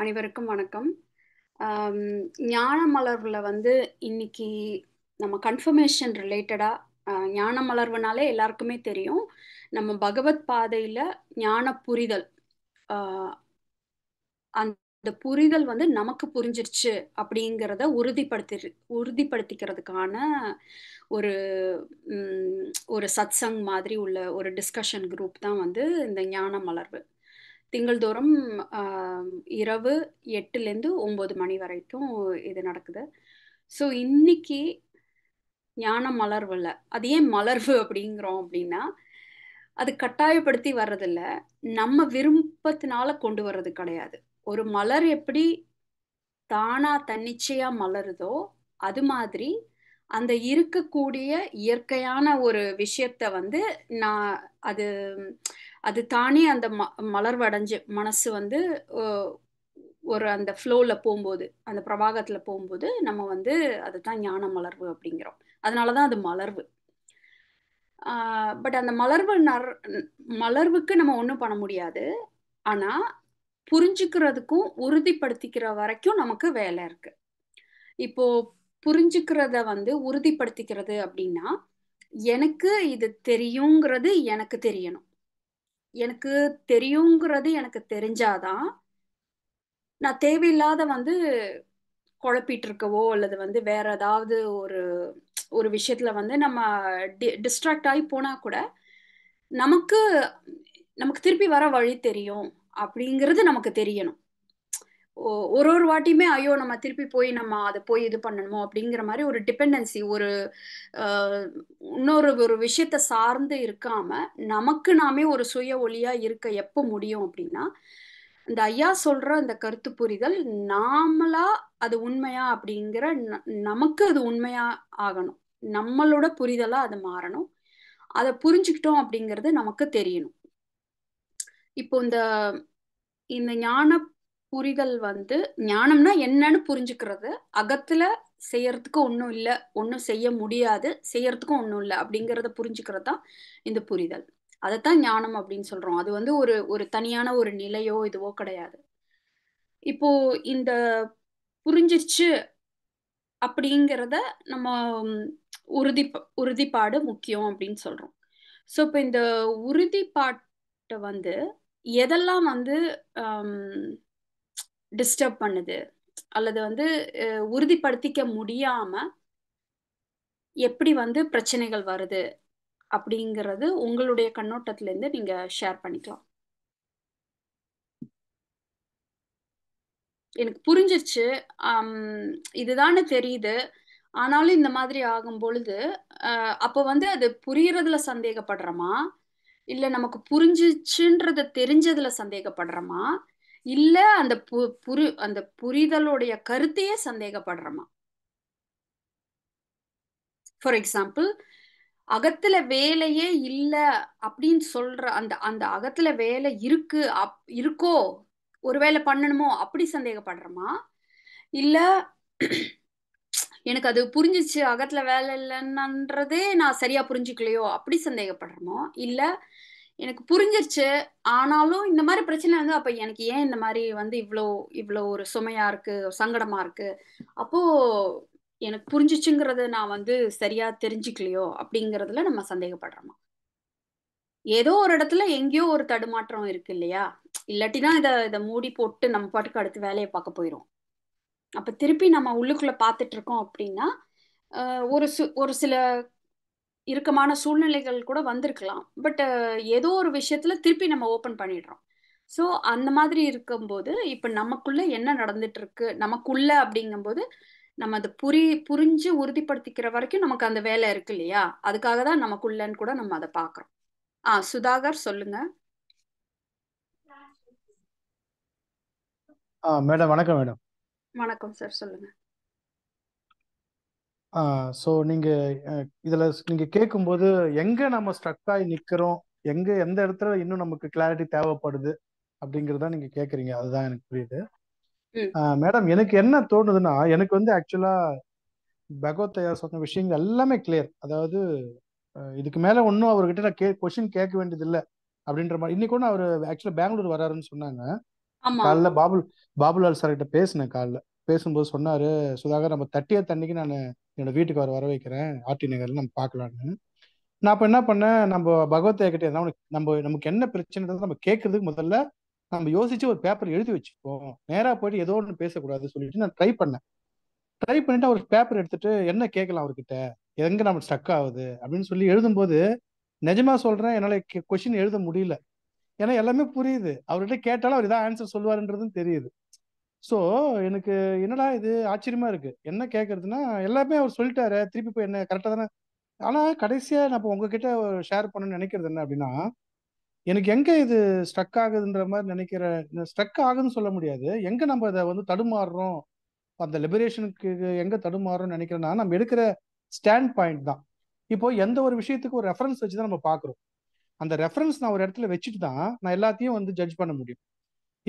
அனைவருக்கும் வணக்கம் ஞான மலர்வில் வந்து இன்னைக்கு நம்ம கன்ஃபர்மேஷன் ரிலேட்டடாக ஞான மலர்வுனாலே எல்லாருக்குமே தெரியும் நம்ம பகவத் பாதையில் ஞான புரிதல் அந்த புரிதல் வந்து நமக்கு புரிஞ்சிருச்சு அப்படிங்கிறத உறுதிப்படுத்தி உறுதிப்படுத்திக்கிறதுக்கான ஒரு ஒரு சத்சங் மாதிரி உள்ள ஒரு டிஸ்கஷன் குரூப் தான் வந்து இந்த ஞான மலர்வு திங்கள்தோறும் இரவு எட்டுலேருந்து ஒம்பது மணி வரைக்கும் இது நடக்குது ஸோ இன்னைக்கு ஞான மலர்வில் அது ஏன் மலர்வு அப்படிங்கிறோம் அப்படின்னா அது கட்டாயப்படுத்தி வர்றதில்ல நம்ம விருப்பத்தினால கொண்டு வர்றது கிடையாது ஒரு மலர் எப்படி தானா தன்னிச்சையா மலருதோ அது மாதிரி அந்த இருக்கக்கூடிய இயற்கையான ஒரு விஷயத்த வந்து நான் அது அது தானே அந்த ம மலர்வடைஞ்சு மனசு வந்து ஒரு அந்த ஃப்ளோவில் போகும்போது அந்த பிரபாகத்தில் போகும்போது நம்ம வந்து அது தான் ஞான மலர்வு அப்படிங்கிறோம் அதனால தான் அது மலர்வு பட் அந்த மலர்வு நர் மலர்வுக்கு நம்ம ஒன்றும் பண்ண முடியாது ஆனால் புரிஞ்சுக்கிறதுக்கும் உறுதிப்படுத்திக்கிற வரைக்கும் நமக்கு வேலை இருக்கு இப்போ புரிஞ்சுக்கிறத வந்து உறுதிப்படுத்திக்கிறது அப்படின்னா எனக்கு இது தெரியுங்கிறது எனக்கு தெரியணும் எனக்கு தெரியுங்கிறது எனக்கு தெரிஞ்சாதான் நான் தேவையில்லாத வந்து குழப்பிட்டு இருக்கவோ அல்லது வந்து வேற ஏதாவது ஒரு ஒரு விஷயத்துல வந்து நம்ம டி டிஸ்ட்ராக்ட் ஆகி போனா கூட நமக்கு நமக்கு திருப்பி வர வழி தெரியும் அப்படிங்கிறது நமக்கு தெரியணும் ஒரு ஒரு வாட்டியுமே ஐயோ நம்ம திருப்பி போய் நம்ம அதை போய் இது பண்ணணுமோ அப்படிங்கிற மாதிரி ஒரு டிபெண்டன்சி ஒரு இன்னொரு ஒரு விஷயத்த சார்ந்து இருக்காம நமக்கு நாமே ஒரு சுய ஒளியா இருக்க எப்போ முடியும் அப்படின்னா இந்த ஐயா சொல்ற அந்த கருத்து புரிதல் நாமளா அது உண்மையா அப்படிங்கிற நமக்கு அது உண்மையா ஆகணும் நம்மளோட புரிதலா அது மாறணும் அதை புரிஞ்சுக்கிட்டோம் அப்படிங்கிறது நமக்கு தெரியணும் இப்போ இந்த இந்த ஞான புரிதல் வந்து ஞானம்னா என்னன்னு புரிஞ்சுக்கிறது அகத்துல செய்யறதுக்கு ஒன்றும் இல்லை ஒன்றும் செய்ய முடியாது செய்யறதுக்கும் ஒன்றும் இல்லை அப்படிங்கிறத புரிஞ்சுக்கிறது தான் இந்த புரிதல் அதைத்தான் ஞானம் அப்படின்னு சொல்றோம் அது வந்து ஒரு ஒரு தனியான ஒரு நிலையோ இதுவோ கிடையாது இப்போ இந்த புரிஞ்சிச்சு அப்படிங்கிறத நம்ம உறுதி உறுதிப்பாடு முக்கியம் அப்படின்னு சொல்றோம் ஸோ இப்போ இந்த உறுதிப்பாட்டை வந்து எதெல்லாம் வந்து டிஸ்டர்ப் பண்ணுது அல்லது வந்து உறுதிப்படுத்திக்க முடியாம எப்படி வந்து பிரச்சனைகள் வருது அப்படிங்கிறது உங்களுடைய கண்ணோட்டத்துல இருந்து நீங்க ஷேர் பண்ணிக்கலாம் எனக்கு புரிஞ்சிருச்சு இதுதானே தெரியுது ஆனாலும் இந்த மாதிரி ஆகும் பொழுது அப்போ வந்து அது புரியறதுல சந்தேகப்படுறோமா இல்லை நமக்கு புரிஞ்சிச்சுன்றத தெரிஞ்சதுல சந்தேகப்படுறோமா இல்ல அந்த புரி அந்த புரிதலுடைய கருத்தையே சந்தேகப்படுறோமா ஃபார் எக்ஸாம்பிள் அகத்துல வேலையே இல்ல அப்படின்னு சொல்ற அந்த அந்த அகத்துல வேலை இருக்கு அப் இருக்கோ ஒருவேளை பண்ணணுமோ அப்படி சந்தேகப்படுறோமா இல்ல எனக்கு அது புரிஞ்சிச்சு அகத்துல வேலை இல்லைன்னன்றதே நான் சரியா புரிஞ்சுக்கலையோ அப்படி சந்தேகப்படுறோமோ இல்லை எனக்கு புரிஞ்சிருச்சு ஆனாலும் இந்த மாதிரி பிரச்சனை வந்து அப்ப எனக்கு ஏன் இந்த மாதிரி வந்து இவ்வளோ இவ்வளோ ஒரு சுமையா இருக்கு சங்கடமா இருக்கு அப்போ எனக்கு புரிஞ்சிச்சுங்கிறத நான் வந்து சரியா தெரிஞ்சுக்கலையோ அப்படிங்கறதுல நம்ம சந்தேகப்படுறோமா ஏதோ ஒரு இடத்துல எங்கேயோ ஒரு தடுமாற்றம் இருக்கு இல்லையா இல்லாட்டினா இதை இதை மூடி போட்டு நம்ம பாட்டுக்கு அடுத்து வேலையை பார்க்க போயிடும் அப்ப திருப்பி நம்ம உள்ளுக்குள்ள பார்த்துட்டு இருக்கோம் அப்படின்னா ஒரு சு ஒரு சில இறுக்கமான சூழ்நிலைகள் கூட வந்திருக்கலாம் பட் ஏதோ ஒரு விஷயத்துல திருப்பி நம்ம ஓப்பன் பண்ணிடுறோம் ஸோ அந்த மாதிரி இருக்கும்போது இப்போ நமக்குள்ள என்ன நடந்துட்டு இருக்கு நமக்குள்ள அப்படிங்கும்போது நம்ம அதை புரி புரிஞ்சு உறுதிப்படுத்திக்கிற வரைக்கும் நமக்கு அந்த வேலை இருக்கு இல்லையா அதுக்காக தான் நமக்குள்ளன்னு கூட நம்ம அதை பார்க்குறோம் ஆ சுதாகர் சொல்லுங்க மேடம் வணக்கம் மேடம் வணக்கம் சார் சொல்லுங்க ஸோ நீங்கள் இதுல நீங்கள் கேட்கும்போது எங்கே நம்ம ஸ்ட்ரக் ஆகி நிற்கிறோம் எங்கே எந்த இடத்துல இன்னும் நமக்கு கிளாரிட்டி தேவைப்படுது அப்படிங்கிறத நீங்க கேட்குறீங்க அதுதான் எனக்கு புரியுது மேடம் எனக்கு என்ன தோணுதுன்னா எனக்கு வந்து ஆக்சுவலாக பகவத்தையா சொன்ன விஷயங்கள் எல்லாமே கிளியர் அதாவது இதுக்கு மேலே ஒன்றும் அவர்கிட்ட நான் கே கொஷின் கேட்க வேண்டியது இல்லை அப்படின்ற மாதிரி இன்னைக்கு ஒன்று அவர் ஆக்சுவலாக பெங்களூர் வராருன்னு சொன்னாங்க காலைல பாபுல் பாபுலால் சார்கிட்ட பேசினேன் காலைல பேசும்போது சொன்னார் சுதாகர் நம்ம தட்டிய தண்ணிக்கு நான் என்னோட வீட்டுக்கு வர வர வைக்கிறேன் ஆர்டி நகர்ல நம்ம பார்க்கலான்னு நான் அப்ப என்ன பண்ணேன் நம்ம பகவத் கிட்ட நம்ம நமக்கு என்ன பிரச்சனை நம்ம கேட்கறதுக்கு முதல்ல நம்ம யோசிச்சு ஒரு பேப்பர் எழுதி வச்சுப்போம் நேராக போயிட்டு ஏதோ ஒன்று பேசக்கூடாதுன்னு சொல்லிட்டு நான் ட்ரை பண்ணேன் ட்ரை பண்ணிட்டு அவருக்கு பேப்பர் எடுத்துட்டு என்ன கேட்கலாம் அவர்கிட்ட எங்க நம்ம ஸ்டக் ஆகுது அப்படின்னு சொல்லி எழுதும்போது நிஜமா சொல்றேன் என்னால கொஸ்டின் எழுத முடியல ஏன்னா எல்லாமே புரியுது அவர்கிட்ட கேட்டாலும் அவர் ஏதாவது ஆன்சர் சொல்லுவாருன்றதும் தெரியுது ஸோ எனக்கு என்னடா இது ஆச்சரியமா இருக்கு என்ன கேட்கறதுன்னா எல்லாமே அவர் சொல்லிட்டாரு திருப்பி போய் என்ன கரெக்டாக தானே ஆனால் கடைசியாக நான் இப்போ உங்ககிட்ட ஷேர் பண்ணணும்னு நினைக்கிறது என்ன அப்படின்னா எனக்கு எங்கே இது ஸ்ட்ரக் ஆகுதுன்ற மாதிரி நினைக்கிற ஸ்ட்ரக் ஆகுதுன்னு சொல்ல முடியாது எங்கே நம்ம இதை வந்து தடுமாறுறோம் அந்த லிபரேஷனுக்கு எங்கே தடுமாறுறோம்னு நினைக்கிறேன்னா நம்ம எடுக்கிற ஸ்டாண்ட் பாயிண்ட் தான் இப்போ எந்த ஒரு விஷயத்துக்கு ஒரு ரெஃபரன்ஸ் வச்சு தான் நம்ம பார்க்குறோம் அந்த ரெஃபரன்ஸ் நான் ஒரு இடத்துல வச்சுட்டு தான் நான் எல்லாத்தையும் வந்து ஜட்ஜ் பண்ண முடியும்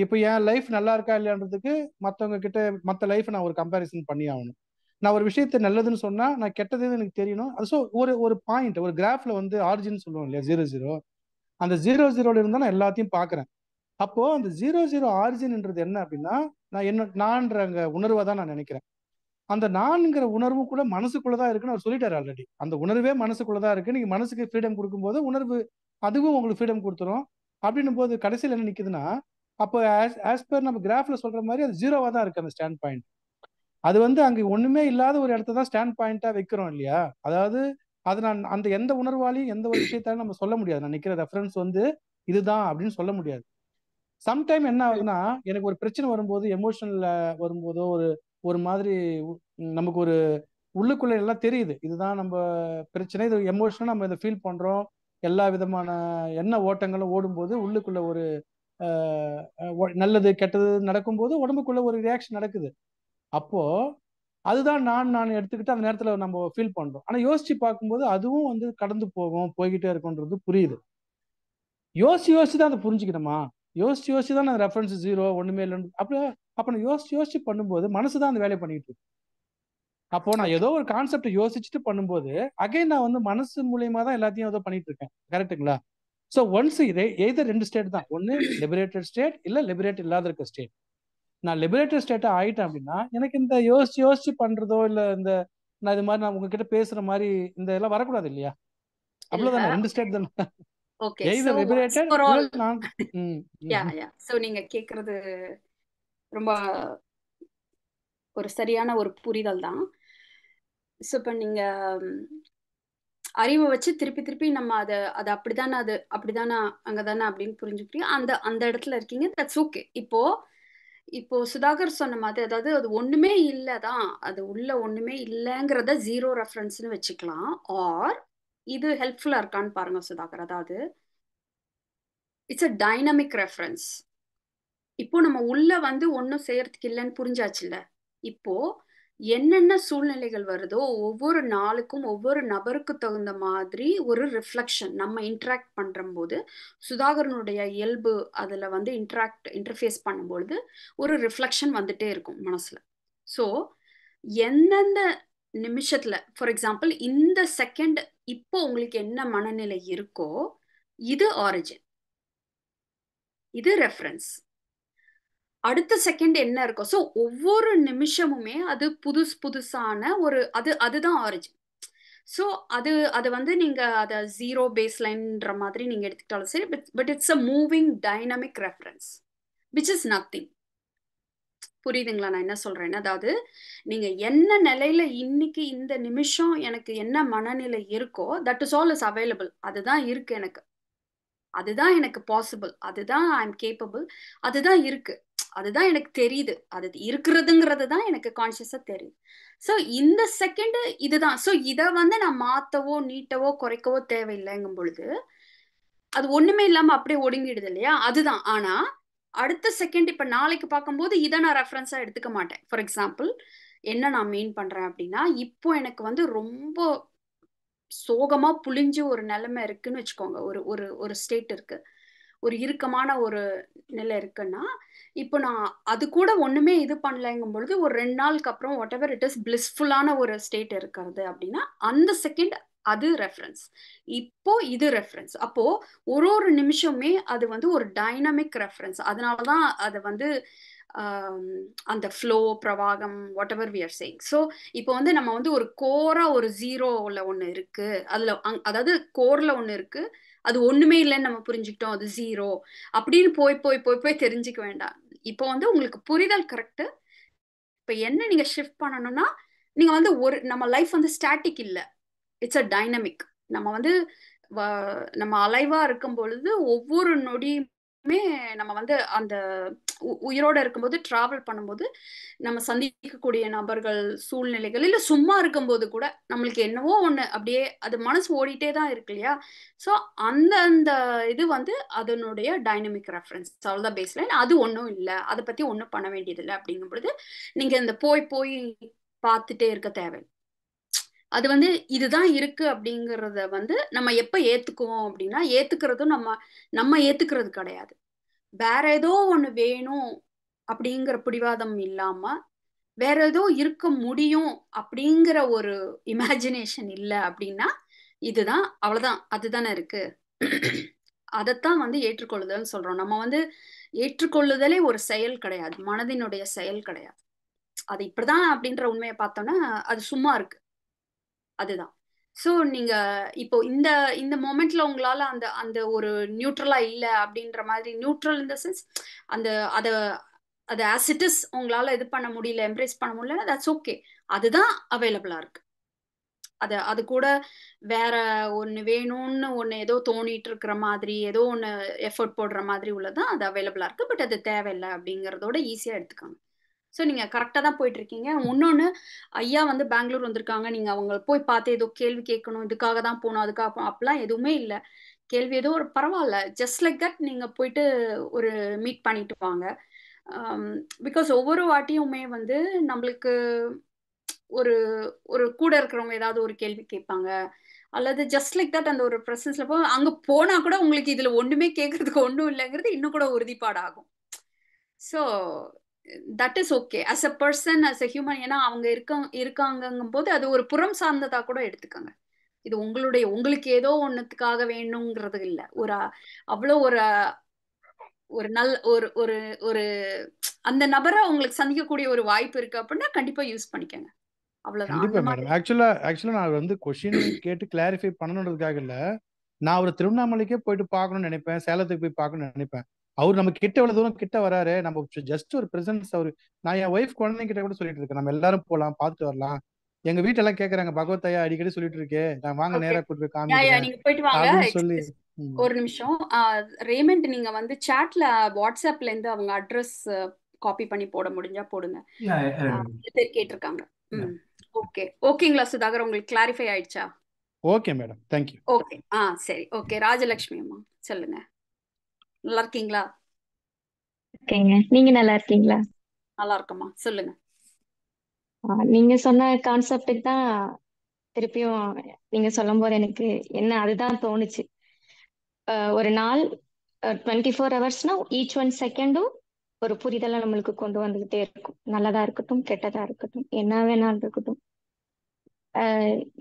இப்போ என் லைஃப் நல்லா இருக்கா இல்லையான்றதுக்கு மற்றவங்க கிட்ட மற்ற லைஃப் நான் ஒரு கம்பேரிசன் பண்ணி ஆகணும் நான் ஒரு விஷயத்தை நல்லதுன்னு சொன்னா நான் கெட்டதுன்னு எனக்கு தெரியணும் அது ஸோ ஒரு ஒரு பாயிண்ட் ஒரு கிராஃப்ல வந்து ஆர்ஜின் சொல்லுவோம் இல்லையா ஜீரோ ஜீரோ அந்த ஜீரோ ஜீரோல இருந்தா நான் எல்லாத்தையும் பாக்குறேன் அப்போ அந்த ஜீரோ ஜீரோ ஆர்ஜின்ன்றது என்ன அப்படின்னா நான் என்ன நான்ன்ற அங்க உணர்வை தான் நான் நினைக்கிறேன் அந்த நான்ங்கிற உணர்வு கூட மனசுக்குள்ளதான் இருக்குன்னு அவர் சொல்லிட்டாரு ஆல்ரெடி அந்த உணர்வே மனசுக்குள்ளதான் இருக்கு நீங்க மனசுக்கு ஃப்ரீடம் கொடுக்கும்போது உணர்வு அதுவும் உங்களுக்கு ஃப்ரீடம் கொடுத்துரும் அப்படின்னும் போது கடைசியில் என்ன நிற்குதுன்னா அப்போ ஆஸ் ஆஸ் பர் நம்ம கிராஃபில் சொல்கிற மாதிரி அது ஜீரோவாக தான் இருக்குது அந்த ஸ்டாண்ட் பாயிண்ட் அது வந்து அங்கே ஒன்றுமே இல்லாத ஒரு இடத்த தான் ஸ்டாண்ட் பாயிண்ட்டாக வைக்கிறோம் இல்லையா அதாவது அது நான் அந்த எந்த உணர்வாலையும் எந்த ஒரு விஷயத்தாலும் நம்ம சொல்ல முடியாது நான் நிற்கிற ரெஃபரன்ஸ் வந்து இதுதான் அப்படின்னு சொல்ல முடியாது சம்டைம் என்ன ஆகுதுன்னா எனக்கு ஒரு பிரச்சனை வரும்போது எமோஷனல்ல வரும்போதோ ஒரு ஒரு மாதிரி நமக்கு ஒரு உள்ளுக்குள்ள எல்லாம் தெரியுது இதுதான் நம்ம பிரச்சனை இது எமோஷனல் நம்ம இதை ஃபீல் பண்றோம் எல்லா விதமான எண்ணெய் ஓட்டங்களும் ஓடும்போது உள்ளுக்குள்ள ஒரு நல்லது கெட்டது நடக்கும்போது உடம்புக்குள்ள ஒரு ரியாக்ஷன் நடக்குது அப்போ அதுதான் நான் நான் எடுத்துக்கிட்டு அந்த நேரத்தில் நம்ம ஃபீல் பண்றோம் ஆனால் யோசிச்சு பார்க்கும்போது அதுவும் வந்து கடந்து போகும் போய்கிட்டே இருக்கும்ன்றது புரியுது யோசிச்சு யோசிச்சு தான் அதை புரிஞ்சுக்கணுமா யோசிச்சு யோசிச்சு தான் ரெஃபரன்ஸ் ஜீரோ ஒண்ணுமே இல்லைன்னு அப்படி அப்போ நான் யோசிச்சு யோசிச்சு பண்ணும்போது மனசு தான் அந்த வேலையை பண்ணிட்டு அப்போ நான் ஏதோ ஒரு கான்செப்ட் யோசிச்சுட்டு பண்ணும்போது அகைன் நான் வந்து மனசு மூலியமா தான் எல்லாத்தையும் ஏதோ பண்ணிட்டு இருக்கேன் கரெக்டுங்களா ஸோ ஒன்ஸ் இதே எய்த ரெண்டு ஸ்டேட் தான் ஒன்று லிபரேட்டட் ஸ்டேட் இல்லை லிபரேட் இல்லாத இருக்க ஸ்டேட் நான் லிபரேட்டட் ஸ்டேட்டாக ஆயிட்டேன் அப்படின்னா எனக்கு இந்த யோசிச்சு யோசிச்சு பண்ணுறதோ இல்லை இந்த நான் இது மாதிரி நான் உங்ககிட்ட பேசுற மாதிரி இந்த எல்லாம் வரக்கூடாது இல்லையா அவ்வளவுதானே ரெண்டு ஸ்டேட் தானே நீங்க கேக்குறது ரொம்ப ஒரு சரியான ஒரு புரிதல் தான் ஸோ இப்போ அறிவை வச்சு திருப்பி திருப்பி நம்ம அதை அது அப்படிதானே அது அப்படிதானா அங்கதானே அப்படின்னு புரிஞ்சுக்கிட்டு அந்த அந்த இடத்துல இருக்கீங்க தட்ஸ் ஓகே இப்போ இப்போ சுதாகர் சொன்ன மாதிரி அதாவது அது ஒண்ணுமே இல்லதான் அது உள்ள ஒண்ணுமே இல்லைங்கிறத ஜீரோ ரெஃபரன்ஸ்னு வச்சுக்கலாம் ஆர் இது ஹெல்ப்ஃபுல்லா இருக்கான்னு பாருங்க சுதாகர் அதாவது இட்ஸ் அ டைனமிக் ரெஃபரன்ஸ் இப்போ நம்ம உள்ள வந்து ஒன்றும் செய்யறதுக்கு இல்லைன்னு புரிஞ்சாச்சுல்ல இப்போ என்னென்ன சூழ்நிலைகள் வருதோ ஒவ்வொரு நாளுக்கும் ஒவ்வொரு நபருக்கு தகுந்த மாதிரி ஒரு ரிஃப்ளெக்ஷன் நம்ம இன்ட்ராக்ட் பண்ணும்போது சுதாகரனுடைய இயல்பு அதில் வந்து இன்ட்ராக்ட் இன்டர்ஃபேஸ் பண்ணும்பொழுது ஒரு ரிஃப்ளெக்ஷன் வந்துட்டே இருக்கும் மனசில் ஸோ எந்தெந்த நிமிஷத்தில் ஃபார் எக்ஸாம்பிள் இந்த செகண்ட் இப்போ உங்களுக்கு என்ன மனநிலை இருக்கோ இது ஆரிஜின் இது ரெஃபரன்ஸ் அடுத்த செகண்ட் என்ன இருக்கும் ஸோ ஒவ்வொரு நிமிஷமுமே அது புதுசு புதுசான ஒரு அது அதுதான் ஆரிஜின் ஸோ அது அது வந்து நீங்கள் அதை ஜீரோ பேஸ் மாதிரி நீங்கள் எடுத்துக்கிட்டாலும் சரி but but it's a moving dynamic reference which is nothing புரியுதுங்களா நான் என்ன சொல்கிறேன்னு அதாவது நீங்கள் என்ன நிலையில் இன்னைக்கு இந்த நிமிஷம் எனக்கு என்ன மனநிலை இருக்கோ that is all is available அதுதான் இருக்குது எனக்கு அதுதான் எனக்கு பாசிபிள் அதுதான் ஐ எம் கேப்பபிள் அதுதான் இருக்குது அதுதான் எனக்கு தெரியுது அது இருக்கிறதுங்கிறது தான் எனக்கு கான்சியஸா தெரியுது ஸோ இந்த செகண்ட் இதுதான் ஸோ இதை வந்து நான் மாத்தவோ நீட்டவோ குறைக்கவோ தேவையில்லைங்கும் பொழுது அது ஒண்ணுமே இல்லாம அப்படியே ஒடுங்கிடுது இல்லையா அதுதான் ஆனா அடுத்த செகண்ட் இப்ப நாளைக்கு பார்க்கும்போது இதை நான் ரெஃபரன்ஸா எடுத்துக்க மாட்டேன் ஃபார் எக்ஸாம்பிள் என்ன நான் மீன் பண்றேன் அப்படின்னா இப்போ எனக்கு வந்து ரொம்ப சோகமா புளிஞ்சு ஒரு நிலைமை இருக்குன்னு வச்சுக்கோங்க ஒரு ஒரு ஒரு ஸ்டேட் இருக்கு ஒரு இறுக்கமான ஒரு நிலை இருக்குன்னா இப்போ நான் அது கூட ஒண்ணுமே இது பண்ணலைங்கும் பொழுது ஒரு ரெண்டு நாளுக்கு அப்புறம் வாட் எவர் இட் இஸ் பிளிஸ்ஃபுல்லான ஒரு ஸ்டேட் இருக்கிறது அப்படின்னா அந்த செகண்ட் அது ரெஃபரன்ஸ் இப்போ இது ரெஃபரன்ஸ் அப்போ ஒரு ஒரு நிமிஷமே அது வந்து ஒரு டைனமிக் ரெஃபரன்ஸ் அதனாலதான் அது வந்து அந்த ஃப்ளோ பிரவாகம் whatever we are saying so இப்போ வந்து நம்ம வந்து ஒரு கோரா ஒரு ஜீரோவில் ஒன்று இருக்கு அதில் அங் அதாவது கோரில் ஒன்று இருக்குது அது ஒண்ணுமே இல்லைன்னு நம்ம புரிஞ்சுக்கிட்டோம் அது ஜீரோ அப்படின்னு போய் போய் போய் போய் தெரிஞ்சுக்க வேண்டாம் இப்போ வந்து உங்களுக்கு புரிதல் கரெக்டு இப்போ என்ன நீங்க ஷிஃப்ட் பண்ணணும்னா நீங்க வந்து ஒரு நம்ம லைஃப் வந்து ஸ்டாட்டிக் இல்லை இட்ஸ் அ டைனமிக் நம்ம வந்து நம்ம அலைவா இருக்கும் பொழுது ஒவ்வொரு நொடியும் நம்ம வந்து அந்த உயிரோட இருக்கும்போது டிராவல் பண்ணும்போது நம்ம சந்திக்கக்கூடிய நபர்கள் சூழ்நிலைகள் இல்ல சும்மா இருக்கும்போது கூட நம்மளுக்கு என்னவோ ஒண்ணு அப்படியே அது மனசு ஓடிட்டே தான் இருக்கு இல்லையா ஸோ அந்த அந்த இது வந்து அதனுடைய டைனமிக் ரெஃபரன்ஸ் அவ்வளோதான் பேஸ் லைன் அது ஒன்றும் இல்லை அதை பத்தி ஒன்றும் பண்ண வேண்டியதில்லை அப்படிங்கும் பொழுது நீங்க இந்த போய் போய் பார்த்துட்டே இருக்க தேவை அது வந்து இதுதான் இருக்கு அப்படிங்கிறத வந்து நம்ம எப்ப ஏத்துக்குவோம் அப்படின்னா ஏத்துக்கிறதும் நம்ம நம்ம ஏத்துக்கிறது கிடையாது வேற ஏதோ ஒண்ணு வேணும் அப்படிங்கிற பிடிவாதம் இல்லாம வேற ஏதோ இருக்க முடியும் அப்படிங்கிற ஒரு இமேஜினேஷன் இல்லை அப்படின்னா இதுதான் அவ்வளவுதான் அதுதானே இருக்கு அதைத்தான் வந்து ஏற்றுக்கொள்ளுதல் சொல்றோம் நம்ம வந்து ஏற்றுக்கொள்ளுதலே ஒரு செயல் கிடையாது மனதினுடைய செயல் கிடையாது அது இப்படிதான் அப்படின்ற உண்மையை பார்த்தோம்னா அது சும்மா இருக்கு அதுதான் ஸோ நீங்க இப்போ இந்த இந்த மோமெண்ட்ல உங்களால அந்த அந்த ஒரு நியூட்ரலா இல்லை அப்படின்ற மாதிரி நியூட்ரல் இந்த சென்ஸ் அந்த அதை அது ஆஸ் இட் இஸ் உங்களால இது பண்ண முடியல எம்ப்ரேஸ் பண்ண முடியல தட்ஸ் ஓகே அதுதான் அவைலபிளா இருக்கு அது அது கூட வேற ஒன்று வேணும்னு ஒன்று ஏதோ தோணிட்டு இருக்கிற மாதிரி ஏதோ ஒன்று எஃபர்ட் போடுற மாதிரி உள்ளதான் அது அவைலபிளா இருக்கு பட் அது தேவையில்லை அப்படிங்கிறதோட ஈஸியாக எடுத்துக்காங்க ஸோ நீங்கள் கரெக்டாக தான் போயிட்டு இருக்கீங்க இன்னொன்று ஐயா வந்து பெங்களூர் வந்திருக்காங்க நீங்கள் அவங்க போய் பார்த்து ஏதோ கேள்வி கேட்கணும் இதுக்காக தான் போகணும் அதுக்காக அப்படிலாம் எதுவுமே இல்லை கேள்வி ஏதோ ஒரு பரவாயில்ல ஜஸ்ட் லைக் தட் நீங்கள் போயிட்டு ஒரு மீட் பண்ணிட்டு வாங்க பிகாஸ் um, ஒவ்வொரு வாட்டியுமே வந்து நம்மளுக்கு ஒரு ஒரு கூட இருக்கிறவங்க ஏதாவது ஒரு கேள்வி கேட்பாங்க அல்லது ஜஸ்ட் லைக் தட் அந்த ஒரு ப்ரெசன்ஸ்ல போ அங்கே போனால் கூட உங்களுக்கு இதில் ஒன்றுமே கேட்கறதுக்கு ஒன்றும் இல்லைங்கிறது இன்னும் கூட உறுதிப்பாடாகும் so that is okay as a person as a human ஏன்னா அவங்க இருக்க இருக்காங்கங்கும் போது அது ஒரு புறம் சார்ந்ததா கூட எடுத்துக்கோங்க இது உங்களுடைய உங்களுக்கு ஏதோ ஒன்றுத்துக்காக வேணுங்கிறது இல்லை ஒரு அவ்வளோ ஒரு ஒரு நல் ஒரு ஒரு ஒரு அந்த நபரை உங்களுக்கு சந்திக்கக்கூடிய ஒரு வாய்ப்பு இருக்கு அப்படின்னா கண்டிப்பா யூஸ் பண்ணிக்கோங்க ஆக்சுவலா ஆக்சுவலா நான் வந்து கேட்டு கிளாரிஃபை பண்ணணுன்றதுக்காக இல்ல நான் ஒரு திருவண்ணாமலைக்கே போயிட்டு பாக்கணும்னு நினைப்பேன் சேலத்துக்கு போய் பார்க்கணும்னு நினைப்பேன் அவர் நம்ம கிட்ட எவ்வளவு தூரம் கிட்ட வராரு நம்ம ஜஸ்ட் ஒரு பிரசன்ஸ் அவரு நான் என் ஒய்ஃப் குழந்தைங்க கிட்ட கூட சொல்லிட்டு இருக்கேன் நம்ம எல்லாரும் போலாம் பாத்து வரலாம் எங்க வீட்டுல எல்லாம் கேக்குறாங்க பகவத்தையா அடிக்கடி சொல்லிட்டு இருக்கே நான் வாங்க நேரா கூட்டு போய் சொல்லி ஒரு நிமிஷம் ரேமண்ட் நீங்க வந்து சாட்ல வாட்ஸ்அப்ல இருந்து அவங்க அட்ரஸ் காப்பி பண்ணி போட முடிஞ்சா போடுங்க கேட்டிருக்காங்க ஓகே ஓகேங்களா சுதாகர் உங்களுக்கு கிளாரிஃபை ஆயிடுச்சா ஓகே மேடம் தேங்க்யூ ஓகே ஆ சரி ஓகே ராஜலட்சுமி அம்மா சொல்லுங்க நல்லா இருக்கீங்களா ஓகேங்க நீங்க நல்லா இருக்கீங்களா நல்லா இருக்கமா சொல்லுங்க ஆஹ் நீங்க சொன்ன கான்செப்டுக்கு தான் திருப்பியும் நீங்க சொல்லும் போது எனக்கு என்ன அதுதான் தோணுச்சு ஒரு நாள் டுவெண்ட்டி ஃபோர் ஹவர்ஸ்னா ஈச் ஒன் செகண்டும் ஒரு புரிதலை நம்மளுக்கு கொண்டு வந்துகிட்டே இருக்கும் நல்லதா இருக்கட்டும் கெட்டதா இருக்கட்டும் என்ன வேணாலும் இருக்கட்டும்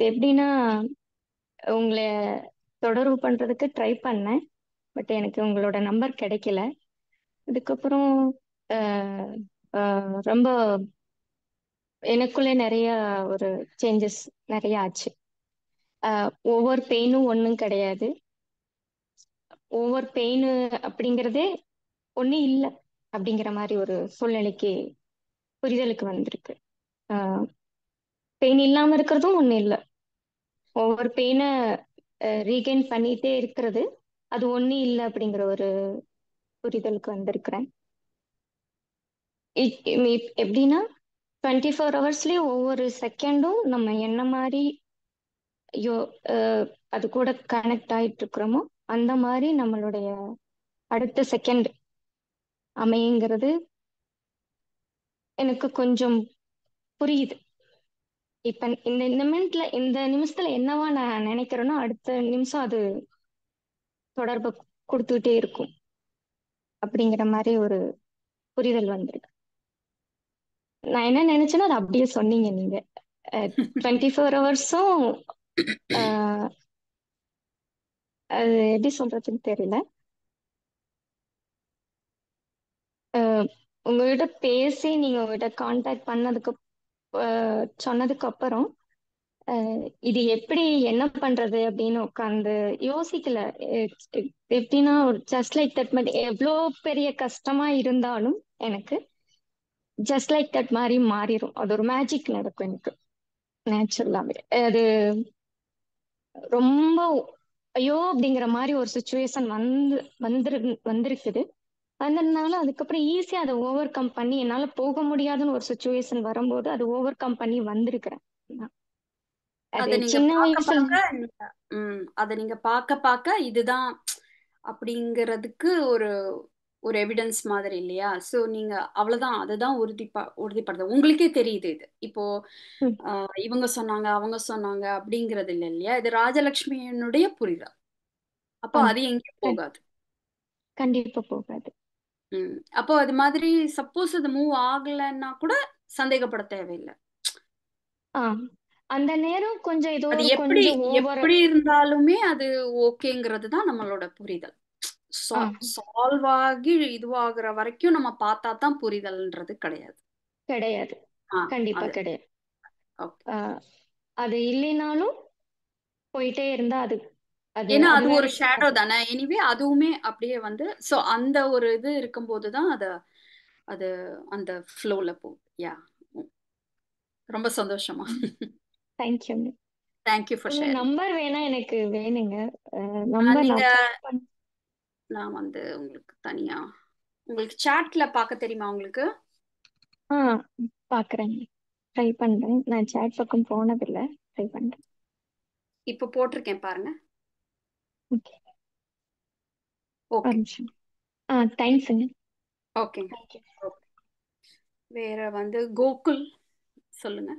எப்படின்னா உங்களை தொடர்பு பண்றதுக்கு ட்ரை பண்ணேன் பட் எனக்கு உங்களோட நம்பர் கிடைக்கல அதுக்கப்புறம் ரொம்ப எனக்குள்ளே நிறைய ஒரு சேஞ்சஸ் நிறைய ஆச்சு ஒவ்வொரு பெயினும் ஒன்றும் கிடையாது ஒவ்வொரு பெயின் அப்படிங்கிறதே ஒன்றும் இல்லை அப்படிங்கிற மாதிரி ஒரு சூழ்நிலைக்கு புரிதலுக்கு வந்திருக்கு பெயின் இல்லாமல் இருக்கிறதும் ஒன்றும் இல்லை ஒவ்வொரு பெயினை ரீகெயின் பண்ணிகிட்டே இருக்கிறது அது ஒண்ணு இல்ல அப்படிங்கிற ஒரு புரிதலுக்கு வந்திருக்கிறேன் எப்படின்னா டுவெண்ட்டி ஃபோர் ஹவர்ஸ்லயே ஒவ்வொரு செகண்டும் நம்ம என்ன மாதிரி யோ அது கூட கனெக்ட் ஆயிட்டு இருக்கிறோமோ அந்த மாதிரி நம்மளுடைய அடுத்த செகண்ட் அமையங்கிறது எனக்கு கொஞ்சம் புரியுது இப்ப இந்த இந்த மினிட்ல இந்த நிமிஷத்துல என்னவா நான் நினைக்கிறேனோ அடுத்த நிமிஷம் அது தொடர்பு கொடுத்துட்டே இருக்கும் அப்படிங்கிற மாதிரி ஒரு புரிதல் வந்திருக்கு நான் என்ன நினைச்சேன்னா அது அப்படியே சொன்னீங்க நீங்க டுவெண்ட்டி ஃபோர் ஹவர்ஸும் அது எப்படி சொல்றதுன்னு தெரியல உங்ககிட்ட பேசி நீங்க உங்ககிட்ட காண்டாக்ட் பண்ணதுக்கு சொன்னதுக்கு அப்புறம் இது எப்படி என்ன பண்றது அப்படின்னு உட்காந்து யோசிக்கல எப்படின்னா ஒரு ஜஸ்ட் லைக் தட் மாதிரி எவ்வளோ பெரிய கஷ்டமா இருந்தாலும் எனக்கு ஜஸ்ட் லைக் தட் மாதிரி மாறிடும் அது ஒரு மேஜிக் நடக்கும் எனக்கு நேச்சுரலாவே அது ரொம்ப ஐயோ அப்படிங்கிற மாதிரி ஒரு சுச்சுவேஷன் வந்து வந்துரு வந்திருக்குது அதனால அதுக்கப்புறம் ஈஸியா அதை ஓவர் கம் பண்ணி என்னால போக முடியாதுன்னு ஒரு சுச்சுவேஷன் வரும்போது அது ஓவர் கம் பண்ணி வந்திருக்கிறேன் அது சின்ன வயசுல உம் அத நீங்க பாக்க பாக்க இதுதான் அப்படிங்கறதுக்கு ஒரு ஒரு எவிடன்ஸ் மாதிரி இல்லையா சோ நீங்க அவ்வளவுதான் அதுதான் உறுதிப்பா உறுதிப்படுது உங்களுக்கே தெரியுது இது இப்போ இவங்க சொன்னாங்க அவங்க சொன்னாங்க அப்படிங்கறது இல்ல இல்லையா இது ராஜலட்சுமியனுடைய புரிதல் அப்போ அது எங்கேயும் போகாது கண்டிப்பா போகாது உம் அப்போ அது மாதிரி சப்போஸ் அது மூவ் ஆகலைன்னா கூட சந்தேகப்பட தேவையில்லை அந்த நேரம் கொஞ்சம் ஏதோ எப்படி எப்படி இருந்தாலுமே அது ஓகேங்கிறது தான் நம்மளோட புரிதல் சால்வ் ஆகி இதுவாகிற வரைக்கும் நம்ம பார்த்தா தான் புரிதல்ன்றது கிடையாது கிடையாது கண்டிப்பா கிடையாது அது இல்லைனாலும் போயிட்டே இருந்தா அது ஏன்னா அது ஒரு ஷேடோ தானே எனிவே அதுவுமே அப்படியே வந்து சோ அந்த ஒரு இது இருக்கும்போது தான் அது அது அந்த ஃப்ளோல போகுது யா ரொம்ப சந்தோஷமா thank thank you for share number வேணா எனக்கு வேணுங்க நம்பர் நான் வந்து உங்களுக்கு தனியா உங்களுக்கு சாட்ல பார்க்க தெரியுமா உங்களுக்கு ஆ பாக்குறேங்க ட்ரை பண்றேன் நான் சாட் பக்கம் போனதில்ல ட்ரை பண்றேன் இப்போ போட்டிருக்கேன் பாருங்க ஓகே ஓகே ஆ தேங்க்ஸ்ங்க ஓகே வேற வந்து கோகுல் சொல்லுங்க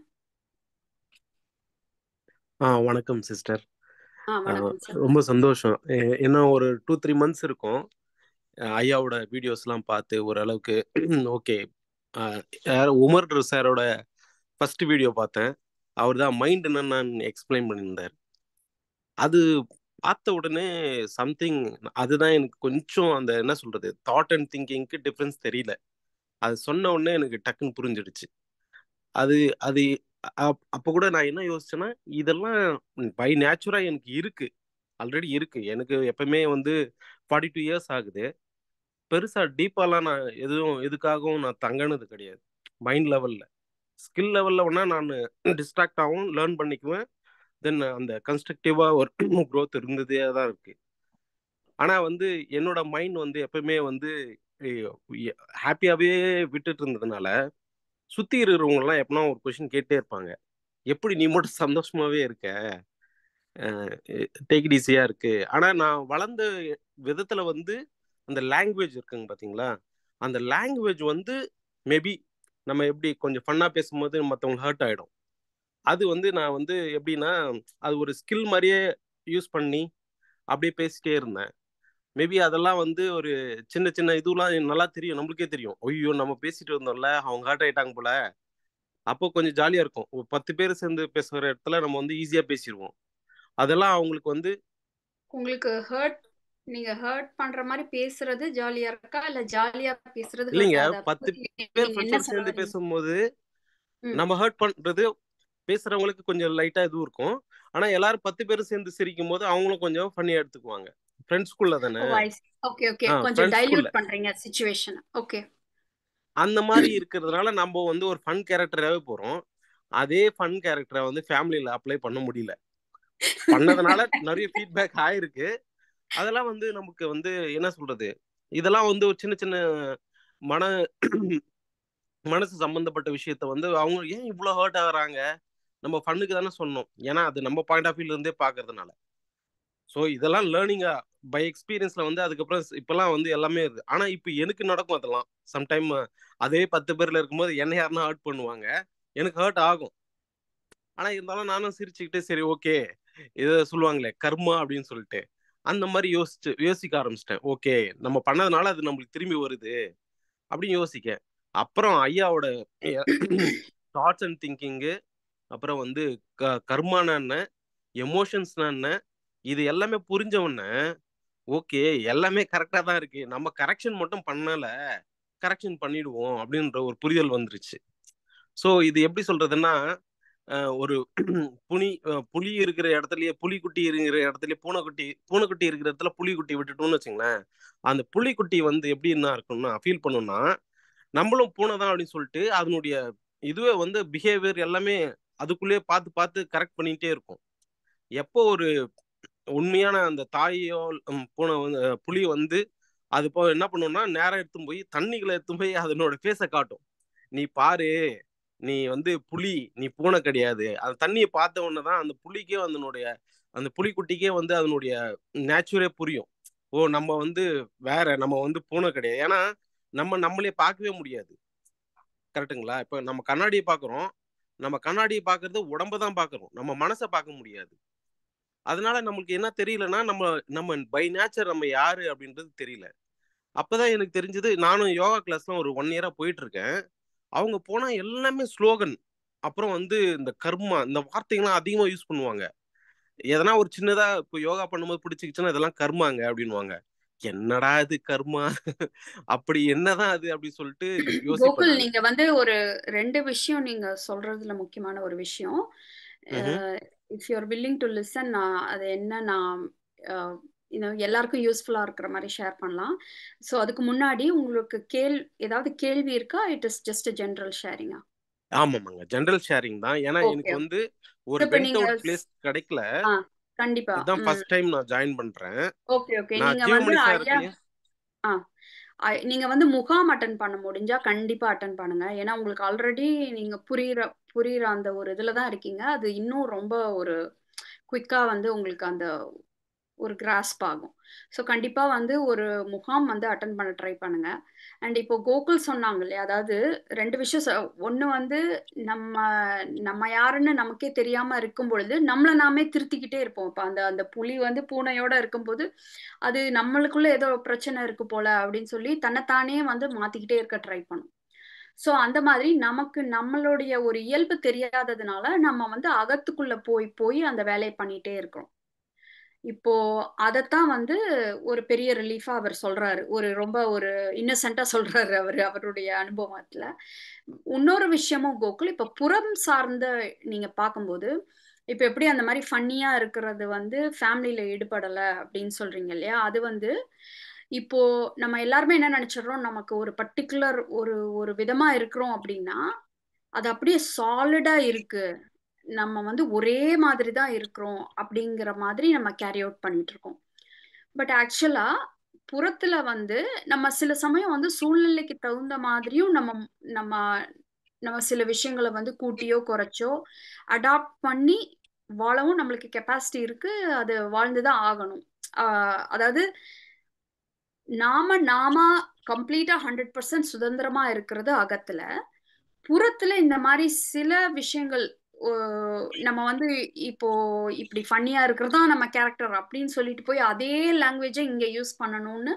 ஆ வணக்கம் சிஸ்டர் ரொம்ப சந்தோஷம் ஏன்னா ஒரு டூ த்ரீ மந்த்ஸ் இருக்கும் ஐயாவோட வீடியோஸ்லாம் பார்த்து ஓரளவுக்கு ஓகே யார் உமர் சாரோட ஃபர்ஸ்ட் வீடியோ பார்த்தேன் அவர் தான் மைண்ட் என்னன்னு நான் எக்ஸ்பிளைன் பண்ணியிருந்தார் அது பார்த்த உடனே சம்திங் அதுதான் எனக்கு கொஞ்சம் அந்த என்ன சொல்றது தாட் அண்ட் திங்கிங்க்கு டிஃப்ரென்ஸ் தெரியல அது சொன்ன உடனே எனக்கு டக்குன்னு புரிஞ்சிடுச்சு அது அது அப்போ கூட நான் என்ன யோசிச்சேன்னா இதெல்லாம் பை நேச்சுரா எனக்கு இருக்கு ஆல்ரெடி இருக்கு எனக்கு எப்பவுமே வந்து ஃபார்ட்டி டூ இயர்ஸ் ஆகுது பெருசா டீப்பாலாம் நான் எதுவும் எதுக்காகவும் நான் தங்கினது கிடையாது மைண்ட் லெவல்ல ஸ்கில் லெவல்ல ஒன்னா நான் டிஸ்ட்ராக்ட் ஆகும் லேர்ன் பண்ணிக்குவேன் தென் அந்த கன்ஸ்ட்ரக்டிவா ஒரு க்ரோத் இருந்ததே தான் இருக்கு ஆனா வந்து என்னோட மைண்ட் வந்து எப்பவுமே வந்து ஹாப்பியாவே விட்டுட்டு இருந்ததுனால சுத்தி எல்லாம் எப்பனா ஒரு கொஸ்டின் கேட்டே இருப்பாங்க எப்படி நீ மட்டும் சந்தோஷமாவே இருக்க டேக் ஈஸியா இருக்கு ஆனா நான் வளர்ந்த விதத்துல வந்து அந்த லாங்குவேஜ் இருக்குங்க பாத்தீங்களா அந்த லாங்குவேஜ் வந்து மேபி நம்ம எப்படி கொஞ்சம் ஃபன்னா பேசும்போது மற்றவங்க ஹர்ட் ஆயிடும் அது வந்து நான் வந்து எப்படின்னா அது ஒரு ஸ்கில் மாதிரியே யூஸ் பண்ணி அப்படியே பேசிட்டே இருந்தேன் மேபி அதெல்லாம் வந்து ஒரு சின்ன சின்ன இதுலாம் நல்லா தெரியும் நம்மளுக்கே தெரியும் ஐயோ நம்ம பேசிட்டு இருந்தோம்ல அவங்க ஹர்ட் ஆயிட்டாங்க போல அப்போ கொஞ்சம் ஜாலியா இருக்கும் ஒரு பத்து பேர் சேர்ந்து பேசுகிற இடத்துல நம்ம வந்து ஈஸியா பேசிடுவோம் அதெல்லாம் அவங்களுக்கு வந்து உங்களுக்கு ஹர்ட் நீங்க ஹர்ட் பண்ற மாதிரி பேசுறது ஜாலியா இருக்கா இல்ல ஜாலியா பேசுறது இல்லைங்க பத்து பேர் சேர்ந்து பேசும்போது நம்ம ஹர்ட் பண்றது பேசுறவங்களுக்கு கொஞ்சம் லைட்டா இதுவும் இருக்கும் ஆனா எல்லாரும் பத்து பேரும் சேர்ந்து சிரிக்கும் போது அவங்களும் கொஞ்சம் ஃபன்னியா எடுத்துக்குவாங்க குள்ள தானே ஓகே oh, ஓகே கொஞ்சம் டைல்யூட் பண்றீங்க சிச்சுவேஷன் ஓகே அந்த மாதிரி இருக்கிறதுனால நம்ம வந்து ஒரு ஃபன் கேரக்டராகவே போறோம் அதே ஃபன் கேரக்டரை வந்து ஃபேமிலியில அப்ளை பண்ண முடியல பண்ணதுனால நிறைய ஃபீட்பேக் ஆயிருக்கு அதெல்லாம் வந்து நமக்கு வந்து என்ன சொல்றது இதெல்லாம் வந்து ஒரு சின்ன சின்ன மன மனசு சம்பந்தப்பட்ட விஷயத்த வந்து அவங்க ஏன் இவ்வளோ ஹர்ட் ஆகுறாங்க நம்ம ஃபண்ணுக்கு தானே சொன்னோம் ஏன்னா அது நம்ம பாயிண்ட் ஆஃப் வியூல இருந்தே பாக்குறதுனால ஸோ இதெல்லாம் லேர்னிங்கா பை எக்ஸ்பீரியன்ஸில் வந்து அதுக்கப்புறம் இப்போல்லாம் வந்து எல்லாமே இருக்குது ஆனால் இப்போ எனக்கு நடக்கும் அதெல்லாம் சம்டைம் அதே பத்து பேரில் இருக்கும்போது என்ன யாருன்னா ஹர்ட் பண்ணுவாங்க எனக்கு ஹர்ட் ஆகும் ஆனா இருந்தாலும் நானும் சிரிச்சுக்கிட்டே சரி ஓகே இதை சொல்லுவாங்களே கர்மா அப்படின்னு சொல்லிட்டு அந்த மாதிரி யோசிச்சு யோசிக்க ஆரம்பிச்சிட்டேன் ஓகே நம்ம பண்ணதுனால அது நம்மளுக்கு திரும்பி வருது அப்படின்னு யோசிக்க அப்புறம் ஐயாவோட தாட்ஸ் அண்ட் திங்கிங்கு அப்புறம் வந்து க கர்மானா என்ன எமோஷன்ஸ்னா என்ன இது எல்லாமே புரிஞ்ச உடனே ஓகே எல்லாமே கரெக்டா தான் இருக்கு நம்ம கரெக்ஷன் மட்டும் பண்ணல கரெக்ஷன் பண்ணிடுவோம் அப்படின்ற ஒரு புரிதல் வந்துருச்சு ஸோ இது எப்படி சொல்றதுன்னா ஒரு புனி புலி இருக்கிற இடத்துலயே புலிக்குட்டி இருக்கிற இடத்துலயே பூனைக்குட்டி பூனைக்குட்டி இருக்கிற இடத்துல புலிக்குட்டி விட்டுட்டோம்னு வச்சுங்களேன் அந்த புலிக்குட்டி வந்து எப்படி என்ன இருக்கும்னா ஃபீல் பண்ணும்னா நம்மளும் பூனை தான் அப்படின்னு சொல்லிட்டு அதனுடைய இதுவே வந்து பிஹேவியர் எல்லாமே அதுக்குள்ளேயே பார்த்து பார்த்து கரெக்ட் பண்ணிகிட்டே இருக்கும் எப்போ ஒரு உண்மையான அந்த தாயோ பூனை வந்து புலி வந்து அது போ என்ன பண்ணும்னா நேரம் எடுத்து போய் தண்ணிகளை எடுத்து போய் அதனோட ஃபேஸை காட்டும் நீ பாரு நீ வந்து புலி நீ பூனை கிடையாது அந்த தண்ணியை பார்த்த உடனே தான் அந்த புலிக்கே அதனுடைய அந்த புலிக்குட்டிக்கே வந்து அதனுடைய நேச்சுரே புரியும் ஓ நம்ம வந்து வேற நம்ம வந்து பூனை கிடையாது ஏன்னா நம்ம நம்மளே பார்க்கவே முடியாது கரெக்டுங்களா இப்போ நம்ம கண்ணாடியை பார்க்குறோம் நம்ம கண்ணாடியை பார்க்கறது உடம்பு தான் பார்க்குறோம் நம்ம மனசை பார்க்க முடியாது அதனால நம்மளுக்கு என்ன தெரியலன்னா நம்ம நம்ம பை நேச்சர் நம்ம யாரு அப்படின்றது தெரியல அப்பதான் எனக்கு தெரிஞ்சது நானும் யோகா கிளாஸ்லாம் ஒரு ஒன் இயரா போயிட்டு இருக்கேன் அவங்க போனா எல்லாமே ஸ்லோகன் அப்புறம் வந்து இந்த கர்மா இந்த வார்த்தைகள்லாம் அதிகமா யூஸ் பண்ணுவாங்க எதனா ஒரு சின்னதா இப்போ யோகா பண்ணும்போது பிடிச்சிக்கிச்சுன்னா இதெல்லாம் கர்மாங்க அப்படின்வாங்க என்னடா இது கர்மா அப்படி என்னதான் அது அப்படி சொல்லிட்டு நீங்க வந்து ஒரு ரெண்டு விஷயம் நீங்க சொல்றதுல முக்கியமான ஒரு விஷயம் if you're willing to listen நான் அது என்ன நான் எல்லாருக்கும் யூஸ்ஃபுல்லாக இருக்கிற மாதிரி ஷேர் பண்ணலாம் ஸோ அதுக்கு முன்னாடி உங்களுக்கு கேள் ஏதாவது கேள்வி இருக்கா இட் இஸ் ஜஸ்ட் ஜென்ரல் ஷேரிங்கா ஆமாமாங்க ஜென்ரல் ஷேரிங் தான் ஏன்னா எனக்கு வந்து ஒரு பெண்ட் அவுட் பிளேஸ் கிடைக்கல கண்டிப்பா இதான் ஃபர்ஸ்ட் டைம் நான் ஜாயின் பண்றேன் ஓகே ஓகே நீங்க வந்து ஐயா நீங்க வந்து முகாம் அட்டன் பண்ண முடிஞ்சா கண்டிப்பா அட்டன் பண்ணுங்க ஏன்னா உங்களுக்கு ஆல்ரெடி நீங்க புரியுற புரியுற அந்த ஒரு இதுல தான் இருக்கீங்க அது இன்னும் ரொம்ப ஒரு குயிக்கா வந்து உங்களுக்கு அந்த ஒரு கிராஸ்ப் ஆகும் ஸோ கண்டிப்பாக வந்து ஒரு முகாம் வந்து அட்டன் பண்ண ட்ரை பண்ணுங்க அண்ட் இப்போ கோகுல் சொன்னாங்க இல்லையா அதாவது ரெண்டு விஷயம் ஒன்று வந்து நம்ம நம்ம யாருன்னு நமக்கே தெரியாமல் இருக்கும் பொழுது நம்மளை நாமே திருத்திக்கிட்டே இருப்போம் இப்போ அந்த அந்த புலி வந்து பூனையோட இருக்கும்போது அது நம்மளுக்குள்ள ஏதோ பிரச்சனை இருக்கு போல அப்படின்னு சொல்லி தன்னைத்தானே வந்து மாற்றிக்கிட்டே இருக்க ட்ரை பண்ணும் ஸோ அந்த மாதிரி நமக்கு நம்மளுடைய ஒரு இயல்பு தெரியாததுனால நம்ம வந்து அகத்துக்குள்ள போய் போய் அந்த வேலையை பண்ணிட்டே இருக்கிறோம் இப்போ அதைத்தான் வந்து ஒரு பெரிய ரிலீஃபா அவர் சொல்றாரு ஒரு ரொம்ப ஒரு இன்னசென்டா சொல்றாரு அவர் அவருடைய அனுபவத்துல இன்னொரு விஷயமும் கோகுல் இப்ப புறம் சார்ந்த நீங்க பார்க்கும்போது இப்ப எப்படி அந்த மாதிரி ஃபன்னியா இருக்கிறது வந்து ஃபேமிலியில ஈடுபடல அப்படின்னு சொல்றீங்க இல்லையா அது வந்து இப்போ நம்ம எல்லாருமே என்ன நினைச்சிடறோம் நமக்கு ஒரு பர்டிகுலர் ஒரு ஒரு விதமா இருக்கிறோம் அப்படின்னா அது அப்படியே சாலிடா இருக்கு நம்ம வந்து ஒரே மாதிரி தான் இருக்கிறோம் அப்படிங்கிற மாதிரி நம்ம கேரி அவுட் பண்ணிட்டு இருக்கோம் பட் ஆக்சுவலா புறத்துல வந்து நம்ம சில சமயம் வந்து சூழ்நிலைக்கு தகுந்த மாதிரியும் நம்ம நம்ம நம்ம சில விஷயங்களை வந்து கூட்டியோ குறைச்சோ அடாப்ட் பண்ணி வாழவும் நம்மளுக்கு கெப்பாசிட்டி இருக்கு அது வாழ்ந்துதான் ஆகணும் அதாவது நாம நாம கம்ப்ளீட்டா ஹண்ட்ரட் பர்சன்ட் சுதந்திரமா இருக்கிறது அகத்துல புறத்துல இந்த மாதிரி சில விஷயங்கள் நம்ம வந்து இப்போ இப்படி ஃபன்னியா இருக்கிறதா நம்ம கேரக்டர் அப்படின்னு சொல்லிட்டு போய் அதே லாங்குவேஜை இங்க யூஸ் பண்ணணும்னு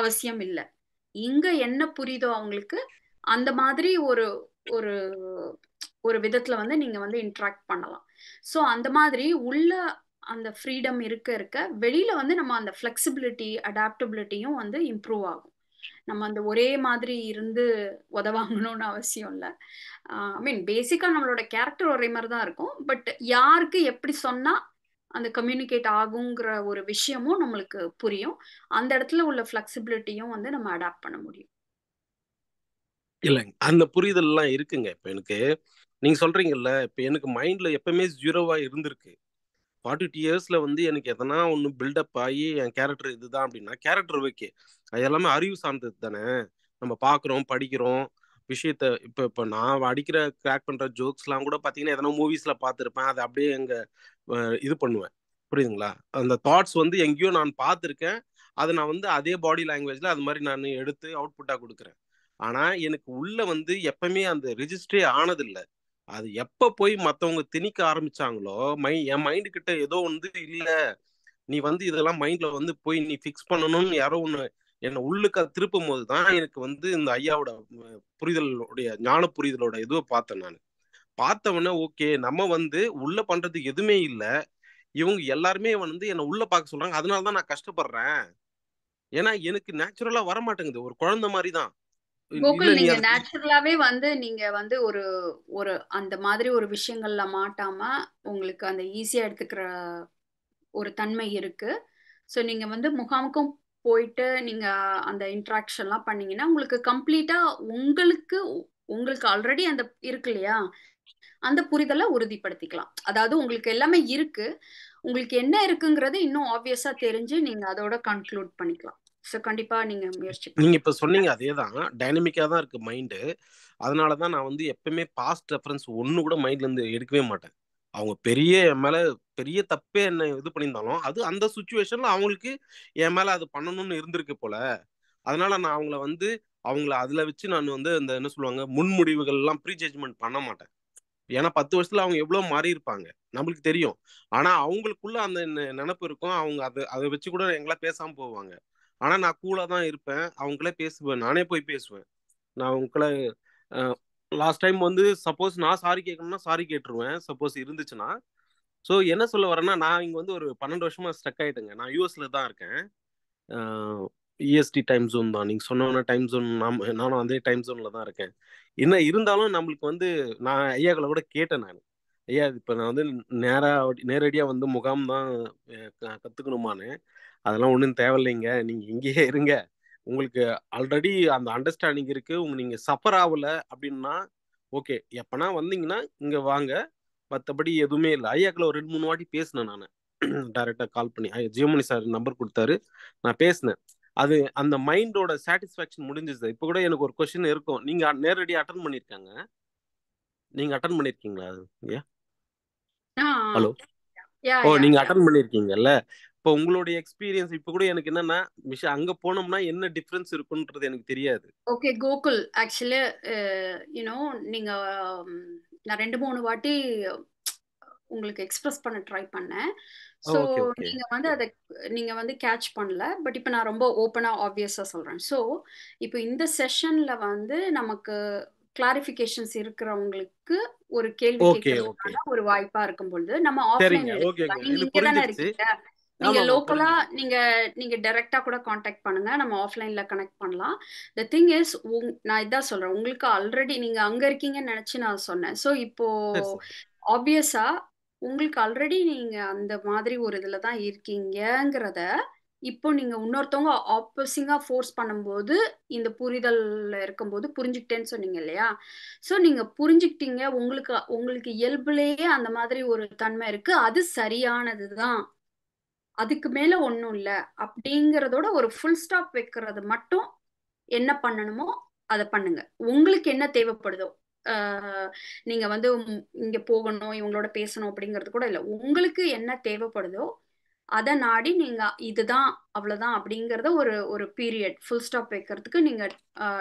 அவசியம் இல்லை இங்க என்ன புரியுதோ அவங்களுக்கு அந்த மாதிரி ஒரு ஒரு ஒரு விதத்துல வந்து நீங்க வந்து இன்ட்ராக்ட் பண்ணலாம் ஸோ அந்த மாதிரி உள்ள அந்த ஃப்ரீடம் இருக்க இருக்க வெளியில வந்து நம்ம அந்த ஃப்ளெக்சிபிலிட்டி அடாப்டபிலிட்டியும் வந்து இம்ப்ரூவ் ஆகும் நம்ம அந்த ஒரே மாதிரி இருந்து உதவாங்கணும்னு அவசியம் இல்லை ஐ மீன் பேசிக்கா நம்மளோட கேரக்டர் ஒரே மாதிரி தான் இருக்கும் பட் யாருக்கு எப்படி சொன்னா அந்த கம்யூனிகேட் ஆகுங்கிற ஒரு விஷயமும் நம்மளுக்கு புரியும் அந்த இடத்துல உள்ள ஃப்ளெக்சிபிலிட்டியும் வந்து நம்ம அடாப்ட் பண்ண முடியும் இல்லைங்க அந்த புரிதல்லாம் இருக்குங்க இப்போ எனக்கு நீங்க சொல்றீங்கல்ல இப்ப எனக்கு மைண்ட்ல எப்பவுமே ஜீரோவா இருந்திருக்கு ஃபார்ட்டி டூ இயர்ஸில் வந்து எனக்கு எதனா ஒன்று பில்டப் ஆகி என் கேரக்டர் இதுதான் அப்படின்னா கேரக்டர் ஓகே அது எல்லாமே அறிவு சார்ந்தது தானே நம்ம பார்க்குறோம் படிக்கிறோம் விஷயத்த இப்போ இப்போ நான் அடிக்கிற கிராக் பண்ணுற ஜோக்ஸ்லாம் கூட பார்த்தீங்கன்னா எதனா மூவிஸில் பார்த்துருப்பேன் அதை அப்படியே எங்கே இது பண்ணுவேன் புரியுதுங்களா அந்த தாட்ஸ் வந்து எங்கேயோ நான் பார்த்துருக்கேன் அதை நான் வந்து அதே பாடி லாங்குவேஜில் அது மாதிரி நான் எடுத்து அவுட்புட்டாக கொடுக்குறேன் ஆனால் எனக்கு உள்ளே வந்து எப்பவுமே அந்த ரிஜிஸ்ட்ரே ஆனதில்லை அது எப்ப போய் மத்தவங்க திணிக்க ஆரம்பிச்சாங்களோ மை என் மைண்டு கிட்ட ஏதோ வந்து இல்ல நீ வந்து இதெல்லாம் மைண்ட்ல வந்து போய் நீ ஃபிக்ஸ் பண்ணணும்னு யாரோ ஒண்ணு என்னை உள்ளுக்க திருப்பும் போதுதான் தான் எனக்கு வந்து இந்த ஐயாவோட புரிதலோடைய ஞான புரிதலோட இதுவை பார்த்தேன் நான் பார்த்தவொடனே ஓகே நம்ம வந்து உள்ள பண்றது எதுவுமே இல்லை இவங்க எல்லாருமே வந்து என்னை உள்ள பார்க்க சொல்றாங்க அதனால தான் நான் கஷ்டப்படுறேன் ஏன்னா எனக்கு நேச்சுரலா வரமாட்டேங்குது ஒரு குழந்தை மாதிரி தான் கோகுல் நீங்க நேச்சுரலாவே வந்து நீங்க வந்து ஒரு ஒரு அந்த மாதிரி ஒரு விஷயங்கள்ல மாட்டாம உங்களுக்கு அந்த ஈஸியா எடுத்துக்கிற ஒரு தன்மை இருக்கு ஸோ நீங்க வந்து முகாமுக்கும் போயிட்டு நீங்க அந்த இன்ட்ராக்ஷன் எல்லாம் பண்ணீங்கன்னா உங்களுக்கு கம்ப்ளீட்டா உங்களுக்கு உங்களுக்கு ஆல்ரெடி அந்த இருக்கு இல்லையா அந்த புரிதலை உறுதிப்படுத்திக்கலாம் அதாவது உங்களுக்கு எல்லாமே இருக்கு உங்களுக்கு என்ன இருக்குங்கிறது இன்னும் ஆப்வியஸா தெரிஞ்சு நீங்க அதோட கன்க்ளூட் பண்ணிக்கலாம் ஸோ கண்டிப்பா நீங்க முயற்சி நீங்க இப்ப சொன்னீங்க அதேதான் டைனமிக்கா தான் இருக்கு மைண்டு அதனாலதான் நான் வந்து எப்பயுமே பாஸ்ட் ரெஃபரன்ஸ் ஒன்னு கூட மைண்ட்ல இருந்து எடுக்கவே மாட்டேன் அவங்க பெரிய என் மேல பெரிய தப்பே என்ன இது பண்ணியிருந்தாலும் அது அந்த சுச்சுவேஷன்ல அவங்களுக்கு என் மேல அது பண்ணணும்னு இருந்திருக்கு போல அதனால நான் அவங்கள வந்து அவங்கள அதுல வச்சு நான் வந்து இந்த என்ன சொல்லுவாங்க முன்முடிவுகள் எல்லாம் ப்ரீ ஜட்ஜ்மெண்ட் பண்ண மாட்டேன் ஏன்னா பத்து வருஷத்துல அவங்க எவ்வளவு மாறி இருப்பாங்க நம்மளுக்கு தெரியும் ஆனா அவங்களுக்குள்ள அந்த நினப்பு இருக்கும் அவங்க அதை அதை வச்சு கூட எங்களா பேசாம போவாங்க ஆனா நான் கூலா தான் இருப்பேன் அவங்களே பேசுவேன் நானே போய் பேசுவேன் நான் அவங்கள லாஸ்ட் டைம் வந்து சப்போஸ் நான் சாரி கேட்கணும்னா சாரி கேட்டுருவேன் சப்போஸ் இருந்துச்சுன்னா ஸோ என்ன சொல்ல வரேன்னா நான் இங்கே வந்து ஒரு பன்னெண்டு வருஷமா ஸ்டக் ஆயிட்டேங்க நான் யூஎஸ்ல தான் இருக்கேன் இஎஸ்டி டைம் ஜோன் தான் நீங்கள் சொன்ன டைம் ஜோன் நாம் நானும் அதே டைம் ஜோன்ல தான் இருக்கேன் என்ன இருந்தாலும் நம்மளுக்கு வந்து நான் ஐயாக்களை கூட கேட்டேன் நான் ஐயா இப்போ நான் வந்து நேராக நேரடியாக வந்து முகாம் தான் கற்றுக்கணுமான்னு அதெல்லாம் ஒன்றும் தேவையில்லைங்க நீங்கள் இங்கேயே இருங்க உங்களுக்கு ஆல்ரெடி அந்த அண்டர்ஸ்டாண்டிங் இருக்குது உங்கள் நீங்கள் சஃபர் ஆகலை அப்படின்னா ஓகே எப்போனா வந்தீங்கன்னா இங்கே வாங்க மற்றபடி எதுவுமே இல்லை ஐயாக்கில் ஒரு ரெண்டு மூணு வாட்டி பேசினேன் நான் டைரெக்டாக கால் பண்ணி ஐயா ஜியோமணி சார் நம்பர் கொடுத்தாரு நான் பேசினேன் அது அந்த மைண்டோட சாட்டிஸ்ஃபேக்ஷன் முடிஞ்சது இப்போ கூட எனக்கு ஒரு கொஷின் இருக்கும் நீங்கள் நேரடியாக அட்டன் பண்ணியிருக்காங்க நீங்கள் அட்டன் பண்ணியிருக்கீங்களா அது ஹலோ ஓ நீங்க அட்டன் பண்ணிருக்கீங்கல்ல இப்போ உங்களுடைய எக்ஸ்பீரியன்ஸ் இப்போ கூட எனக்கு என்னன்னா மிஷா அங்க போனோம்னா என்ன டிஃபரன்ஸ் இருக்குன்றது எனக்கு தெரியாது ஓகே கோகுல் ஆக்சுவலி யூனோ நீங்க நான் ரெண்டு மூணு வாட்டி உங்களுக்கு எக்ஸ்பிரஸ் பண்ண ட்ரை பண்ணேன் ஸோ நீங்க வந்து அதை நீங்க வந்து கேட்ச் பண்ணல பட் இப்போ நான் ரொம்ப ஓப்பனாக ஆப்வியஸாக சொல்கிறேன் ஸோ இப்போ இந்த செஷன்ல வந்து நமக்கு கிளாரிஃபிகேஷன்ஸ் இருக்கிறவங்களுக்கு ஒரு கேள்வி கேட்கறதுக்கான ஒரு வாய்ப்பா இருக்கும் பொழுது நம்ம ஆஃப்லைன் நீங்க என்ன இருக்கீங்க நீங்க லோக்கலா நீங்க நீங்க டைரக்டா கூட காண்டாக்ட் பண்ணுங்க நம்ம ஆஃப்லைன்ல கனெக்ட் பண்ணலாம் த திங் இஸ் நான் இதான் சொல்றேன் உங்களுக்கு ஆல்ரெடி நீங்க அங்க இருக்கீங்கன்னு நினைச்சு நான் சொன்னேன் சோ இப்போ ஆப்வியஸா உங்களுக்கு ஆல்ரெடி நீங்க அந்த மாதிரி ஒரு இதுல தான் இருக்கீங்கங்கிறத இப்போ நீங்க இன்னொருத்தவங்க ஆப்போசிங்கா ஃபோர்ஸ் பண்ணும்போது இந்த புரிதல்ல இருக்கும்போது புரிஞ்சுக்கிட்டேன்னு சொன்னீங்க இல்லையா சோ நீங்க புரிஞ்சுக்கிட்டீங்க உங்களுக்கு உங்களுக்கு இயல்புலேயே அந்த மாதிரி ஒரு தன்மை இருக்கு அது சரியானது தான் அதுக்கு மேல ஒன்றும் இல்லை அப்படிங்கிறதோட ஒரு ஃபுல் ஸ்டாப் வைக்கிறது மட்டும் என்ன பண்ணணுமோ அதை பண்ணுங்க உங்களுக்கு என்ன தேவைப்படுதோ நீங்க வந்து இங்க போகணும் இவங்களோட பேசணும் அப்படிங்கிறது கூட இல்லை உங்களுக்கு என்ன தேவைப்படுதோ அதை நாடி நீங்க இதுதான் அவ்வளவுதான் அப்படிங்கறத ஒரு ஒரு பீரியட் ஃபுல் ஸ்டாப் வைக்கிறதுக்கு நீங்க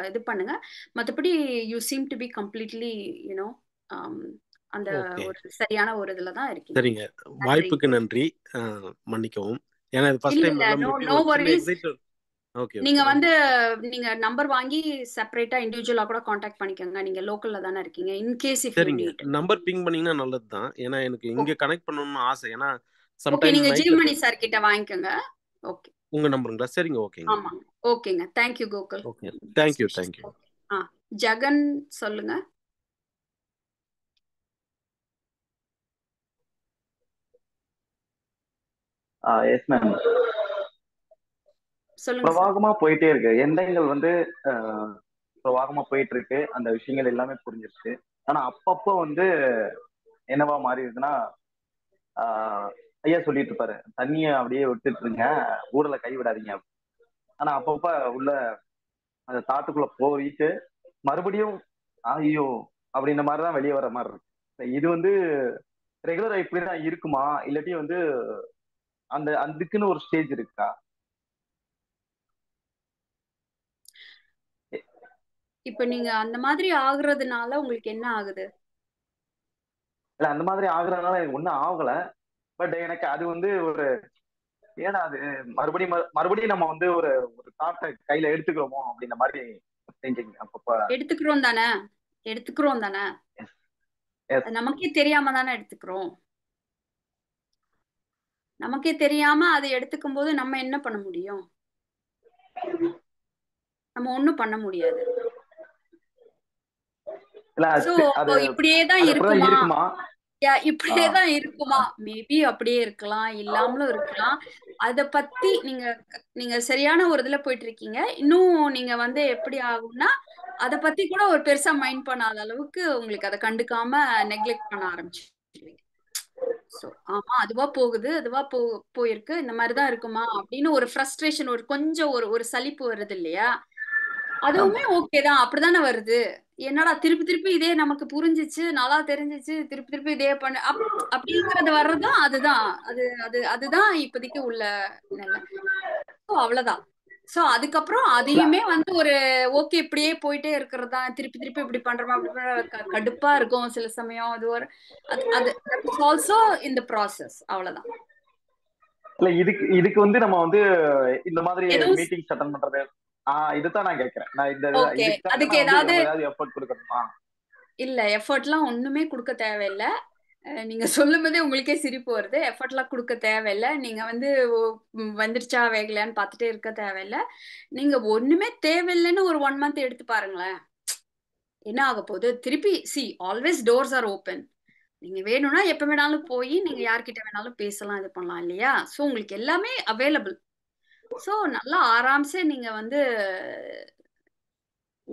இது பண்ணுங்க மற்றபடி you seem to be completely you know அந்த ஒரு சரியான ஒரு இதுல தான் இருக்கு சரிங்க வாய்ப்புக்கு நன்றி மன்னிக்கவும் ஏன்னா இது ஃபர்ஸ்ட் டைம் நோ வரிஸ் நீங்க வந்து நீங்க நம்பர் வாங்கி செப்பரேட்டா இண்டிவிஜுவலா கூட காண்டாக்ட் பண்ணிக்கோங்க நீங்க லோக்கல்ல தானே இருக்கீங்க இன் கேஸ் இஃப் சரிங்க நம்பர் பிங் பண்ணீங்கன்னா நல்லது தான் ஏன்னா எனக்கு இங்க கனெக்ட் பண்ணனும்னு ஆசை ஏன்னா டைம் நீங்க ஜீவமணி சார் கிட்ட வாங்கிக்கோங்க ஓகே உங்க நம்பருங்களா சரிங்க ஓகேங்க ஆமா ஓகேங்க thank you Gokul okay thank you thank you ஆ ஜெகன் சொல்லுங்க எஸ் மேம் பிரவாகமா போயிட்டே இருக்கு எங்கள் வந்து பிரவாகமா போயிட்டு இருக்கு அந்த விஷயங்கள் எல்லாமே புரிஞ்சிருச்சு ஆனா அப்பப்போ வந்து என்னவா மாறி இருக்குன்னா ஐயா சொல்லிட்டு இருப்பாரு தண்ணிய அப்படியே விட்டுட்டு இருங்க ஊடல கை விடாதீங்க ஆனா அப்பப்ப உள்ள அந்த தாத்துக்குள்ள போயிட்டு மறுபடியும் ஐயோ அப்படின்ற மாதிரிதான் வெளியே வர மாதிரி இருக்கு இது வந்து ரெகுலரா இப்படிதான் இருக்குமா இல்லாட்டி வந்து அந்த அதுக்குன்னு ஒரு ஸ்டேஜ் இருக்கா இப்ப நீங்க அந்த மாதிரி ஆகுறதுனால உங்களுக்கு என்ன ஆகுது இல்ல அந்த மாதிரி ஆகுறதுனால எனக்கு ஒன்றும் ஆகல பட் எனக்கு அது வந்து ஒரு ஏன்னா அது மறுபடியும் மறுபடியும் நம்ம வந்து ஒரு ஒரு தாட்டை கையில எடுத்துக்கிறோமோ அப்படின்ற மாதிரி திங்கிங் எடுத்துக்கிறோம் தானே எடுத்துக்கிறோம் தானே நமக்கே தெரியாம தானே எடுத்துக்கிறோம் நமக்கே தெரியாம அதை எடுத்துக்கும் போது நம்ம என்ன பண்ண முடியும் நம்ம ஒண்ணும் பண்ண முடியாது மேபி அப்படியே இருக்கலாம் இல்லாமலும் இருக்கலாம் அத பத்தி நீங்க நீங்க சரியான ஒரு இதுல போயிட்டு இருக்கீங்க இன்னும் நீங்க வந்து எப்படி ஆகும்னா அத பத்தி கூட ஒரு பெருசா மைண்ட் பண்ணாத அளவுக்கு உங்களுக்கு அதை கண்டுக்காம நெக்லெக்ட் பண்ண ஆரம்பிச்சு ஆமா அதுவா போகுது அதுவா போ போயிருக்கு இந்த மாதிரிதான் இருக்குமா அப்படின்னு ஒரு ஃப்ரஸ்ட்ரேஷன் ஒரு கொஞ்சம் ஒரு ஒரு சலிப்பு வருது இல்லையா அதுவுமே ஓகேதான் அப்படிதானே வருது என்னடா திருப்பி திருப்பி இதே நமக்கு புரிஞ்சிச்சு நல்லா தெரிஞ்சிச்சு திருப்பி திருப்பி இதே பண்ணு அப் அப்படிங்கறது வர்றதும் அதுதான் அது அது அதுதான் இப்போதைக்கு உள்ள நிலை அவ்வளவுதான் சோ அதுக்கப்புறம் அதையுமே வந்து ஒரு ஓகே இப்படியே போயிட்டே இருக்கிறதா திருப்பி திருப்பி இப்படி பண்றோமா அப்படி கடுப்பா இருக்கும் சில சமயம் அது ஒரு அது ஆல்சோ இந்த ப்ராசஸ் அவ்வளவுதான் இல்ல இதுக்கு இதுக்கு வந்து நம்ம வந்து இந்த மாதிரி மீட்டிங்ஸ் அட்டன் பண்றது ஆஹ் இதுதான் நான் கேக்குறேன் நான் இந்த அதுக்கு ஏதாவது எஃபோர்ட் கொடுக்கணுமா இல்ல எஃபர்ட்லாம் ஒண்ணுமே கொடுக்க தேவையில்ல நீங்க சொல்லும் போதே உங்களுக்கே சிரிப்பு வருது எஃபர்ட்லாம் கொடுக்க தேவையில்லை நீங்க வந்து வந்துருச்சா வேகலையான்னு பார்த்துட்டே இருக்க தேவையில்லை நீங்க ஒண்ணுமே தேவையில்லைன்னு ஒரு ஒன் மந்த் எடுத்து பாருங்களேன் என்ன ஆக போகுது திருப்பி see always doors are open நீங்க வேணும்னா எப்ப வேணாலும் போய் நீங்க யார்கிட்ட வேணாலும் பேசலாம் இது பண்ணலாம் இல்லையா ஸோ உங்களுக்கு எல்லாமே அவைலபிள் ஸோ நல்லா ஆராம்சே நீங்க வந்து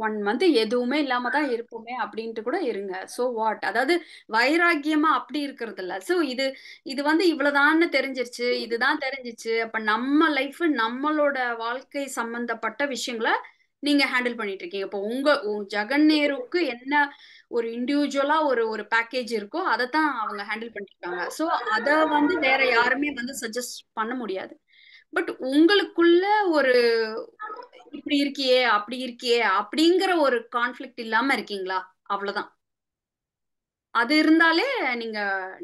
ஒன் மந்த் எதுவுமே இல்லாம தான் இருப்போமே அப்படின்ட்டு கூட இருங்க சோ வாட் அதாவது வைராக்கியமா அப்படி இருக்கிறது இல்ல சோ இது இது வந்து இவ்வளவுதான்னு தெரிஞ்சிருச்சு இதுதான் தெரிஞ்சிச்சு அப்ப நம்ம லைஃப் நம்மளோட வாழ்க்கை சம்பந்தப்பட்ட விஷயங்களை நீங்க ஹேண்டில் பண்ணிட்டு இருக்கீங்க இப்போ உங்க ஜெகன் நேருக்கு என்ன ஒரு இண்டிவிஜுவலா ஒரு ஒரு பேக்கேஜ் இருக்கோ அதை தான் அவங்க ஹேண்டில் பண்ணிருக்காங்க சோ அத வந்து வேற யாருமே வந்து சஜஸ்ட் பண்ண முடியாது பட் உங்களுக்குள்ள ஒரு இப்படி இருக்கியே அப்படி இருக்கியே அப்படிங்கிற ஒரு கான்ஃபிளிக்ட் இல்லாம இருக்கீங்களா அவ்வளவுதான் அது இருந்தாலே நீங்க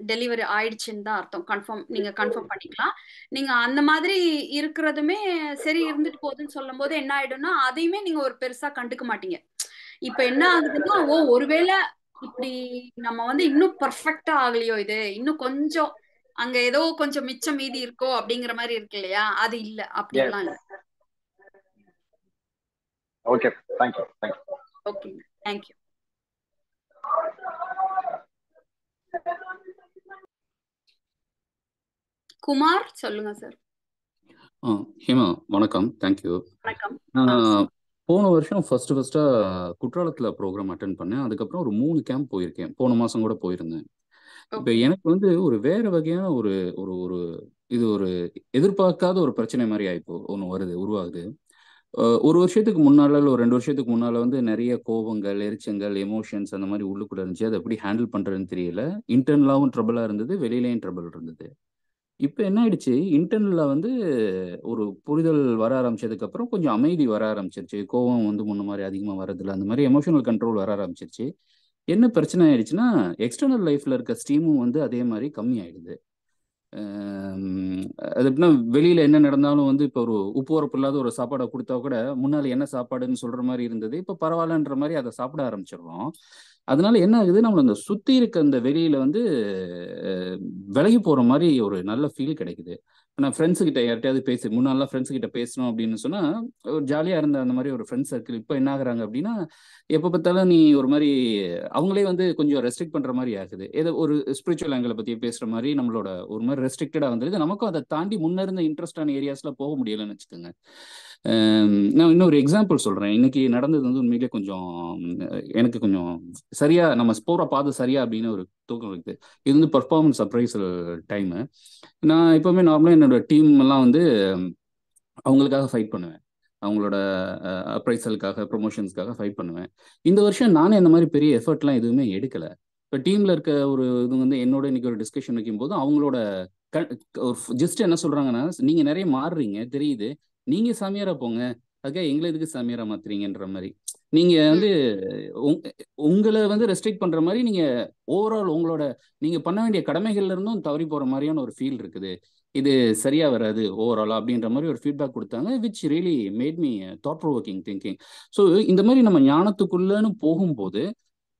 டெலிவரி ஆயிடுச்சுன்னு தான் அர்த்தம் கன்ஃபார்ம் நீங்க கன்ஃபார்ம் பண்ணிக்கலாம் நீங்க அந்த மாதிரி இருக்கிறதுமே சரி இருந்துட்டு போகுதுன்னு சொல்லும் போது என்ன ஆயிடும்னா அதையுமே நீங்க ஒரு பெருசா கண்டுக்க மாட்டீங்க இப்ப என்ன ஆகுதுன்னா ஓ ஒருவேளை இப்படி நம்ம வந்து இன்னும் பர்ஃபெக்டா ஆகலையோ இது இன்னும் கொஞ்சம் அங்க ஏதோ கொஞ்சம் மிச்சம் மீதி இருக்கோ அப்படிங்கிற மாதிரி இருக்கு இல்லையா அது இல்ல அப்படிலாம் இல்ல okay thank you thank you okay thank you Kumar சொல்லுங்க சார் ஹிமா வணக்கம் யூ வணக்கம் போன வருஷம் ஃபர்ஸ்ட் ஃபர்ஸ்டா குற்றாலத்துல ப்ரோக்ராம் அட்டன் பண்ணேன் அதுக்கப்புறம் ஒரு மூணு கேம்ப் போயிருக்கேன் போன மாசம் கூட போயிருந்தேன் இப்ப எனக்கு வந்து ஒரு வேற வகையான ஒரு ஒரு ஒரு இது ஒரு எதிர்பார்க்காத ஒரு பிரச்சனை மாதிரி ஆயிப்போ ஒன்று வருது உருவாகுது ஒரு வருஷத்துக்கு முன்னால இல்ல ஒரு ரெண்டு வருஷத்துக்கு முன்னால வந்து நிறைய கோபங்கள் எரிச்சங்கள் எமோஷன்ஸ் அந்த மாதிரி உள்ளுக்குள்ள இருந்துச்சு அதை எப்படி ஹேண்டில் பண்றதுன்னு தெரியல இன்டர்னலாவும் ட்ரபிளா இருந்தது வெளியிலையும் ட்ரபிள் இருந்தது இப்போ என்ன ஆயிடுச்சு இன்டர்னல்ல வந்து ஒரு புரிதல் வர ஆரம்பிச்சதுக்கு அப்புறம் கொஞ்சம் அமைதி வர ஆரம்பிச்சிருச்சு கோவம் வந்து முன்ன மாதிரி அதிகமாக வரதில்லை அந்த மாதிரி எமோஷனல் கண்ட்ரோல் வர ஆரம்பிச்சிருச்சு என்ன பிரச்சனை ஆயிடுச்சுன்னா எக்ஸ்டர்னல் லைஃப்ல இருக்க ஸ்டீமும் வந்து அதே மாதிரி கம்மி ஆயிடுது அது எப்படின்னா வெளியில என்ன நடந்தாலும் வந்து இப்போ ஒரு உப்பு உரப்பு இல்லாத ஒரு சாப்பாடை கொடுத்தா கூட முன்னால என்ன சாப்பாடுன்னு சொல்ற மாதிரி இருந்தது இப்போ பரவாயில்லன்ற மாதிரி அதை சாப்பிட ஆரம்பிச்சிடுறோம் அதனால என்ன ஆகுது நம்மள அந்த சுத்தி இருக்க அந்த வெளியில வந்து விலகி போற மாதிரி ஒரு நல்ல ஃபீல் கிடைக்குது நான் ஃப்ரெண்ட்ஸுக்கிட்ட யார்கிட்டயாவது முன்னாள்லாம் ஃப்ரெண்ட்ஸ் கிட்ட பேசணும் அப்படின்னு சொன்னால் ஒரு ஜாலியாக இருந்த அந்த மாதிரி ஒரு ஃப்ரெண்ட்ஸ் சர்க்கிள் இப்போ என்ன ஆகுறாங்க அப்படின்னா எப்போ பார்த்தாலும் நீ ஒரு மாதிரி அவங்களே வந்து கொஞ்சம் ரெஸ்ட்ரிக்ட் பண்ற மாதிரி ஆகுது ஏதோ ஒரு ஸ்பிரிச்சுவல் ஆங்கிளை பற்றி பேசுற மாதிரி நம்மளோட ஒரு மாதிரி ரெஸ்ட்ரிக்டடா வந்துடுது நமக்கும் அதை தாண்டி முன்ன இருந்த இன்ட்ரெஸ்டான ஏரியாஸில் போக முடியலன்னு வச்சுக்கோங்க நான் இன்னொரு எக்ஸாம்பிள் சொல்கிறேன் இன்னைக்கு நடந்தது வந்து உண்மையிலே கொஞ்சம் எனக்கு கொஞ்சம் சரியா நம்ம ஸ்போரை பார்த்து சரியா அப்படின்னு ஒரு தூக்கம் இருக்குது இது வந்து பர்ஃபார்மன்ஸ் சர்ப்ரைஸ் டைமு நான் எப்போவுமே நார்மலாக என்னோட டீம் எல்லாம் வந்து அவங்களுக்காக ஃபைட் பண்ணுவேன் அவங்களோட அப்ரைசலுக்காக ப்ரொமோஷன்ஸ்க்காக ஃபைட் பண்ணுவேன் இந்த வருஷம் நானே இந்த மாதிரி பெரிய எஃபர்ட்லாம் எதுவுமே எடுக்கலை இப்போ டீமில் இருக்க ஒரு இது வந்து என்னோட இன்னைக்கு ஒரு டிஸ்கஷன் வைக்கும்போது அவங்களோட ஒரு ஜஸ்ட் என்ன சொல்கிறாங்கன்னா நீங்கள் நிறைய மாறுறீங்க தெரியுது நீங்க சமையரா போங்க அதுக்காக எங்களை எதுக்கு சமையரா மாத்துறீங்கன்ற மாதிரி நீங்க வந்து உங்களை வந்து ரெஸ்ட்ரிக்ட் பண்ற மாதிரி நீங்க ஓவரால் உங்களோட நீங்க பண்ண வேண்டிய கடமைகள்ல இருந்தும் தவறி போற மாதிரியான ஒரு ஃபீல் இருக்குது இது சரியா வராது ஓவரால் அப்படின்ற மாதிரி ஒரு ஃபீட்பேக் கொடுத்தாங்க which really made me thought provoking thinking so இந்த மாதிரி நம்ம ஞானத்துக்குள்ளன்னு போகும்போது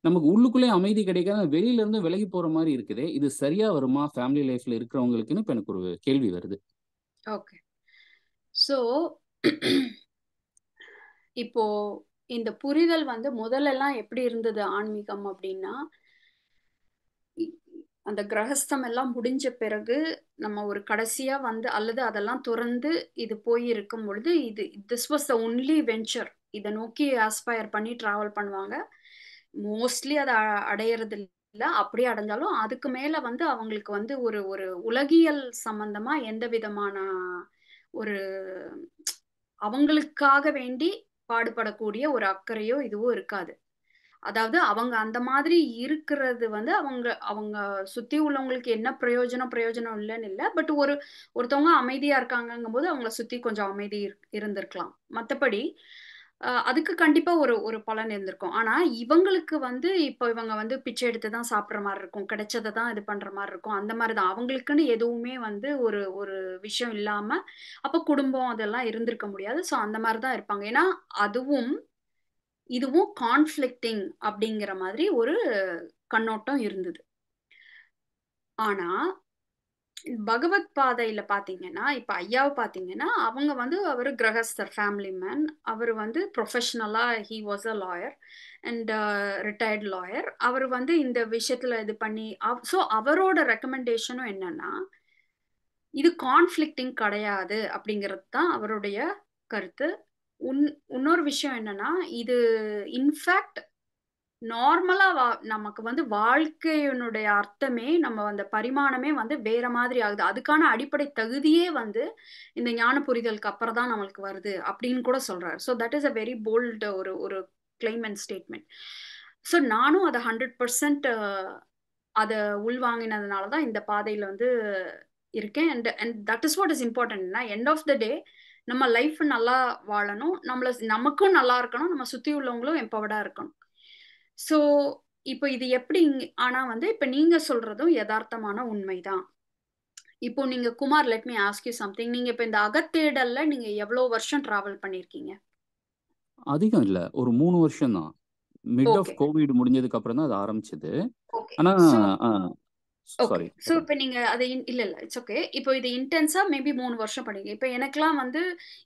நமக்கு உள்ளுக்குள்ளே அமைதி கிடைக்காத வெளியில இருந்து விலகி போற மாதிரி இருக்குது இது சரியா வருமா ஃபேமிலி லைஃப்ல இருக்கிறவங்களுக்குன்னு இப்போ எனக்கு ஒரு கேள்வி வருது ஓகே ஸோ இப்போ இந்த புரிதல் வந்து முதலெல்லாம் எப்படி இருந்தது ஆன்மீகம் அப்படின்னா அந்த கிரகஸ்தம் எல்லாம் முடிஞ்ச பிறகு நம்ம ஒரு கடைசியா வந்து அல்லது அதெல்லாம் துறந்து இது போய் இருக்கும் பொழுது இது this was the only venture இதை நோக்கி ஆஸ்பயர் பண்ணி டிராவல் பண்ணுவாங்க மோஸ்ட்லி அதை அடையிறது இல்லை அப்படியே அடைஞ்சாலும் அதுக்கு மேல வந்து அவங்களுக்கு வந்து ஒரு ஒரு உலகியல் சம்பந்தமா எந்த விதமான ஒரு அவங்களுக்காக வேண்டி பாடுபடக்கூடிய ஒரு அக்கறையோ இதுவோ இருக்காது அதாவது அவங்க அந்த மாதிரி இருக்கிறது வந்து அவங்க அவங்க சுத்தி உள்ளவங்களுக்கு என்ன பிரயோஜனம் பிரயோஜனம் இல்லைன்னு இல்லை பட் ஒரு ஒருத்தவங்க அமைதியா இருக்காங்கும் போது அவங்கள சுத்தி கொஞ்சம் அமைதி இருந்திருக்கலாம் மற்றபடி அதுக்கு கண்டிப்பா ஒரு ஒரு பலன் இருந்திருக்கும். ஆனா, இவங்களுக்கு வந்து இப்ப இவங்க வந்து பிச்சை எடுத்து தான் சாப்பிட்ற மாதிரி இருக்கும். கிடைச்சதை தான் இது பண்ற மாதிரி இருக்கும். அந்த மாதிரி தான். அவங்களுக்குன்னு எதுவுமே வந்து ஒரு ஒரு விஷயம் இல்லாம, அப்ப குடும்பம் அதெல்லாம் இருந்திருக்க முடியாது. ஸோ, அந்த மாதிரி தான் இருப்பாங்க. ஏன்னா, அதுவும், இதுவும் கான்ஃப்ளிக்டிங் அப்படிங்கிற மாதிரி ஒரு கண்ணோட்டம் இருந்தது. ஆனா பகவத் பாதையில பாத்தீங்கன்னா இப்ப ஐயாவை பாத்தீங்கன்னா அவங்க வந்து அவர் கிரகஸ்தர் ஃபேமிலி மேன் அவர் வந்து ப்ரொஃபஷனலா he was a lawyer and retired lawyer அவர் வந்து இந்த விஷயத்துல இது பண்ணி ஸோ அவரோட ரெக்கமெண்டேஷனும் என்னன்னா இது கான்ஃப்ளிக்டிங் கிடையாது அப்படிங்கிறது தான் அவருடைய கருத்து உன் இன்னொரு விஷயம் என்னன்னா இது இன்ஃபேக்ட் நார்மலா வா நமக்கு வந்து வாழ்க்கையினுடைய அர்த்தமே நம்ம அந்த பரிமாணமே வந்து வேற மாதிரி ஆகுது அதுக்கான அடிப்படை தகுதியே வந்து இந்த ஞான புரிதலுக்கு அப்புறம் தான் நம்மளுக்கு வருது அப்படின்னு கூட சொல்றாரு so that is a very bold ஒரு ஒரு கிளைம் அண்ட் ஸ்டேட்மெண்ட் ஸோ நானும் அதை ஹண்ட்ரட் பர்சன்ட் அதை உள்வாங்கினதுனால தான் இந்த பாதையில வந்து இருக்கேன் and and that is what is இம்பார்ட்டன்ட்னா எண்ட் ஆஃப் த டே நம்ம லைஃப் நல்லா வாழணும் நம்மள நமக்கும் நல்லா இருக்கணும் நம்ம சுற்றி உள்ளவங்களும் எம்பவர்டா இருக்கணும் ஸோ இப்போ இது எப்படி ஆனா வந்து இப்ப நீங்க சொல்றதும் யதார்த்தமான உண்மைதான் இப்போ நீங்க Kumar let me ask you something நீங்க இப்ப இந்த அகத்தேடல்ல நீங்க எவ்வளவு வருஷம் டிராவல் பண்ணிருக்கீங்க அதிகம் இல்ல ஒரு மூணு வருஷம் தான் மிட் ஆஃப் கோவிட் முடிஞ்சதுக்கு அப்புறம் தான் அது ஆரம்பிச்சது ஆனா சாரி சோ இப்ப நீங்க அத இல்ல இல்ல இட்ஸ் ஓகே இப்போ இது இன்டென்ஸா மேபி மூணு வருஷம் பண்ணீங்க இப்போ எனக்கெல்லாம் வந்து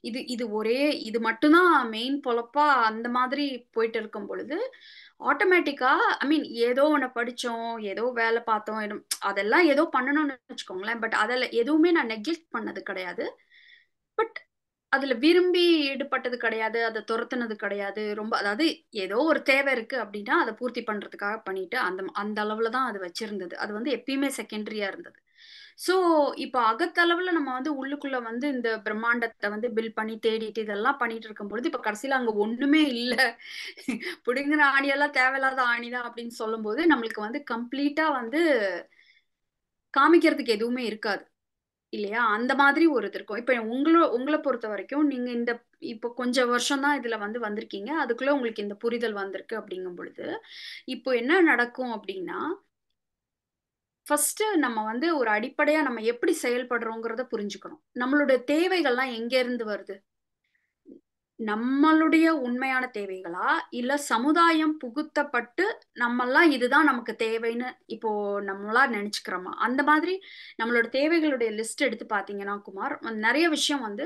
இது இது ஒரே இது மட்டும்தான் மெயின் பொழப்பா அந்த மாதிரி போயிட்டு இருக்கும் பொழுது ஆட்டோமேட்டிக்கா ஐ மீன் ஏதோ ஒன்று படித்தோம் ஏதோ வேலை பார்த்தோம் எதுவும் அதெல்லாம் ஏதோ பண்ணணும்னு வச்சுக்கோங்களேன் பட் அதில் எதுவுமே நான் நெக்லெக்ட் பண்ணது கிடையாது பட் அதில் விரும்பி ஈடுபட்டது கிடையாது அதை துரத்துனது கிடையாது ரொம்ப அதாவது ஏதோ ஒரு தேவை இருக்குது அப்படின்னா அதை பூர்த்தி பண்ணுறதுக்காக பண்ணிட்டு அந்த அந்த அளவில் தான் அது வச்சுருந்தது அது வந்து எப்பயுமே செகண்டரியாக இருந்தது சோ இப்போ அகத்தளவுல நம்ம வந்து உள்ளுக்குள்ள வந்து இந்த பிரம்மாண்டத்தை வந்து பில் பண்ணி தேடிட்டு இதெல்லாம் பண்ணிட்டு பொழுது இப்ப கடைசியில அங்க ஒண்ணுமே இல்ல பிடுங்குற ஆணியெல்லாம் தேவையில்லாத ஆணிதான் அப்படின்னு சொல்லும் போது நம்மளுக்கு வந்து கம்ப்ளீட்டா வந்து காமிக்கிறதுக்கு எதுவுமே இருக்காது இல்லையா அந்த மாதிரி ஒரு இது இருக்கும் இப்ப உங்களோ உங்களை பொறுத்த வரைக்கும் நீங்க இந்த இப்போ கொஞ்சம் வருஷம் தான் இதுல வந்து வந்திருக்கீங்க அதுக்குள்ள உங்களுக்கு இந்த புரிதல் வந்திருக்கு அப்படிங்கும் பொழுது இப்போ என்ன நடக்கும் அப்படின்னா ஃபர்ஸ்ட் நம்ம வந்து ஒரு அடிப்படையா நம்ம எப்படி செயல்படுறோங்கிறத புரிஞ்சுக்கணும் நம்மளுடைய தேவைகள்லாம் எங்க இருந்து வருது நம்மளுடைய உண்மையான தேவைகளா இல்ல சமுதாயம் புகுத்தப்பட்டு நம்மெல்லாம் இதுதான் நமக்கு தேவைன்னு இப்போ நம்மளா நினைச்சுக்கிறோமா அந்த மாதிரி நம்மளோட தேவைகளுடைய லிஸ்ட் எடுத்து பாத்தீங்கன்னா குமார் நிறைய விஷயம் வந்து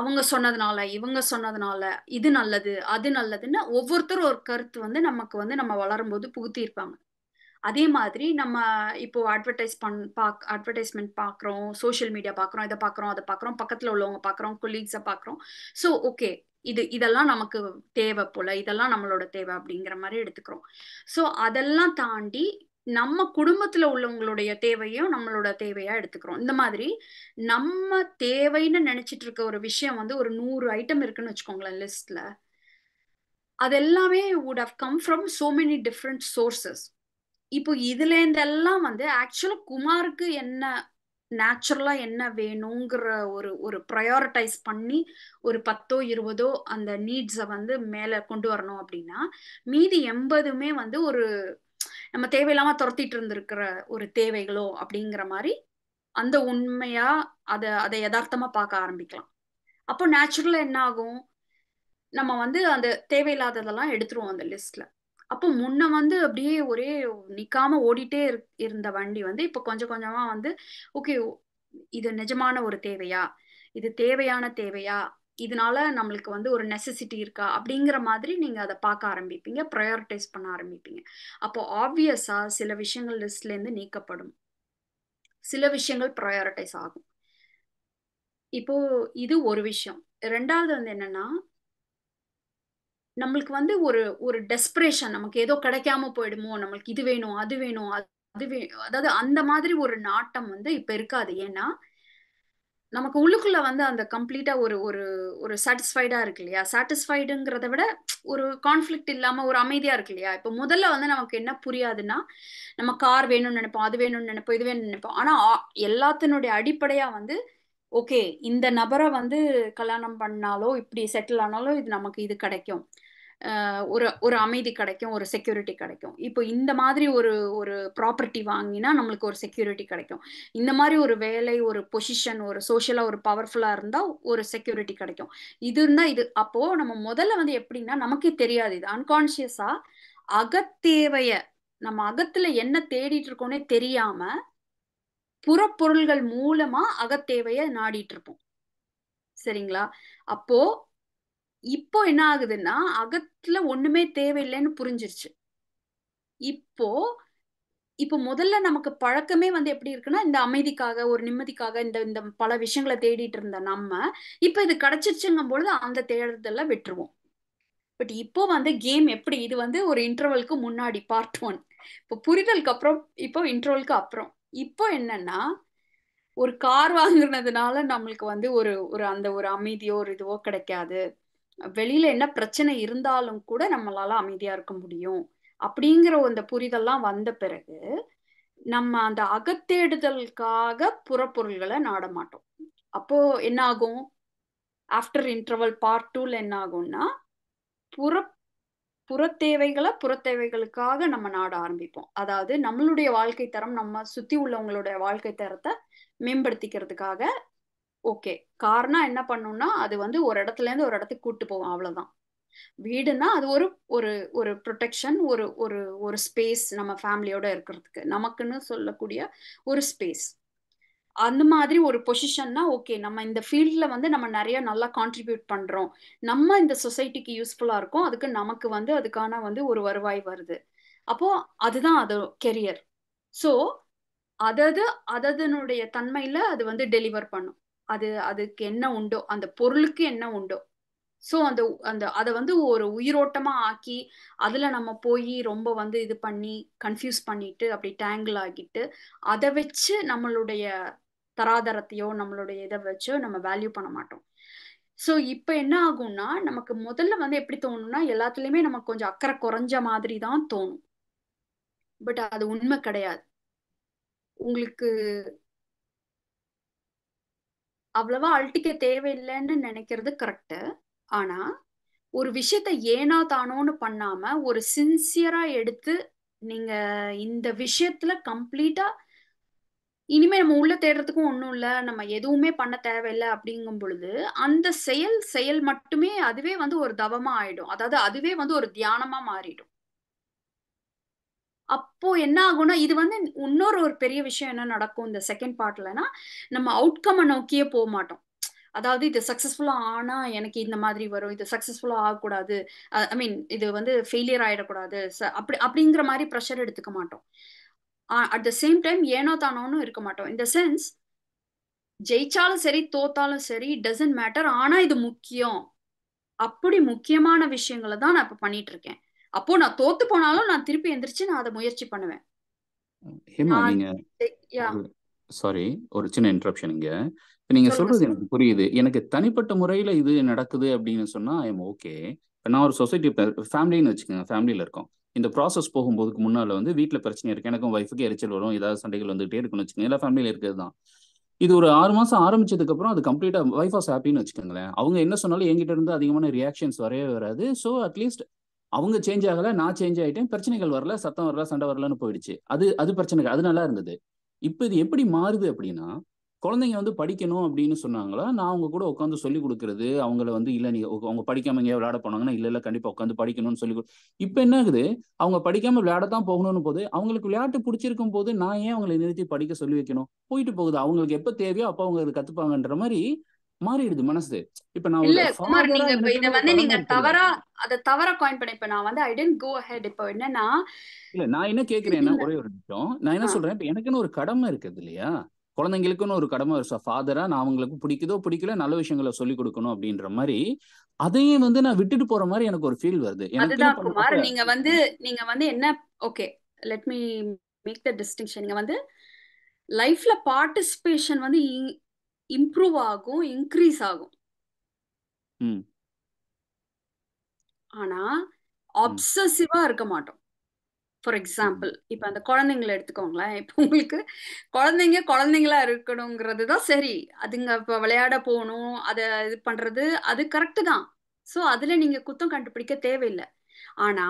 அவங்க சொன்னதுனால இவங்க சொன்னதுனால இது நல்லது அது நல்லதுன்னு ஒவ்வொருத்தரும் ஒரு கருத்து வந்து நமக்கு வந்து நம்ம வளரும் போது புகுத்தி இருப்பாங்க அதே மாதிரி நம்ம இப்போ அட்வர்டைஸ் பண் பாக் அட்வர்டைஸ்மெண்ட் பார்க்குறோம் சோஷியல் மீடியா பார்க்குறோம் இதை பார்க்குறோம் அதை பார்க்குறோம் பக்கத்தில் உள்ளவங்க பார்க்குறோம் கொலீக்ஸை பார்க்குறோம் ஸோ ஓகே இது இதெல்லாம் நமக்கு தேவை போல இதெல்லாம் நம்மளோட தேவை அப்படிங்கிற மாதிரி எடுத்துக்கிறோம் ஸோ அதெல்லாம் தாண்டி நம்ம குடும்பத்தில் உள்ளவங்களுடைய தேவையும் நம்மளோட தேவையா எடுத்துக்கிறோம் இந்த மாதிரி நம்ம தேவைன்னு நினைச்சிட்டு இருக்க ஒரு விஷயம் வந்து ஒரு நூறு ஐட்டம் இருக்குன்னு வச்சுக்கோங்களேன் லிஸ்ட்ல அது எல்லாமே would have come from so many different sources இப்போ இதுல இருந்தெல்லாம் வந்து ஆக்சுவலா குமாருக்கு என்ன நேச்சுரலா என்ன வேணுங்கிற ஒரு ஒரு ப்ரையாரிட்டைஸ் பண்ணி ஒரு பத்தோ இருபதோ அந்த நீட்ஸை வந்து மேல கொண்டு வரணும் அப்படின்னா மீதி எண்பதுமே வந்து ஒரு நம்ம தேவையில்லாம துரத்திட்டு இருந்திருக்கிற ஒரு தேவைகளோ அப்படிங்கிற மாதிரி அந்த உண்மையா அதை அதை யதார்த்தமா பார்க்க ஆரம்பிக்கலாம் அப்போ நேச்சுரலா என்ன ஆகும் நம்ம வந்து அந்த தேவையில்லாததெல்லாம் எடுத்துருவோம் அந்த லிஸ்ட்ல அப்போ முன்ன வந்து அப்படியே ஒரே நிக்காம ஓடிட்டே இருந்த வண்டி வந்து இப்போ கொஞ்சம் கொஞ்சமா வந்து ஓகே இது நிஜமான ஒரு தேவையா இது தேவையான தேவையா இதனால நம்மளுக்கு வந்து ஒரு நெசசிட்டி இருக்கா அப்படிங்கிற மாதிரி நீங்க அதை பார்க்க ஆரம்பிப்பீங்க ப்ரையாரிட்டைஸ் பண்ண ஆரம்பிப்பீங்க அப்போ ஆப்வியஸா சில விஷயங்கள் லிஸ்ட்லேருந்து நீக்கப்படும் சில விஷயங்கள் ப்ரையாரிட்டைஸ் ஆகும் இப்போ இது ஒரு விஷயம் ரெண்டாவது வந்து என்னன்னா நம்மளுக்கு வந்து ஒரு ஒரு டெஸ்பிரேஷன் நமக்கு ஏதோ கிடைக்காம போயிடுமோ நம்மளுக்கு இது வேணும் அது வேணும் அது வே அதாவது அந்த மாதிரி ஒரு நாட்டம் வந்து இப்ப இருக்காது ஏன்னா நமக்கு உள்ளுக்குள்ள வந்து அந்த கம்ப்ளீட்டா ஒரு ஒரு ஒரு சாட்டிஸ்ஃபைடா இருக்கு இல்லையா சாட்டிஸ்ஃபைடுங்கிறத விட ஒரு கான்ஃபிளிக்ட் இல்லாம ஒரு அமைதியா இருக்கு இல்லையா இப்போ முதல்ல வந்து நமக்கு என்ன புரியாதுன்னா நம்ம கார் வேணும்னு நினைப்போம் அது வேணும்னு நினைப்போம் இது வேணும்னு நினைப்போம் ஆனா எல்லாத்தினுடைய அடிப்படையா வந்து ஓகே இந்த நபரை வந்து கல்யாணம் பண்ணாலோ இப்படி செட்டில் ஆனாலோ இது நமக்கு இது கிடைக்கும் ஒரு ஒரு அமைதி கிடைக்கும் ஒரு செக்யூரிட்டி கிடைக்கும் இப்போ இந்த மாதிரி ஒரு ஒரு ப்ராப்பர்ட்டி வாங்கினா நம்மளுக்கு ஒரு செக்யூரிட்டி கிடைக்கும் இந்த மாதிரி ஒரு வேலை ஒரு பொசிஷன் ஒரு சோஷியலாக ஒரு பவர்ஃபுல்லாக இருந்தால் ஒரு செக்யூரிட்டி கிடைக்கும் இது இருந்தால் இது அப்போது நம்ம முதல்ல வந்து எப்படின்னா நமக்கே தெரியாது இது அன்கான்சியஸாக அகத்தேவைய நம்ம அகத்தில் என்ன தேடிட்டு இருக்கோன்னே தெரியாம புறப்பொருள்கள் மூலமாக அகத்தேவைய நாடிட்டு இருப்போம் சரிங்களா அப்போ இப்போ என்ன ஆகுதுன்னா அகத்துல ஒண்ணுமே தேவையில்லைன்னு புரிஞ்சிருச்சு இப்போ இப்போ முதல்ல நமக்கு பழக்கமே வந்து எப்படி இருக்குன்னா இந்த அமைதிக்காக ஒரு நிம்மதிக்காக இந்த இந்த பல விஷயங்களை தேடிட்டு இருந்த நம்ம இப்போ இது கிடைச்சிருச்சுங்கும் பொழுது அந்த தேடுதல விட்டுருவோம் பட் இப்போ வந்து கேம் எப்படி இது வந்து ஒரு இன்டர்வலுக்கு முன்னாடி பார்ட் ஒன் இப்போ புரிதலுக்கு அப்புறம் இப்போ இன்டர்வலுக்கு அப்புறம் இப்போ என்னன்னா ஒரு கார் வாங்குனதுனால நம்மளுக்கு வந்து ஒரு ஒரு அந்த ஒரு அமைதியோ ஒரு இதுவோ கிடைக்காது வெளியில என்ன பிரச்சனை இருந்தாலும் கூட நம்மளால அமைதியா இருக்க முடியும் அப்படிங்கிற அந்த புரிதல்லாம் வந்த பிறகு நம்ம அந்த அகத்தேடுதலுக்காக புறப்பொருள்களை நாட மாட்டோம் அப்போ என்ன ஆகும் ஆஃப்டர் இன்டர்வல் பார்ட் டூல என்ன ஆகும்னா புற புறத்தேவைகளை புறத்தேவைகளுக்காக நம்ம நாட ஆரம்பிப்போம் அதாவது நம்மளுடைய வாழ்க்கை தரம் நம்ம சுத்தி உள்ளவங்களுடைய வாழ்க்கை தரத்தை மேம்படுத்திக்கிறதுக்காக ஓகே கார்னா என்ன பண்ணும்னா அது வந்து ஒரு இடத்துல இருந்து ஒரு இடத்துக்கு கூட்டு போவோம் அவ்வளவுதான் வீடுனா அது ஒரு ஒரு ஒரு ப்ரொடெக்ஷன் ஒரு ஒரு ஒரு ஸ்பேஸ் நம்ம ஃபேமிலியோட இருக்கிறதுக்கு நமக்குன்னு சொல்லக்கூடிய ஒரு ஸ்பேஸ் அந்த மாதிரி ஒரு பொசிஷன்னா ஓகே நம்ம இந்த ஃபீல்டில் வந்து நம்ம நிறைய நல்லா கான்ட்ரிபியூட் பண்ணுறோம் நம்ம இந்த சொசைட்டிக்கு யூஸ்ஃபுல்லாக இருக்கும் அதுக்கு நமக்கு வந்து அதுக்கான வந்து ஒரு வருவாய் வருது அப்போ அதுதான் அது கெரியர் ஸோ அதது அதனுடைய தன்மையில் அது வந்து டெலிவர் பண்ணும் அது அதுக்கு என்ன உண்டோ அந்த பொருளுக்கு என்ன உண்டோ ஸோ அந்த அந்த அதை வந்து ஒரு உயிரோட்டமா ஆக்கி அதுல நம்ம போய் ரொம்ப வந்து இது பண்ணி கன்ஃபியூஸ் பண்ணிட்டு அப்படி டேங்கிள் ஆகிட்டு அதை வச்சு நம்மளுடைய தராதரத்தையோ நம்மளுடைய இதை வச்சோ நம்ம வேல்யூ பண்ண மாட்டோம் ஸோ இப்போ என்ன ஆகும்னா நமக்கு முதல்ல வந்து எப்படி தோணும்னா எல்லாத்துலேயுமே நமக்கு கொஞ்சம் அக்கறை குறைஞ்ச மாதிரி தான் தோணும் பட் அது உண்மை கிடையாது உங்களுக்கு அவ்வளவா அழட்டிக்க தேவையில்லைன்னு நினைக்கிறது கரெக்டு ஆனா ஒரு விஷயத்த ஏனா தானோன்னு பண்ணாம ஒரு சின்சியரா எடுத்து நீங்க இந்த விஷயத்துல கம்ப்ளீட்டா இனிமே நம்ம உள்ள தேடுறதுக்கும் ஒன்றும் இல்லை நம்ம எதுவுமே பண்ண தேவையில்லை அப்படிங்கும் பொழுது அந்த செயல் செயல் மட்டுமே அதுவே வந்து ஒரு தவமா ஆயிடும் அதாவது அதுவே வந்து ஒரு தியானமா மாறிடும் அப்போ என்ன ஆகும்னா இது வந்து இன்னொரு ஒரு பெரிய விஷயம் என்ன நடக்கும் இந்த செகண்ட் பார்ட்லனா நம்ம அவுட்கம்மை நோக்கியே போக மாட்டோம் அதாவது இது சக்சஸ்ஃபுல்லா ஆனா எனக்கு இந்த மாதிரி வரும் இது சக்சஸ்ஃபுல்லா ஆகக்கூடாது ஐ மீன் இது வந்து ஃபெயிலியர் ஆயிடக்கூடாது அப்படி அப்படிங்கிற மாதிரி ப்ரெஷர் எடுத்துக்க மாட்டோம் அட் த சேம் டைம் ஏனோ தானோன்னு இருக்க மாட்டோம் இந்த சென்ஸ் ஜெயிச்சாலும் சரி தோத்தாலும் சரி டசன்ட் மேட்டர் ஆனா இது முக்கியம் அப்படி முக்கியமான விஷயங்களை தான் நான் இப்ப பண்ணிட்டு இருக்கேன் அப்போ நான் தோத்து போனாலும் நான் திருப்பி எந்திரிச்சு நான் அதை முயற்சி பண்ணுவேன் சாரி ஒரு சின்ன இன்ட்ரப்ஷன் இங்க நீங்க சொல்றது எனக்கு புரியுது எனக்கு தனிப்பட்ட முறையில இது நடக்குது அப்படின்னு சொன்னா எம் ஓகே இப்போ நான் ஒரு சொசைட்டி ஃபேமிலின்னு வச்சுக்கோங்க ஃபேமிலியில இருக்கோம் இந்த ப்ராசஸ் போகும்போதுக்கு முன்னால வந்து வீட்டுல பிரச்சனை இருக்கு எனக்கும் ஒய்ஃபுக்கு எரிச்சல் வரும் ஏதாவது சண்டைகள் வந்துகிட்டே இருக்குன்னு வச்சுக்கோங்க எல்லா ஃபேமிலியில இருக்கிறது தான் இது ஒரு ஆறு மாசம் ஆரம்பிச்சதுக்கு அப்புறம் அது கம்ப்ளீட்டா வைஃப் ஆஸ் ஹாப்பின்னு வச்சுக்கோங்களேன் அவங்க என்ன சொன்னாலும் என்கிட்ட இருந்து அதிகமான ரியாக்ஷன்ஸ் வரவே வராது ஸோ அட்லீஸ்ட் அவங்க சேஞ்ச் ஆகல நான் சேஞ்ச் ஆகிட்டேன் பிரச்சனைகள் வரல சத்தம் வரல சண்டை வரலன்னு போயிடுச்சு அது அது பிரச்சனை அது நல்லா இருந்தது இப்போ இது எப்படி மாறுது அப்படின்னா குழந்தைங்க வந்து படிக்கணும் அப்படின்னு சொன்னாங்களா நான் அவங்க கூட உட்காந்து சொல்லி கொடுக்குறது அவங்கள வந்து இல்லை நீ அவங்க படிக்காம எங்கேயா விளையாட போனாங்கன்னா இல்லை இல்லை கண்டிப்பாக உட்காந்து படிக்கணும்னு சொல்லி இப்போ என்ன ஆகுது அவங்க படிக்காம விளையாடத்தான் போகணும்னு போது அவங்களுக்கு விளையாட்டு பிடிச்சிருக்கும் போது நான் ஏன் அவங்களை நிறுத்தி படிக்க சொல்லி வைக்கணும் போயிட்டு போகுது அவங்களுக்கு எப்போ தேவையோ அப்போ அவங்க கற்றுப்பாங்கன்ற மாதிரி மாறிடுது மனசு இப்ப நான் இல்ல குமார் நீங்க இப்ப இத வந்து நீங்க தவறா அத தவறா காயின் பண்ணி இப்ப நான் வந்து ஐ டென்ட் கோ ஹெட் இப்ப என்னன்னா இல்ல நான் என்ன கேக்குறேன்னா ஒரே ஒரு நிமிஷம் நான் என்ன சொல்றேன் இப்ப எனக்குன்னு ஒரு கடமை இருக்குது இல்லையா குழந்தைங்களுக்குன்னு ஒரு கடமை இருக்கும் ஃபாதரா நான் அவங்களுக்கு பிடிக்குதோ பிடிக்கல நல்ல விஷயங்களை சொல்லி கொடுக்கணும் அப்படின்ற மாதிரி அதையும் வந்து நான் விட்டுட்டு போற மாதிரி எனக்கு ஒரு ஃபீல் வருது நீங்க வந்து நீங்க வந்து என்ன okay let me make the distinction நீங்க வந்து லைஃப்ல பார்ட்டிசிபேஷன் வந்து இம்ப்ரூவ் ஆகும் இன்க்ரீஸ் ஆகும் ஆனா அப்சசிவா இருக்க மாட்டோம் ஃபார் எக்ஸாம்பிள் இப்ப அந்த குழந்தைங்களை எடுத்துக்கோங்களேன் இப்போ உங்களுக்கு குழந்தைங்க குழந்தைங்களா இருக்கணுங்கிறது தான் சரி அதுங்க இப்போ விளையாட போகணும் அதை இது பண்றது அது கரெக்டு தான் ஸோ அதுல நீங்க குத்தம் கண்டுபிடிக்க தேவையில்லை ஆனா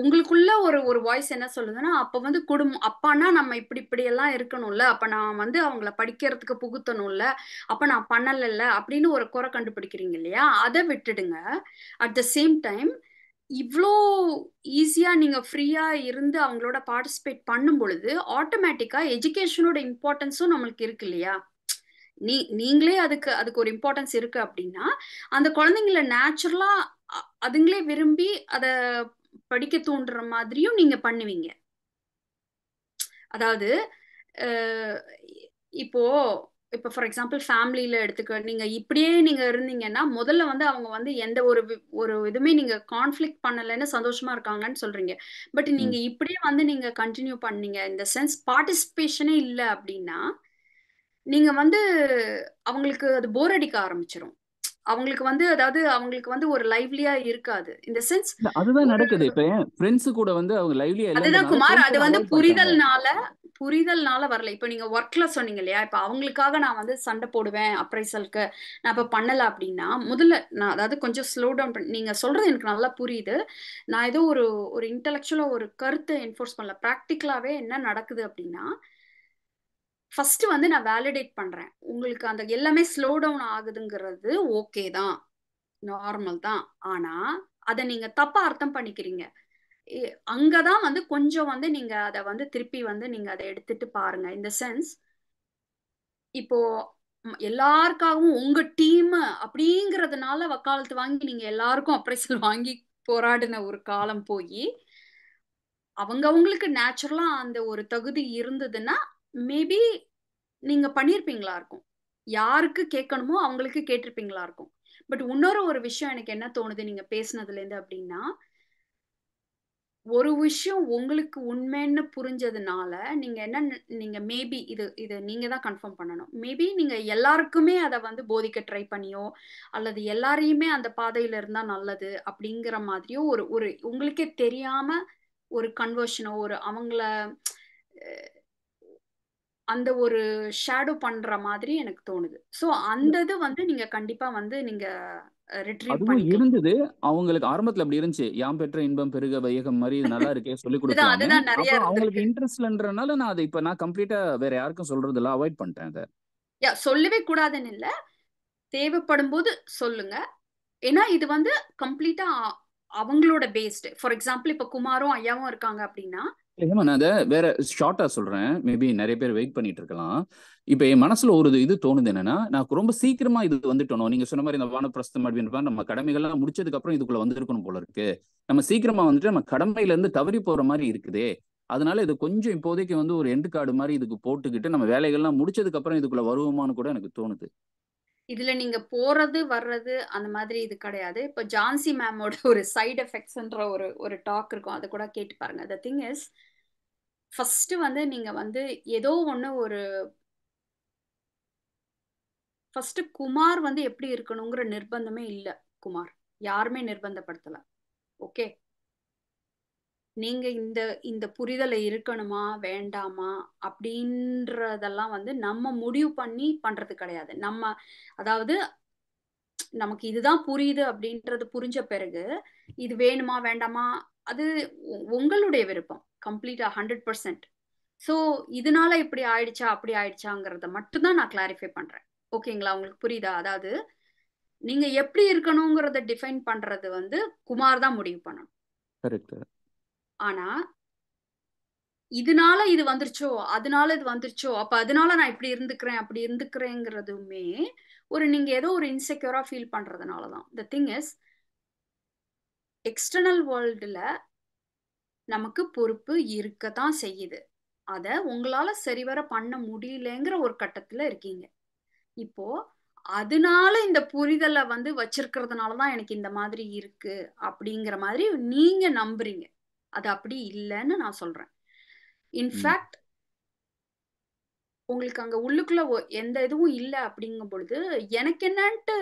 உங்களுக்குள்ள ஒரு ஒரு வாய்ஸ் என்ன சொல்லுதுன்னா அப்ப வந்து குடும்பம் அப்பானா நம்ம இப்படி இப்படி எல்லாம் இருக்கணும்ல அப்ப நான் வந்து அவங்கள படிக்கிறதுக்கு புகுத்தணும்ல அப்ப நான் பண்ணல அப்படின்னு ஒரு குறை கண்டுபிடிக்கிறீங்க இல்லையா அதை விட்டுடுங்க அட் த சேம் டைம் இவ்வளோ ஈஸியாக நீங்கள் ஃப்ரீயாக இருந்து அவங்களோட பார்ட்டிசிபேட் பண்ணும் பொழுது ஆட்டோமேட்டிக்காக எஜுகேஷனோட இம்பார்ட்டன்ஸும் நம்மளுக்கு இருக்கு இல்லையா நீ நீங்களே அதுக்கு அதுக்கு ஒரு இம்பார்ட்டன்ஸ் இருக்கு அப்படின்னா அந்த குழந்தைங்கள நேச்சுரலாக அதுங்களே விரும்பி அத படிக்க தூண்டுற மாதிரியும் நீங்க பண்ணுவீங்க அதாவது இப்போ இப்போ ஃபார் எக்ஸாம்பிள் ஃபேமிலியில எடுத்துக்க நீங்க இப்படியே நீங்க இருந்தீங்கன்னா முதல்ல வந்து அவங்க வந்து எந்த ஒரு ஒரு இதுவுமே நீங்க கான்ஃபிளிக் பண்ணலைன்னு சந்தோஷமா இருக்காங்கன்னு சொல்றீங்க பட் நீங்க இப்படியே வந்து நீங்க கண்டினியூ பண்ணீங்க இந்த சென்ஸ் பார்ட்டிசிபேஷனே இல்லை அப்படின்னா நீங்க வந்து அவங்களுக்கு அது போர் அடிக்க ஆரம்பிச்சிடும் அவங்களுக்கு வந்து அதாவது அவங்களுக்கு வந்து ஒரு லைவ்லியா இருக்காது இந்த சென்ஸ் அதுதான் நடக்குது இப்ப ஃப்ரெண்ட்ஸ் கூட வந்து அவங்க லைவ்லியா அதுதான் குமார் அது வந்து புரிதல்னால புரிதல்னால வரல இப்ப நீங்க ஒர்க்ல சொன்னீங்க இல்லையா இப்ப அவங்களுக்காக நான் வந்து சண்டை போடுவேன் அப்ரைசலுக்கு நான் இப்ப பண்ணல அப்படின்னா முதல்ல நான் அதாவது கொஞ்சம் ஸ்லோ டவுன் பண்ணி நீங்க சொல்றது எனக்கு நல்லா புரியுது நான் ஏதோ ஒரு ஒரு இன்டலெக்சுவலா ஒரு கருத்தை என்ஃபோர்ஸ் பண்ணல ப்ராக்டிக்கலாவே என்ன நடக்குது அப்படின்னா ஃபர்ஸ்ட் வந்து நான் வேலிடேட் பண்றேன் உங்களுக்கு அந்த எல்லாமே ஸ்லோ டவுன் ஆகுதுங்கிறது ஓகே தான் நார்மல் தான் ஆனா அதை நீங்க தப்பா அர்த்தம் பண்ணிக்கிறீங்க அங்கதான் வந்து கொஞ்சம் வந்து நீங்க அதை வந்து திருப்பி வந்து நீங்க அதை எடுத்துட்டு பாருங்க இந்த சென்ஸ் இப்போ எல்லாருக்காகவும் உங்க டீம் அப்படிங்கறதுனால வக்காலத்து வாங்கி நீங்க எல்லாருக்கும் அப்ரைசல் வாங்கி போராடின ஒரு காலம் போய் அவங்கவுங்களுக்கு நேச்சுரலா அந்த ஒரு தகுதி இருந்ததுன்னா மேபி நீங்க பண்ணியிருப்பீங்களா இருக்கும் யாருக்கு கேட்கணுமோ அவங்களுக்கு கேட்டிருப்பீங்களா இருக்கும் பட் இன்னொரு ஒரு விஷயம் எனக்கு என்ன தோணுது நீங்க பேசினதுல இருந்து அப்படின்னா ஒரு விஷயம் உங்களுக்கு உண்மைன்னு புரிஞ்சதுனால நீங்க என்ன நீங்க மேபி இது இது நீங்க தான் கன்ஃபார்ம் பண்ணணும் மேபி நீங்க எல்லாருக்குமே அதை வந்து போதிக்க ட்ரை பண்ணியோ அல்லது எல்லாரையுமே அந்த பாதையில இருந்தா நல்லது அப்படிங்கிற மாதிரியோ ஒரு ஒரு உங்களுக்கே தெரியாம ஒரு கன்வர்ஷனோ ஒரு அவங்கள அந்த ஒரு ஷேடோ பண்ற மாதிரி எனக்கு தோணுது சோ அந்த இது வந்து நீங்க கண்டிப்பா வந்து நீங்க அதுவும் இருந்தது அவங்களுக்கு ஆரம்பத்துல அப்படி இருந்துச்சு யாம் பெற்ற இன்பம் பெருக வையகம் மாதிரி இது நல்லா இருக்கே சொல்லி கொடுத்தாங்க அவங்களுக்கு இன்ட்ரெஸ்ட்லன்றனால நான் அதை இப்ப நான் கம்ப்ளீட்டா வேற யாருக்கும் சொல்றது இல்ல அவாய்ட் பண்ணிட்டேன் அதை யா சொல்லவே கூடாதுன்னு இல்ல தேவைப்படும் போது சொல்லுங்க ஏன்னா இது வந்து கம்ப்ளீட்டா அவங்களோட பேஸ்ட் ஃபார் எக்ஸாம்பிள் இப்ப குமாரும் ஐயாவும் இருக்காங்க அப்படின்னா நான் அதை வேற ஷார்ட்டா சொல்றேன் மேபி நிறைய பேர் வெயிட் பண்ணிட்டு இருக்கலாம் இப்ப என் மனசுல ஒரு இது தோணுது என்னன்னா நான் ரொம்ப சீக்கிரமா இது வந்துட்டோம் நீங்க சொன்ன மாதிரி இந்த வானப்பிரஸ்தம் அப்படின்ற நம்ம கடமைகள்லாம் முடிச்சதுக்கு அப்புறம் இதுக்குள்ள வந்திருக்கணும் போல இருக்கு நம்ம சீக்கிரமா வந்துட்டு நம்ம கடமையில இருந்து தவறி போற மாதிரி இருக்குதே அதனால இது கொஞ்சம் இப்போதைக்கு வந்து ஒரு எண்டு கார்டு மாதிரி இதுக்கு போட்டுக்கிட்டு நம்ம வேலைகள்லாம் முடிச்சதுக்கு அப்புறம் இதுக்குள்ள வருவோமான்னு கூட எனக்கு தோணுது இதுல நீங்க போறது வர்றது அந்த மாதிரி இது கிடையாது இப்போ ஜான்சி மேமோட ஒரு சைடு எஃபெக்ட்ஸ்ன்ற ஒரு ஒரு டாக் இருக்கும் அதை கூட கேட்டு பாருங்க த திங் இஸ் ஃபர்ஸ்ட் வந்து நீங்க வந்து ஏதோ ஒண்ணு ஒரு ஃபர்ஸ்ட் குமார் வந்து எப்படி இருக்கணுங்கிற நிர்பந்தமே இல்ல குமார் யாருமே நிர்பந்தப்படுத்தல ஓகே நீங்க இந்த இந்த புரிதல இருக்கணுமா வேண்டாமா அப்படின்றதெல்லாம் வந்து நம்ம முடிவு பண்ணி பண்றது கிடையாது நம்ம அதாவது நமக்கு இதுதான் புரியுது அப்படின்றது புரிஞ்ச பிறகு இது வேணுமா வேண்டாமா அது உங்களுடைய விருப்பம் கம்ப்ளீட்டா ஹண்ட்ரட் பர்சன்ட் ஸோ இதனால இப்படி ஆயிடுச்சா அப்படி ஆயிடுச்சாங்கிறத மட்டும்தான் நான் கிளாரிஃபை பண்றேன் ஓகேங்களா உங்களுக்கு புரியுதா அதாவது நீங்க எப்படி இருக்கணுங்கிறத டிஃபைன் பண்றது வந்து குமார் தான் முடிவு பண்ணணும் ஆனா இதனால இது வந்துருச்சோ அதனால இது வந்துருச்சோ அப்ப அதனால நான் இப்படி இருந்துக்கிறேன் அப்படி இருந்துக்கிறேங்கிறதுமே ஒரு நீங்க ஏதோ ஒரு இன்செக்யூரா ஃபீல் பண்றதுனாலதான் த திங் இஸ் எக்ஸ்டர்னல் வேர்ல்டுல நமக்கு பொறுப்பு இருக்கத்தான் செய்யுது அதை உங்களால சரிவர பண்ண முடியலங்கிற ஒரு கட்டத்துல இருக்கீங்க இப்போ அதனால இந்த புரிதலை வந்து தான் எனக்கு இந்த மாதிரி இருக்கு அப்படிங்கிற மாதிரி நீங்க நம்புறீங்க அது அப்படி இல்லைன்னு நான் சொல்றேன் இன்ஃபேக்ட் உங்களுக்கு அங்க உள்ளுக்குள்ள எந்த இதுவும் இல்லை அப்படிங்கும் பொழுது எனக்கு என்னன்ட்டு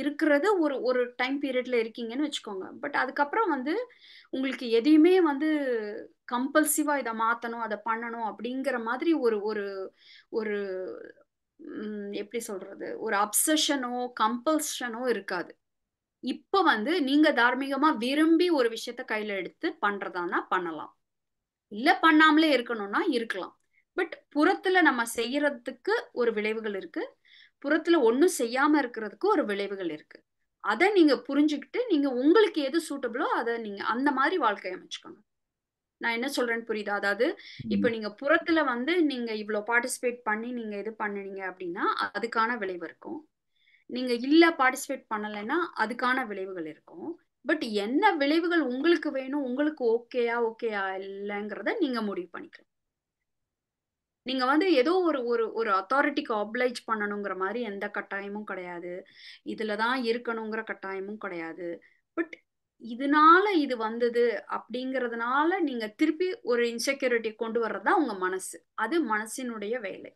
இருக்கிறது ஒரு ஒரு டைம் பீரியட்ல இருக்கீங்கன்னு வச்சுக்கோங்க பட் அதுக்கப்புறம் வந்து உங்களுக்கு எதையுமே வந்து கம்பல்சிவா இதை மாத்தணும் அதை பண்ணணும் அப்படிங்கிற மாதிரி ஒரு ஒரு ஒரு எப்படி சொல்றது ஒரு அப்சஷனோ கம்பல்ஷனோ இருக்காது இப்ப வந்து நீங்க தார்மீகமா விரும்பி ஒரு விஷயத்த கையில எடுத்து பண்றதானா பண்ணலாம் இல்ல பண்ணாமலே இருக்கணும்னா இருக்கலாம் பட் புறத்துல நம்ம செய்யறதுக்கு ஒரு விளைவுகள் இருக்கு புறத்துல ஒன்றும் செய்யாம இருக்கிறதுக்கு ஒரு விளைவுகள் இருக்கு அதை நீங்க புரிஞ்சுக்கிட்டு நீங்க உங்களுக்கு எது சூட்டபிளோ அதை நீங்க அந்த மாதிரி வாழ்க்கை அமைச்சுக்கோங்க நான் என்ன சொல்றேன்னு புரியுதா அதாவது இப்ப நீங்க புறத்துல வந்து நீங்க இவ்வளவு பார்ட்டிசிபேட் பண்ணி நீங்க இது பண்ணுனீங்க அப்படின்னா அதுக்கான விளைவு இருக்கும் நீங்க இல்ல பார்ட்டிசிபேட் பண்ணலைன்னா அதுக்கான விளைவுகள் இருக்கும் பட் என்ன விளைவுகள் உங்களுக்கு வேணும் உங்களுக்கு ஓகேயா ஓகேயா இல்லைங்கிறத நீங்க முடிவு பண்ணிக்கலாம் நீங்க வந்து ஏதோ ஒரு ஒரு ஒரு அத்தாரிட்டிக்கு அப்ளைஜ் பண்ணணுங்கிற மாதிரி எந்த கட்டாயமும் கிடையாது இதுலதான் தான் இருக்கணுங்கிற கட்டாயமும் கிடையாது பட் இதனால இது வந்தது அப்படிங்கறதுனால நீங்க திருப்பி ஒரு இன்செக்யூரிட்டி கொண்டு வர்றதா உங்க மனசு அது மனசினுடைய வேலை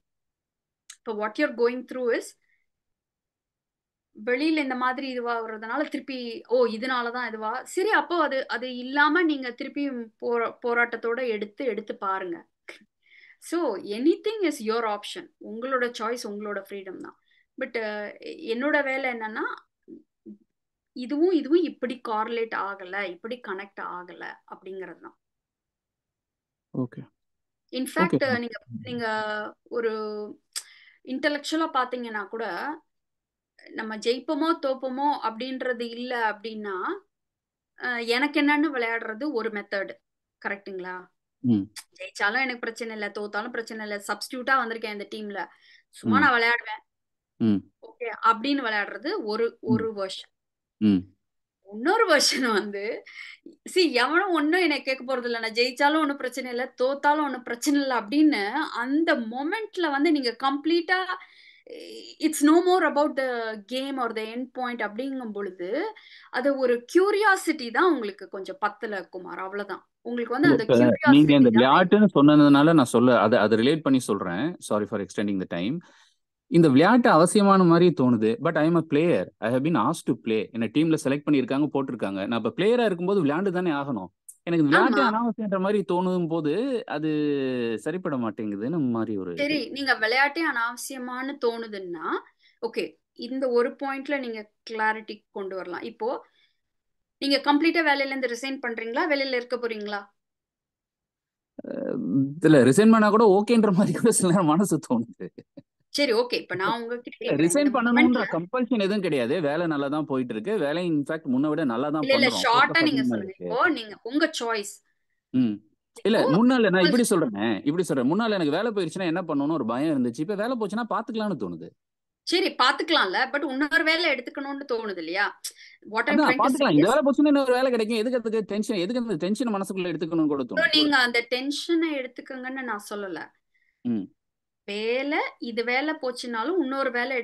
இப்போ what you're going through is வெளியில இந்த மாதிரி இதுவாகிறதுனால திருப்பி ஓ இதனாலதான் இதுவா சரி அப்போ அது அது இல்லாம நீங்க திருப்பி போரா போராட்டத்தோட எடுத்து எடுத்து பாருங்க so anything is your option உங்களோட சாய்ஸ் உங்களோட ஃப்ரீடம் தான் பட் என்னோட வேலை என்னன்னா இதுவும் இதுவும் இப்படி கார்லேட் ஆகலை இப்படி கனெக்ட் ஆகலை அப்படிங்கிறது தான் ஓகே இன்ஃபேக்ட் நீங்க நீங்க ஒரு இன்டலெக்சுவலா பாத்தீங்கன்னா கூட நம்ம ஜெயிப்போமோ தோப்போமோ அப்படின்றது இல்லை அப்படின்னா எனக்கு என்னன்னு விளையாடுறது ஒரு மெத்தடு கரெக்டுங்களா ஜெயிச்சாலும் எனக்கு பிரச்சனை இல்ல தோத்தாலும் பிரச்சனை இல்ல சப்ஸ்டியூட்டா வந்திருக்கேன் இந்த டீம்ல சும்மா நான் விளையாடுவேன் ஓகே அப்படின்னு விளையாடுறது ஒரு ஒரு வருஷம் இன்னொரு வருஷன் வந்து சி எவனும் ஒன்னும் என்ன கேட்க போறது இல்ல நான் ஜெயிச்சாலும் ஒன்னும் பிரச்சனை இல்ல தோத்தாலும் ஒன்னும் பிரச்சனை இல்ல அப்படின்னு அந்த மொமெண்ட்ல வந்து நீங்க கம்ப்ளீட்டா it's no more about the game or the end point அப்படிங்கும் பொழுது அது ஒரு கியூரியாசிட்டி தான் உங்களுக்கு கொஞ்சம் பத்தல குமார் அவ்வளவுதான் உங்களுக்கு வந்து அந்த நீங்க இந்த விளையாட்டுன்னு சொன்னதுனால நான் சொல்ல அதை அதை ரிலேட் பண்ணி சொல்றேன் sorry for extending the time இந்த விளையாட்டு அவசியமான மாதிரி தோணுது but I am a player I have been ஆஸ் டு பிளே என்ன டீம்ல செலக்ட் பண்ணியிருக்காங்க போட்டிருக்காங்க நான் இப்போ பிளேயரா இருக்கும்போது விளையாண்டு தானே ஆகணும் எனக்கு விளையாட்டு அனாவசியன்ற மாதிரி தோணும் போது அது சரிப்பட மாட்டேங்குதுன்னு மாதிரி ஒரு சரி நீங்க விளையாட்டே அனாவசியமானு தோணுதுன்னா ஓகே இந்த ஒரு பாயிண்ட்ல நீங்க கிளாரிட்டி கொண்டு வரலாம் இப்போ நீங்க கம்ப்ளீட்டா வேலையில இருந்து ரிசைன் பண்றீங்களா வேலையில இருக்க போறீங்களா இதுல ரிசைன் பண்ணா கூட ஓகேன்ற மாதிரி கூட சில நேரம் மனசு தோணுது சரி ஓகே இப்ப நான் உங்ககிட்ட ரிசைன் பண்ணனும்ன்ற கம்பல்ஷன் எதுவும் கிடையாது வேலை நல்லா தான் போயிட்டு இருக்கு வேலை இன்ஃபேக்ட் முன்ன விட நல்லா தான் இல்ல ஷார்ட்டா நீங்க சொல்லுங்க நீங்க உங்க சாய்ஸ் இல்ல முன்னால நான் இப்படி சொல்றேன் இப்படி சொல்றேன் முன்னால எனக்கு வேலை போயிருச்சுன்னா என்ன பண்ணணும்னு ஒரு பயம் இருந்துச்சு இப்ப வேலை போச்சுன்னா பாத்துக்கலாம்னு தோணுது சரி பாத்துக்கலாம்ல பட் இன்னொரு வேலை எடுத்துக்கணும்னு தோணுது இல்லையா பாத்துக்கலாம் இன்னொரு வேலை கிடைக்கும் எதுக்கு மனசுக்குள்ள எடுத்துக்கணும் கூட நீங்க அந்த டென்ஷனை எடுத்துக்கங்கன்னு நான் சொல்லல வேலை இது வேலை போச்சுனாலும் இன்னொரு வேலை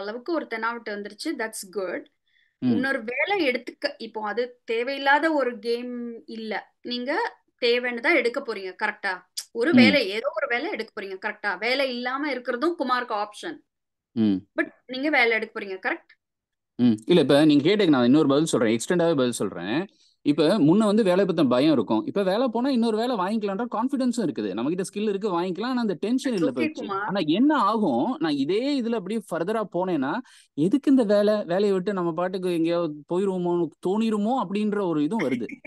அளவுக்கு ஒரு வந்துருச்சு தட்ஸ் குட் இன்னொரு வேலை எடுத்துக்க இப்போ அது தேவையில்லாத ஒரு கேம் இல்ல நீங்க தேவைன்னு எடுக்க போறீங்க கரெக்டா ஒரு வேலை ஏதோ ஒரு வேலை எடுக்க போறீங்க கரெக்டா வேலை இல்லாம இருக்கிறதும் குமாருக்கு ஆப்ஷன் பட் நீங்க வேலை எடுக்க போறீங்க கரெக்ட் இல்ல இப்ப நீங்க கேட்டீங்க நான் இன்னொரு பதில் சொல்றேன் எக்ஸ்டெண்டாவே பதில் சொல்றேன் இப்ப முன்ன வந்து வேலை பத்தின பயம் இருக்கும் இப்ப வேலை போனா இன்னொரு வேலை வாங்கிக்கலான்ற கான்பிடன்ஸும் இருக்குது நம்ம கிட்ட ஸ்கில் இருக்கு வாங்கிக்கலாம் ஆனா அந்த டென்ஷன் இல்ல போயிடுச்சு ஆனா என்ன ஆகும் நான் இதே இதுல அப்படியே ஃபர்தரா போனேன்னா எதுக்கு இந்த வேலை வேலையை விட்டு நம்ம பாட்டுக்கு எங்கேயாவது போயிருவோமோ தோணிருமோ அப்படின்ற ஒரு இதுவும் வருது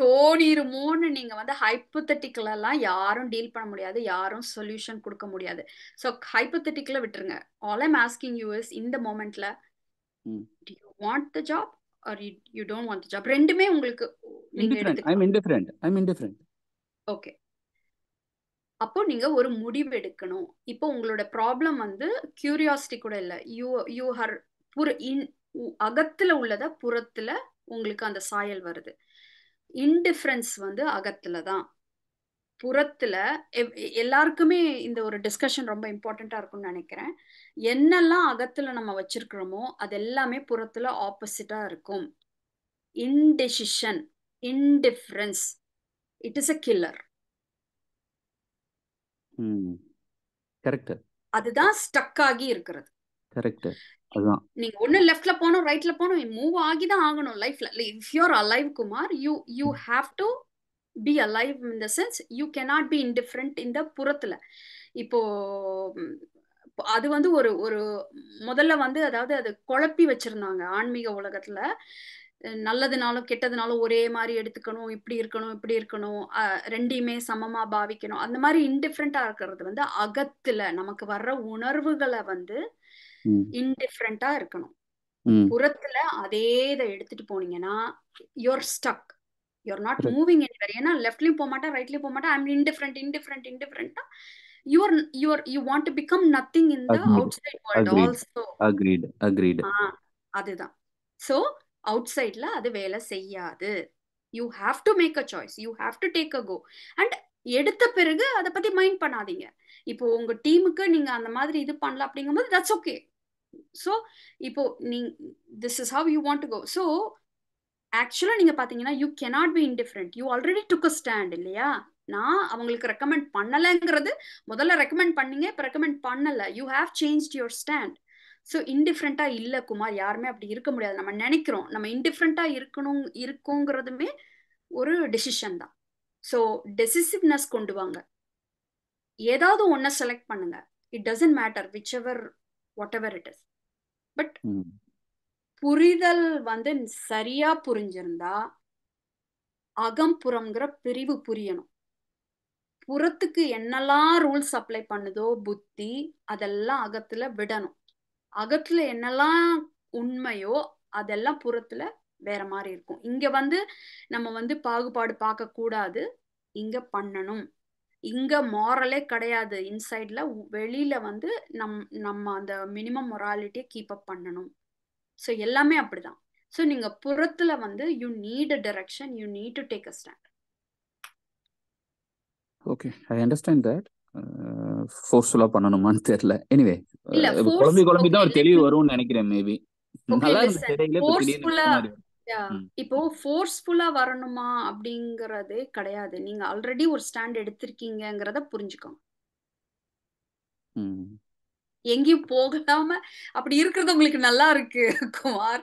தோணிருமோன்னு நீங்க வந்து ஹைப்போத்தட்டிக்கல எல்லாம் யாரும் டீல் பண்ண முடியாது யாரும் சொல்யூஷன் கொடுக்க முடியாது சோ ஹைப்போத்தட்டிக்கல விட்டுருங்க ஆல் ஐம் ஆஸ்கிங் யூஎஸ் இந்த மோமெண்ட்ல want the job or you you don't want job ரெண்டுமே உங்களுக்கு I am indifferent I am indifferent okay அப்போ நீங்க ஒரு முடிவு எடுக்கணும் இப்போ உங்களோட ப்ராப்ளம் வந்து கியூரியாசிட்டி கூட இல்ல யூ யூ ஹர் புற இன் அகத்துல உள்ளத புறத்துல உங்களுக்கு அந்த சாயல் வருது இன்டிஃபரன்ஸ் வந்து அகத்துல தான் புறத்துல எல்லாருக்குமே இந்த ஒரு டிஸ்கஷன் ரொம்ப இம்பார்ட்டண்டா இருக்கும்னு நினைக்கிறேன் என்னெல்லாம் அகத்துல நம்ம வச்சிருக்கிறோமோ அது எல்லாமே புறத்துல ஆப்போசிட்டா இருக்கும் indecision indifference it is a killer அதுதான் ஸ்டக் ஆகி இருக்கிறது நீங்க ஒன்னு லெஃப்ட்ல போனோம் ரைட்ல போனோம் மூவ் ஆகி தான் ஆகணும் லைஃப்ல if you alive Kumar you you have to be alive in the sense you cannot be indifferent இந்த புறத்துல இப்போ அது வந்து ஒரு ஒரு முதல்ல வந்து அதாவது அது குழப்பி வச்சிருந்தாங்க ஆன்மீக உலகத்துல நல்லதுனாலும் கெட்டதுனாலும் ஒரே மாதிரி எடுத்துக்கணும் இப்படி இருக்கணும் இப்படி இருக்கணும் ரெண்டையுமே சமமா பாவிக்கணும் அந்த மாதிரி இன்டிஃப்ரெண்டா இருக்கிறது வந்து அகத்துல நமக்கு வர்ற உணர்வுகளை வந்து இன்டிஃப்ரெண்டா இருக்கணும் புறத்துல அதே இதை எடுத்துட்டு போனீங்கன்னா your stuck you're not moving anywhere ஏன்னா லெஃப்ட்லயும் போக மாட்டா ரைட்லயும் போக மாட்டா ஐம் இன்டிஃபரெண்ட் இன்டிஃபரெண்ட் இன்டிஃபரெண்டா you're you're you want to become nothing in the outside world also agreed agreed அதுதான் சோ அவுட் சைட்ல அது வேலை செய்யாது you have to make a choice you have to take a go and எடுத்த பிறகு அதை பத்தி மைண்ட் பண்ணாதீங்க இப்போ உங்க டீமுக்கு நீங்க அந்த மாதிரி இது பண்ணல அப்படிங்கும்போது தட்ஸ் ஓகே ஸோ இப்போ நீ this is how you want to go so ஆக்சுவலாக நீங்கள் பார்த்தீங்கன்னா you cannot be indifferent you already took a stand இல்லையா நான் அவங்களுக்கு ரெக்கமெண்ட் பண்ணலைங்கிறது முதல்ல ரெக்கமெண்ட் பண்ணீங்க இப்போ ரெக்கமெண்ட் பண்ணலை you have change your stand so இன்டிஃப்ரெண்ட்டாக இல்லை குமார் யாருமே அப்படி இருக்க முடியாது நம்ம நினைக்கிறோம் நம்ம இன்டிஃப்ரெண்ட்டாக இருக்கணும் இருக்கோங்கிறதுமே ஒரு டெசிஷன் தான் ஸோ டெசிசிவ்னஸ் கொண்டு வாங்க ஏதாவது ஒன்றை செலக்ட் பண்ணுங்க it doesn't matter whichever whatever it is but புரிதல் வந்து சரியா புரிஞ்சிருந்தா அகம்புறம்ங்கிற பிரிவு புரியணும் புறத்துக்கு என்னெல்லாம் ரூல்ஸ் அப்ளை பண்ணுதோ புத்தி அதெல்லாம் அகத்துல விடணும் அகத்துல என்னெல்லாம் உண்மையோ அதெல்லாம் புறத்துல வேற மாதிரி இருக்கும் இங்க வந்து நம்ம வந்து பாகுபாடு பார்க்க கூடாது இங்க பண்ணணும் இங்க மாரலே கிடையாது இன்சைட்ல வெளியில வந்து நம் நம்ம அந்த மினிமம் மொராலிட்டியை கீப் அப் பண்ணணும் ஸோ எல்லாமே அப்படிதான் ஸோ நீங்க புறத்துல வந்து you need a direction you need to take a stand okay I understand that ஃபோர்ஸ்ஃபுல்லா பண்ணணுமான்னு தெரியல எனிவே uh, குழம்பி குழம்பி தான் ஒரு தெளிவு வரும்னு நினைக்கிறேன் மேபி இப்போ ஃபோர்ஸ்ஃபுல்லா வரணுமா அப்படிங்கறதே கிடையாது நீங்க ஆல்ரெடி ஒரு ஸ்டாண்ட் எடுத்திருக்கீங்கங்கறத புரிஞ்சுக்கோங்க எங்கேயும் போகலாம அப்படி இருக்கிறது உங்களுக்கு நல்லா இருக்கு குமார்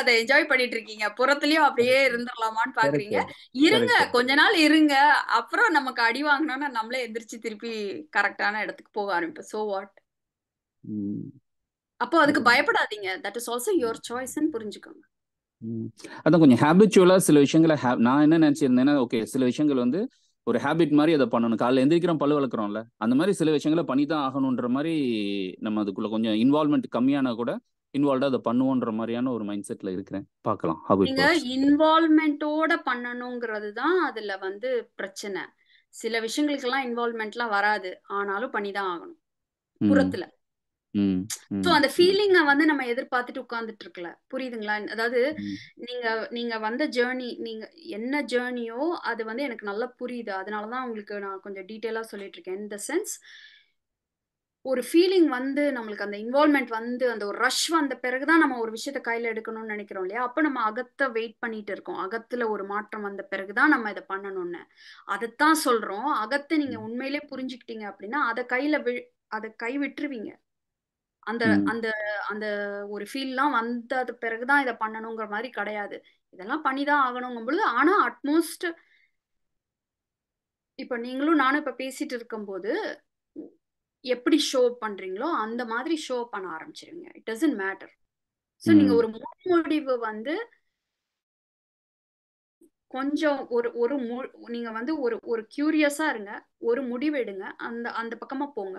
அதை என்ஜாய் பண்ணிட்டு இருக்கீங்க புறத்துலயும் அப்படியே இருந்துடலாமான்னு பாக்குறீங்க இருங்க கொஞ்ச நாள் இருங்க அப்புறம் நமக்கு அடி வாங்கினோம்னா நம்மளே எந்திரிச்சு திருப்பி கரெக்டான இடத்துக்கு போக ஆரம்பிப்போம் சோ வாட் அப்போ அதுக்கு பயப்படாதீங்க தட் இஸ் ஆல்சோ யுவர் சாய்ஸ்ன்னு புரிஞ்சுக்கோங்க அதான் கொஞ்சம் ஹேபிச்சுவலா சில விஷயங்களை நான் என்ன நினைச்சிருந்தேன்னா ஓகே சில விஷயங்கள் வந்து ஒரு ஹேபிட் மாதிரி அதை பண்ணணும் காலைல எந்திரிக்கிறோம் பல்லு வளர்க்குறோம்ல அந்த மாதிரி சில விஷயங்களை பண்ணி தான் ஆகணுன்ற மாதிரி நம்ம அதுக்குள்ள கொஞ்சம் இன்வால்மெண்ட் கம்மியான கூட இன்வால்வ்டா அதை பண்ணுவோன்ற மாதிரியான ஒரு மைண்ட் செட்ல இருக்கிறேன் பார்க்கலாம் நீங்க இன்வால்மெண்டோட பண்ணணுங்கிறது தான் அதுல வந்து பிரச்சனை சில விஷயங்களுக்கெல்லாம் இன்வால்மெண்ட்லாம் வராது ஆனாலும் பண்ணி தான் ஆகணும் புறத்துல சோ அந்த ஃபீலிங்க வந்து நம்ம எதிர்பார்த்துட்டு உட்கார்ந்துட்டு இருக்கல புரியுதுங்களா அதாவது நீங்க நீங்க வந்த ஜேர்னி நீங்க என்ன ஜேர்னியோ அது வந்து எனக்கு நல்லா புரியுது அதனாலதான் உங்களுக்கு நான் கொஞ்சம் டீட்டெயிலா சொல்லிட்டு இருக்கேன் இந்த சென்ஸ் ஒரு ஃபீலிங் வந்து நம்மளுக்கு அந்த இன்வால்மெண்ட் வந்து அந்த ஒரு ரஷ் வந்த பிறகுதான் நம்ம ஒரு விஷயத்த கையில எடுக்கணும்னு நினைக்கிறோம் இல்லையா அப்ப நம்ம அகத்தை வெயிட் பண்ணிட்டு இருக்கோம் அகத்துல ஒரு மாற்றம் வந்த பிறகுதான் நம்ம இதை பண்ணணும்னு அதைத்தான் சொல்றோம் அகத்தை நீங்க உண்மையிலே புரிஞ்சுக்கிட்டீங்க அப்படின்னா அதை கையில அதை கை விட்டுருவீங்க அந்த அந்த அந்த ஒரு ஃபீல்லாம் வந்தது பிறகுதான் இதை பண்ணணுங்கிற மாதிரி கிடையாது இதெல்லாம் பண்ணிதான் ஆகணுங்கும் பொழுது ஆனா அட்மோஸ்ட் இப்ப நீங்களும் நானும் இப்ப பேசிட்டு இருக்கும்போது எப்படி ஷோ பண்றீங்களோ அந்த மாதிரி ஷோ பண்ண ஆரம்பிச்சிருங்க இட் டசன்ட் மேட்டர் ஸோ நீங்க ஒரு முன்மொழிவு வந்து கொஞ்சம் ஒரு ஒரு மு நீங்க வந்து ஒரு ஒரு கியூரியஸா இருங்க ஒரு முடிவு எடுங்க அந்த அந்த பக்கமா போங்க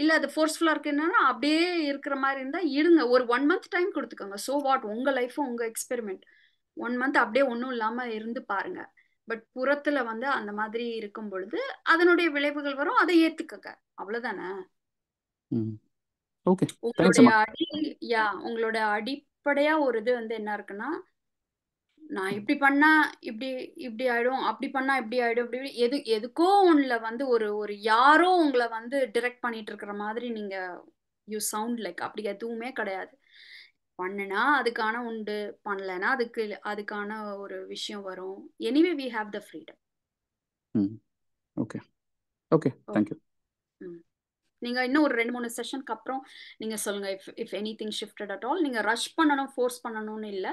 இல்ல அது ஃபோர்ஸ்ஃபுல்லா இருக்கு என்னன்னா அப்படியே இருக்கிற மாதிரி இருந்தா இருங்க ஒரு ஒன் மந்த் டைம் கொடுத்துக்கோங்க சோ வாட் உங்க லைஃப் உங்க எக்ஸ்பெரிமெண்ட் ஒன் மந்த் அப்படியே ஒன்றும் இல்லாம இருந்து பாருங்க பட் புறத்துல வந்து அந்த மாதிரி இருக்கும் பொழுது அதனுடைய விளைவுகள் வரும் அதை ஏத்துக்கங்க அவ்வளவுதானே உங்களுடைய அடி யா உங்களோட அடிப்படையா ஒரு இது வந்து என்ன இருக்குன்னா நான் இப்படி பண்ணா இப்படி இப்படி ஆயிடும் அப்படி பண்ணா இப்படி ஆயிடும் அப்படி எது எதுக்கோ உன்ல வந்து ஒரு ஒரு யாரோ உங்களை வந்து டிரெக்ட் பண்ணிட்டு இருக்கிற மாதிரி நீங்க யூ சவுண்ட் லைக் அப்படி எதுவுமே கிடையாது பண்ணுனா அதுக்கான உண்டு பண்ணலன்னா அதுக்கு அதுக்கான ஒரு விஷயம் வரும் anyway we have the freedom okay okay thank you நீங்க இன்னும் ஒரு ரெண்டு மூணு செஷனுக்கு அப்புறம் நீங்க சொல்லுங்க if if anything shifted at all நீங்க ரஷ் பண்ணணும் ஃபோர்ஸ் பண்ணணும்னு இல்லை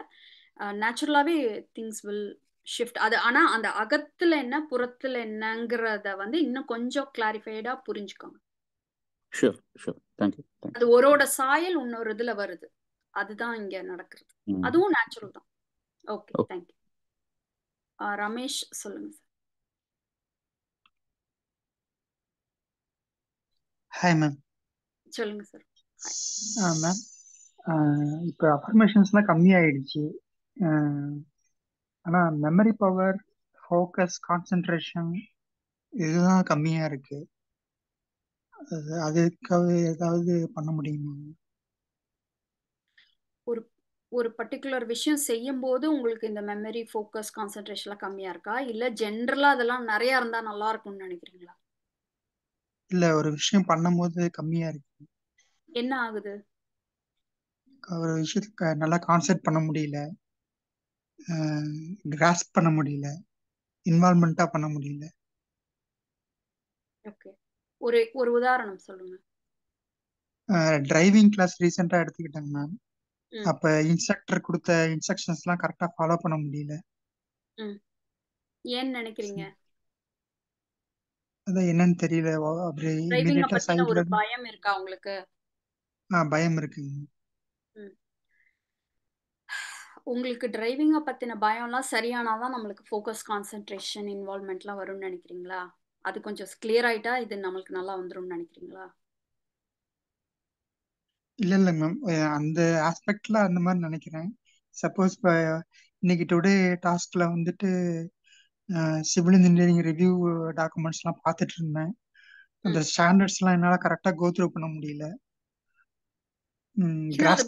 நேச்சுரலாவே திங்ஸ் வில் ஷிஃப்ட் அது ஆனா அந்த அகத்துல என்ன புறத்துல என்னங்கிறத வந்து இன்னும் கொஞ்சம் கிளாரிஃபைடா புரிஞ்சுக்கோங்க அது ஒரோட சாயல் இன்னொரு இதுல வருது அதுதான் இங்க நடக்கிறது அதுவும் நேச்சுரல் தான் ஓகே தேங்க்யூ oh. ரமேஷ் சொல்லுங்க சார் ஹாய் மேம் சொல்லுங்க சார் மேம் இப்போ அஃபர்மேஷன்ஸ்லாம் கம்மியாயிடுச்சு ஆனா மெமரி பவர் ஃபோக்கஸ் கான்சென்ட்ரேஷன் இதுதான் கம்மியா இருக்கு அது அதுக்காக ஏதாவது பண்ண முடியுமா ஒரு ஒரு பர்டிகுலர் விஷயம் செய்யும் போது உங்களுக்கு இந்த மெமரி ஃபோக்கஸ் கான்சென்ட்ரேஷன்லாம் கம்மியா இருக்கா இல்ல ஜென்ரலா அதெல்லாம் நிறைய இருந்தா நல்லா இருக்கும்னு நினைக்கிறீங்களா இல்ல ஒரு விஷயம் பண்ணும்போது கம்மியா இருக்கு என்ன ஆகுது ஒரு விஷயத்துக்கு நல்லா கான்சென்ட் பண்ண முடியல கிராஸ் பண்ண முடியல இன்வால்மெண்டா பண்ண முடியல ஒரு ஒரு உதாரணம் சொல்லுங்க டிரைவிங் கிளாஸ் ரீசெண்டா எடுத்துக்கிட்டாங்க மேம் அப்ப இன்ஸ்ட்ரக்டர் கொடுத்த இன்ஸ்ட்ரக்ஷன்ஸ் எல்லாம் கரெக்டா ஃபாலோ பண்ண முடியல ஏன் நினைக்கிறீங்க அதான் என்னன்னு தெரியல அப்படியே பயம் இருக்கா உங்களுக்கு ஆ பயம் இருக்குங்க உங்களுக்கு டிரைவிங்கை பற்றின பயம்லாம் சரியானாதான் நம்மளுக்கு ஃபோக்கஸ் கான்சென்ட்ரேஷன் இன்வால்மெண்ட்லாம் வரும்னு நினைக்கிறீங்களா அது கொஞ்சம் கிளியர் ஆயிட்டா இது நம்மளுக்கு நல்லா வந்துரும்னு நினைக்கிறீங்களா இல்ல இல்ல மேம் அந்த ஆஸ்பெக்ட்ல அந்த மாதிரி நினைக்கிறேன் சப்போஸ் இன்னைக்கு டுடே டாஸ்க்ல வந்துட்டு சிவில் இன்ஜினியரிங் ரிவ்யூ டாக்குமெண்ட்ஸ்லாம் பார்த்துட்டு இருந்தேன் அந்த ஸ்டாண்டர்ட்ஸ்லாம் என்னால் கரெக்டாக கோ பண்ண முடியல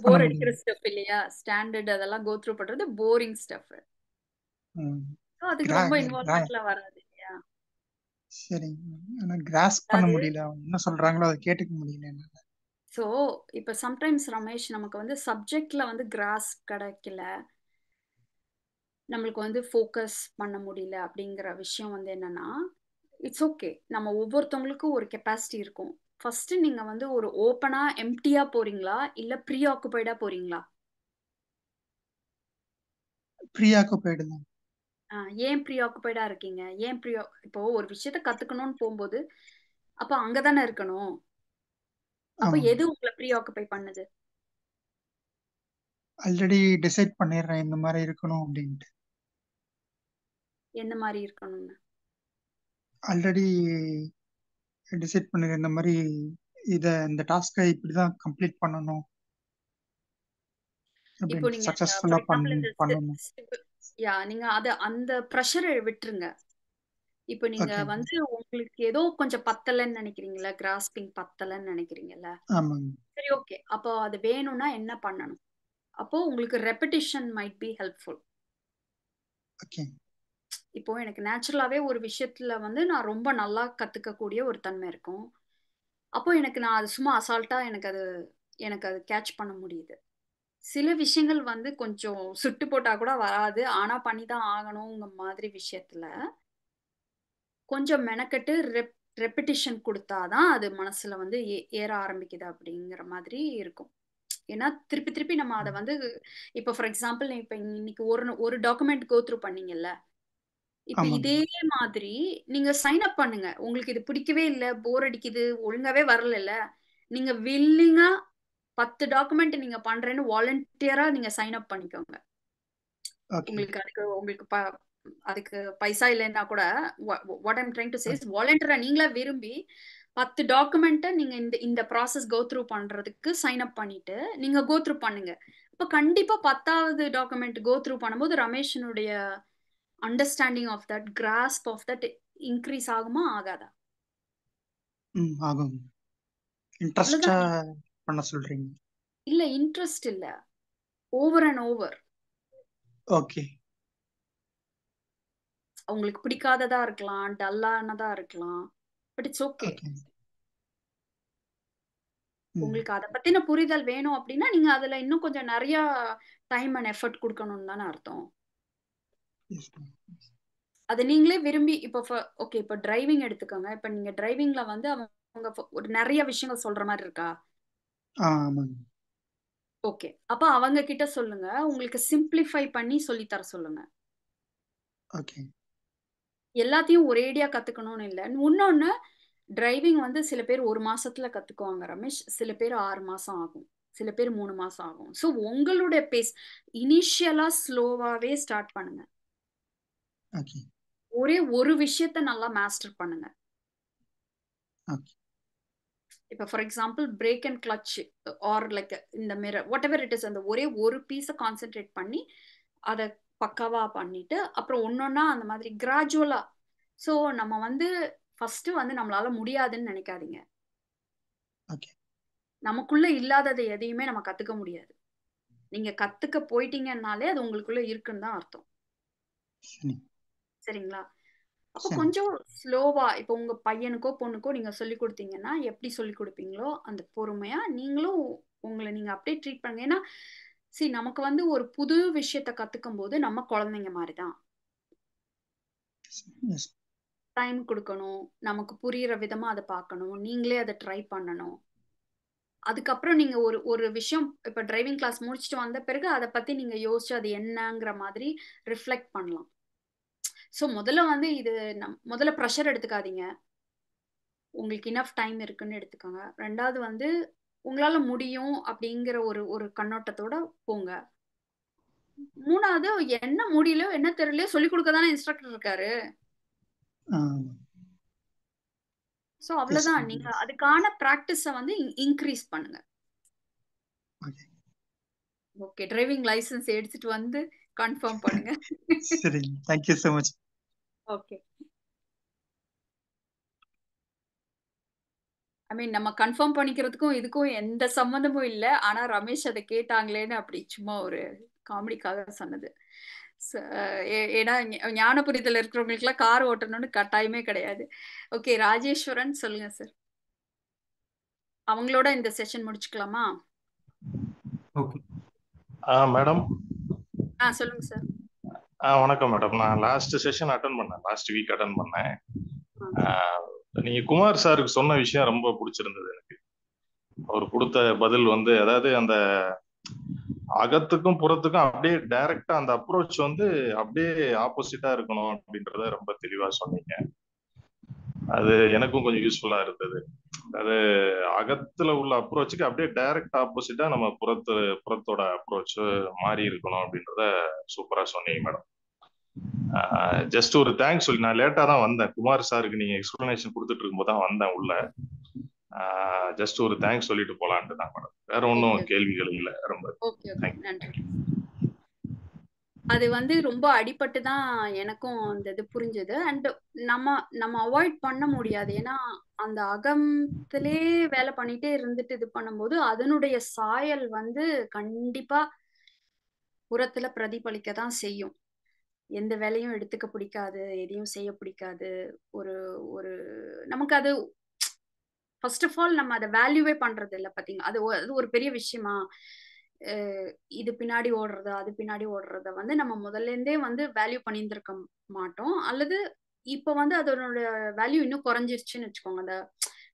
போர் அடிக்கிற ஸ்டெப் இல்லையா ஸ்டாண்டர்ட் அதெல்லாம் கோ த்ரூ பண்றது போரிங் ஸ்டஃப் அதுக்கு ரொம்ப இன்வால்வ்மெண்ட்ல வராது இல்லையா சரிங்க ஆனா பண்ண முடியல என்ன சொல்றாங்களோ அதை கேட்டுக்க முடியல என்னால ஸோ இப்போ சம்டைம்ஸ் ரமேஷ் நமக்கு வந்து சப்ஜெக்ட்ல வந்து கிராஸ் கிடைக்கல நம்மளுக்கு வந்து ஃபோக்கஸ் பண்ண முடியல அப்படிங்கிற விஷயம் வந்து என்னன்னா இட்ஸ் ஓகே நம்ம ஒவ்வொருத்தவங்களுக்கும் ஒரு கெப்பாசிட்டி இருக்கும் ஃபர்ஸ்ட் நீங்க வந்து ஒரு ஓப்பனா எம்டியா போறீங்களா இல்ல ப்ரீ ஆக்குபைடா போறீங்களா ப்ரீ ஆக்குபைடு தான் ஏன் ப்ரீ ஆக்குபைடா இருக்கீங்க ஏன் ப்ரீ இப்போ ஒரு விஷயத்த கத்துக்கணும்னு போகும்போது அப்ப அங்கதானே இருக்கணும் அப்ப எது உங்களை ப்ரீ ஆக்குபை பண்ணுது ஆல்ரெடி டிசைட் பண்ணிடுறேன் இந்த மாதிரி இருக்கணும் அப்படின்ட்டு என்ன மாதிரி இருக்கணும்னு ஆல்ரெடி டிசைட் பண்ணுங்க இந்த மாதிரி இத இந்த டாஸ்கை இப்படி தான் கம்ப்ளீட் பண்ணனும் இப்போ நீங்க பண்ணனும் யா நீங்க அத அந்த பிரஷர் விட்டுருங்க இப்போ நீங்க வந்து உங்களுக்கு ஏதோ கொஞ்சம் பத்தலன்னு நினைக்கிறீங்களா கிராஸ்பிங் பத்தலன்னு நினைக்கிறீங்களா சரி ஓகே அப்போ அது வேணும்னா என்ன பண்ணணும் அப்போ உங்களுக்கு repetition might be helpful okay இப்போ எனக்கு நேச்சுரலாகவே ஒரு விஷயத்துல வந்து நான் ரொம்ப நல்லா கற்றுக்கக்கூடிய ஒரு தன்மை இருக்கும் அப்போ எனக்கு நான் அது சும்மா அசால்ட்டாக எனக்கு அது எனக்கு அது கேட்ச் பண்ண முடியுது சில விஷயங்கள் வந்து கொஞ்சம் சுட்டு போட்டால் கூட வராது ஆனால் பண்ணி தான் ஆகணுங்கிற மாதிரி விஷயத்துல கொஞ்சம் மெனக்கெட்டு ரெப் ரெப்பிட்டிஷன் கொடுத்தாதான் அது மனசுல வந்து ஏ ஏற ஆரம்பிக்குது அப்படிங்கிற மாதிரி இருக்கும் ஏன்னா திருப்பி திருப்பி நம்ம அதை வந்து இப்போ ஃபார் எக்ஸாம்பிள் இப்போ இன்னைக்கு ஒரு ஒரு டாக்குமெண்ட் கோத்ரூ பண்ணீங்கல்ல இப்ப இதே மாதிரி நீங்க சைன் அப் பண்ணுங்க. உங்களுக்கு இது பிடிக்கவே இல்ல, போர் அடிக்குது, ஒழுங்காவே வரல நீங்க வில்லிங்கா பத்து டாக்குமெண்ட் நீங்க பண்றேன்னு வாலண்டியரா நீங்க சைன் அப் பண்ணிக்கோங்க. உங்களுக்கு அதுக்கு உங்களுக்கு அதுக்கு பைசா இல்லன்னா கூட what I'm am trying to says வாலண்டியரா நீங்களா விரும்பி பத்து டாக்குமெண்ட்ட நீங்க இந்த இந்த ப்ராசஸ் கோ த்ரூ பண்றதுக்கு சைன் அப் பண்ணிட்டு, நீங்க கோ த்ரூ பண்ணுங்க. இப்போ கண்டிப்பா பத்தாவது டாக்குமெண்ட் கோ த்ரூ பண்ணும்போது ரமேஷனுடைய understanding of that grasp of that increase ஆகுமா ஆகாதா ஆகும் இன்ட்ரஸ்டா பண்ண சொல்றீங்க இல்ல இன்ட்ரஸ்ட் இல்ல ஓவர் அண்ட் ஓவர் ஓகே உங்களுக்கு பிடிக்காததா இருக்கலாம் டல்லானதா இருக்கலாம் பட் இட்ஸ் ஓகே உங்களுக்கு அத பத்தின புரிதல் வேணும் அப்படின்னா நீங்க அதுல இன்னும் கொஞ்சம் நிறைய டைம் அண்ட் எஃபர்ட் கொடுக்கணும்னு தானே அர்த்தம் அது நீங்களே விரும்பி இப்போ ஓகே இப்போ டிரைவிங் எடுத்துக்கோங்க இப்போ நீங்க டிரைவிங்ல வந்து அவங்க ஒரு நிறைய விஷயங்கள் சொல்ற மாதிரி இருக்கா ஓகே அப்ப அவங்க கிட்ட சொல்லுங்க உங்களுக்கு சிம்பிளிஃபை பண்ணி சொல்லி தர சொல்லுங்க ஓகே எல்லாத்தையும் ஒரேடியா கத்துக்கணும்னு இல்ல இன்னொன்னு டிரைவிங் வந்து சில பேர் ஒரு மாசத்துல கத்துக்குவாங்க ரமேஷ் சில பேர் ஆறு மாசம் ஆகும் சில பேர் மூணு மாசம் ஆகும் ஸோ உங்களுடைய பேஸ் இனிஷியலா ஸ்லோவாவே ஸ்டார்ட் பண்ணுங்க ஒரே ஒரு விஷயத்த நல்லா மாஸ்டர் பண்ணுங்க இப்ப for example brake and clutch or like இந்த mirror whatever it is அந்த ஒரே ஒரு பீஸை கான்சென்ட்ரேட் பண்ணி அதை பக்காவா பண்ணிட்டு அப்புறம் ஒன்னொன்னா அந்த மாதிரி கிராஜுவலா ஸோ நம்ம வந்து ஃபர்ஸ்ட் வந்து நம்மளால முடியாதுன்னு நினைக்காதீங்க நமக்குள்ள இல்லாததை எதையுமே நம்ம கத்துக்க முடியாது நீங்க கத்துக்க போயிட்டீங்கன்னாலே அது உங்களுக்குள்ள இருக்குன்னு தான் அர்த்தம் சரிங்களா அப்போ கொஞ்சம் ஸ்லோவா இப்போ உங்க பையனுக்கோ பொண்ணுக்கோ நீங்க சொல்லி கொடுத்தீங்கன்னா எப்படி சொல்லி கொடுப்பீங்களோ அந்த பொறுமையா நீங்களும் உங்களை நீங்க அப்படியே ட்ரீட் பண்ணுங்க ஏன்னா சி நமக்கு வந்து ஒரு புது விஷயத்த கத்துக்கும் போது நம்ம குழந்தைங்க மாதிரிதான் டைம் கொடுக்கணும் நமக்கு புரியுற விதமா அதை பார்க்கணும் நீங்களே அதை ட்ரை பண்ணணும் அதுக்கப்புறம் நீங்க ஒரு ஒரு விஷயம் இப்ப டிரைவிங் கிளாஸ் முடிச்சுட்டு வந்த பிறகு அதை பத்தி நீங்க யோசிச்சு அது என்னங்கிற மாதிரி ரிஃப்ளெக்ட் பண்ணலாம் ஸோ முதல்ல வந்து இது நம் முதல்ல ப்ரெஷர் எடுத்துக்காதீங்க உங்களுக்கு இனஃப் டைம் இருக்குன்னு எடுத்துக்கோங்க ரெண்டாவது வந்து உங்களால் முடியும் அப்படிங்கிற ஒரு ஒரு கண்ணோட்டத்தோட போங்க மூணாவது என்ன முடியலையோ என்ன தெரியலையோ சொல்லி கொடுக்க தானே இன்ஸ்ட்ரக்டர் இருக்காரு சோ அவ்வளவுதான் நீங்க அதுக்கான பிராக்டிஸ வந்து இன்க்ரீஸ் பண்ணுங்க ஓகே டிரைவிங் லைசென்ஸ் எடுத்துட்டு வந்து கன்ஃபார்ம் பண்ணுங்க சரி thank you so much okay I mean நம்ம கன்ஃபார்ம் பண்ணிக்கிறதுக்கும் இதுக்கும் எந்த சம்மந்தமும் இல்ல ஆனா ரமேஷ் அதை கேட்டாங்களேன்னு அப்படி சும்மா ஒரு காமெடிக்காக சொன்னது ஏன்னா ஞான புரிதல் எல்லாம் கார் ஓட்டணும்னு கட்டாயமே கிடையாது ஓகே ராஜேஸ்வரன் சொல்லுங்க சார் அவங்களோட இந்த செஷன் முடிச்சுக்கலாமா ஓகே மேடம் ஆ சொல்லுங்க சார் வணக்கம் மேடம் நான் லாஸ்ட் செஷன் அட்டன் பண்ணேன் லாஸ்ட் வீக் அட்டன் பண்ணேன் நீங்க குமார் சாருக்கு சொன்ன விஷயம் ரொம்ப பிடிச்சிருந்தது எனக்கு அவர் கொடுத்த பதில் வந்து அதாவது அந்த அகத்துக்கும் புறத்துக்கும் அப்படியே டைரக்டா அந்த அப்ரோச் வந்து அப்படியே ஆப்போசிட்டா இருக்கணும் அப்படின்றத ரொம்ப தெளிவா சொன்னீங்க அது எனக்கும் கொஞ்சம் யூஸ்ஃபுல்லா இருந்தது அது அகத்துல உள்ள அப்ரோச்சுக்கு அப்படியே டைரக்ட் ஆப்போசிட்டா நம்ம புறத்து புறத்தோட அப்ரோச் மாறி இருக்கணும் அப்படின்றத சூப்பரா சொன்னீங்க மேடம் ஜஸ்ட் ஒரு தேங்க்ஸ் சொல்லி நான் லேட்டா தான் வந்தேன் குமார் சாருக்கு நீங்க எக்ஸ்பிளனேஷன் கொடுத்துட்டு இருக்கும்போது தான் வந்தேன் உள்ள ஜஸ்ட் ஒரு தேங்க்ஸ் சொல்லிட்டு போலான்ட்டு தான் மேடம் வேற ஒன்றும் கேள்விகள் இல்லை ரொம்ப தேங்க்யூ அது வந்து ரொம்ப அடிபட்டு தான் எனக்கும் அந்த இது புரிஞ்சது அண்ட் நம்ம நம்ம அவாய்ட் பண்ண முடியாது ஏன்னா அந்த அகத்திலே வேலை பண்ணிட்டே இருந்துட்டு இது பண்ணும்போது அதனுடைய சாயல் வந்து கண்டிப்பா புறத்துல பிரதிபலிக்க தான் செய்யும் எந்த வேலையும் எடுத்துக்க பிடிக்காது எதையும் செய்ய பிடிக்காது ஒரு ஒரு நமக்கு அது ஃபர்ஸ்ட் ஆஃப் ஆல் நம்ம அதை வேல்யூவே பண்றது இல்லை பார்த்தீங்க அது அது ஒரு பெரிய விஷயமா இது பின்னாடி ஓடுறது அது பின்னாடி ஓடுறத வந்து நம்ம முதல்ல இருந்தே வந்து வேல்யூ பண்ணியிருந்திருக்க மாட்டோம் அல்லது இப்போ வந்து அதனோட வேல்யூ இன்னும் குறைஞ்சிருச்சுன்னு வச்சுக்கோங்க அந்த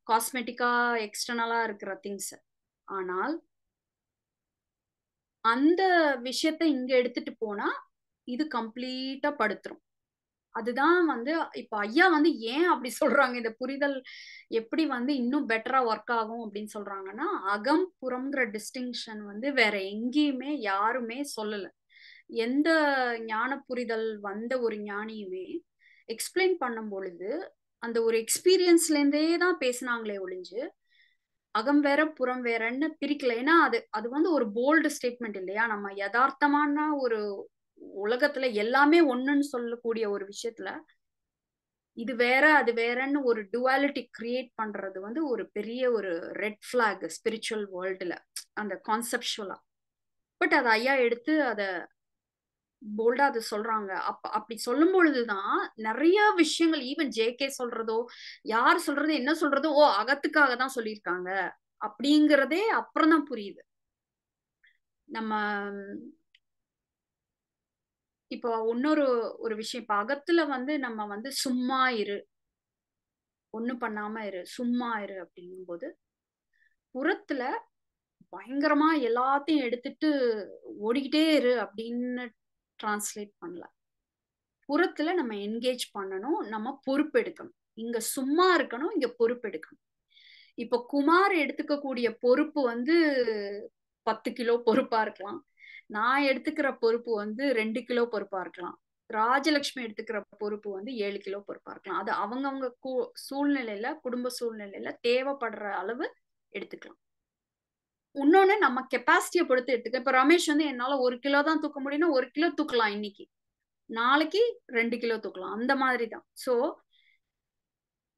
காஸ்மெட்டிக்கா எக்ஸ்டர்னலா இருக்கிற திங்ஸ் ஆனால் அந்த விஷயத்த இங்க எடுத்துட்டு போனா இது கம்ப்ளீட்டா படுத்துரும் அதுதான் வந்து இப்ப ஐயா வந்து ஏன் அப்படி சொல்றாங்க இந்த புரிதல் எப்படி வந்து இன்னும் பெட்டரா ஒர்க் ஆகும் அப்படின்னு சொல்றாங்கன்னா அகம் புறம்ங்கிற டிஸ்டிங்ஷன் வந்து வேற எங்கேயுமே யாருமே சொல்லல எந்த ஞான புரிதல் வந்த ஒரு ஞானியுமே எக்ஸ்பிளைன் பண்ணும் பொழுது அந்த ஒரு எக்ஸ்பீரியன்ஸ்ல இருந்தே தான் பேசினாங்களே ஒழிஞ்சு அகம் வேற புறம் வேறன்னு பிரிக்கல ஏன்னா அது அது வந்து ஒரு போல்டு ஸ்டேட்மெண்ட் இல்லையா நம்ம யதார்த்தமான ஒரு உலகத்துல எல்லாமே ஒண்ணுன்னு சொல்லக்கூடிய ஒரு விஷயத்துல இது வேற அது வேறன்னு ஒரு டுவாலிட்டி கிரியேட் பண்றது வந்து ஒரு பெரிய ஒரு ரெட் ஃபிளாக் ஸ்பிரிச்சுவல் வேர்ல்டுல அந்த கான்செப்டுவலா பட் அதை ஐயா எடுத்து அத போல்டா அதை சொல்றாங்க அப்ப அப்படி சொல்லும் பொழுதுதான் நிறைய விஷயங்கள் ஈவன் ஜே கே சொல்றதோ யார் சொல்றதோ என்ன சொல்றதோ ஓ அகத்துக்காக தான் சொல்லியிருக்காங்க அப்படிங்கிறதே அப்புறம் தான் புரியுது நம்ம இப்போ இன்னொரு ஒரு விஷயம் இப்ப அகத்துல வந்து நம்ம வந்து சும்மா இரு ஒண்ணு பண்ணாம இரு சும்மா இரு அப்படிங்கும்போது புறத்துல பயங்கரமா எல்லாத்தையும் எடுத்துட்டு ஓடிக்கிட்டே இரு அப்படின்னு டிரான்ஸ்லேட் பண்ணல புறத்துல நம்ம என்கேஜ் பண்ணணும் நம்ம பொறுப்பெடுக்கணும் இங்க சும்மா இருக்கணும் இங்க பொறுப்பெடுக்கணும் இப்போ குமார் எடுத்துக்கக்கூடிய பொறுப்பு வந்து பத்து கிலோ பொறுப்பா இருக்கலாம் நான் எடுத்துக்கிற பொறுப்பு வந்து ரெண்டு கிலோ பொறுப்பா இருக்கலாம் ராஜலட்சுமி எடுத்துக்கிற பொறுப்பு வந்து ஏழு கிலோ பொறுப்பா இருக்கலாம் அது அவங்கவுங்க கூ சூழ்நிலையில குடும்ப சூழ்நிலையில தேவைப்படுற அளவு எடுத்துக்கலாம் இன்னொன்னு நம்ம கெப்பாசிட்டியை பொறுத்து எடுத்துக்க இப்ப ரமேஷ் வந்து என்னால ஒரு கிலோ தான் தூக்க முடியும்னா ஒரு கிலோ தூக்கலாம் இன்னைக்கு நாளைக்கு ரெண்டு கிலோ தூக்கலாம் அந்த மாதிரி தான் ஸோ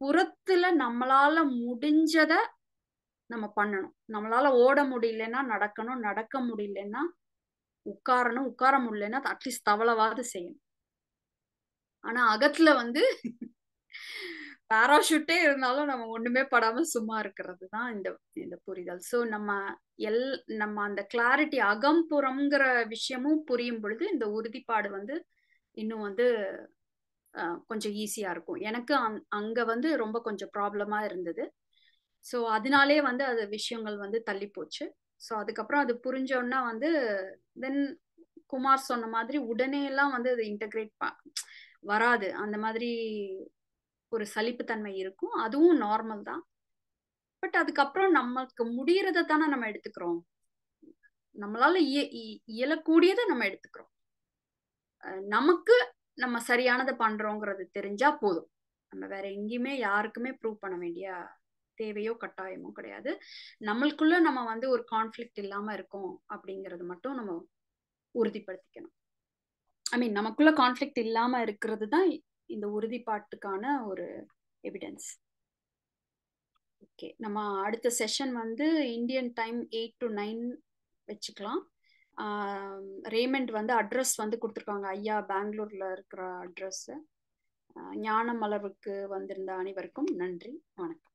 புறத்துல நம்மளால முடிஞ்சத நம்ம பண்ணணும் நம்மளால ஓட முடியலன்னா நடக்கணும் நடக்க முடியலன்னா உட்காரணும் உட்கார முடியலன்னா அட்லீஸ்ட் தவளவாது செய்யணும் ஆனா அகத்துல வந்து பேராஷூட்டே இருந்தாலும் நம்ம ஒண்ணுமே படாம சும்மா இருக்கிறது தான் இந்த இந்த புரிதல் ஸோ நம்ம எல் நம்ம அந்த கிளாரிட்டி அகம்புறம்ங்கிற விஷயமும் புரியும் பொழுது இந்த உறுதிப்பாடு வந்து இன்னும் வந்து கொஞ்சம் ஈஸியா இருக்கும் எனக்கு அங்க வந்து ரொம்ப கொஞ்சம் ப்ராப்ளமா இருந்தது ஸோ அதனாலே வந்து அது விஷயங்கள் வந்து தள்ளி போச்சு ஸோ அதுக்கப்புறம் அது புரிஞ்சோன்னா வந்து தென் குமார் சொன்ன மாதிரி உடனே எல்லாம் வந்து அது இன்டகிரேட் வராது அந்த மாதிரி ஒரு சலிப்புத்தன்மை இருக்கும் அதுவும் நார்மல் தான் பட் அதுக்கப்புறம் நம்மளுக்கு முடிகிறத தானே நம்ம எடுத்துக்கிறோம் நம்மளால இயலக்கூடியதை நம்ம எடுத்துக்கிறோம் நமக்கு நம்ம சரியானதை பண்றோங்கிறது தெரிஞ்சா போதும் நம்ம வேற எங்கேயுமே யாருக்குமே ப்ரூவ் பண்ண வேண்டிய தேவையோ கட்டாயமோ கிடையாது நம்மளுக்குள்ள நம்ம வந்து ஒரு கான்ஃபிளிக் இல்லாம இருக்கோம் அப்படிங்கறது மட்டும் நம்ம உறுதிப்படுத்திக்கணும் ஐ மீன் நமக்குள்ள கான்ஃபிளிக் இல்லாம இருக்கிறது தான் இந்த உறுதிப்பாட்டுக்கான ஒரு எவிடன்ஸ் ஓகே நம்ம அடுத்த செஷன் வந்து Indian time eight to nine வச்சுக்கலாம் ரேமண்ட் வந்து அட்ரஸ் வந்து கொடுத்துருக்காங்க ஐயா பெங்களூர்ல இருக்கிற அட்ரஸ் ஞான மலர்வுக்கு வந்திருந்த அனைவருக்கும் நன்றி வணக்கம்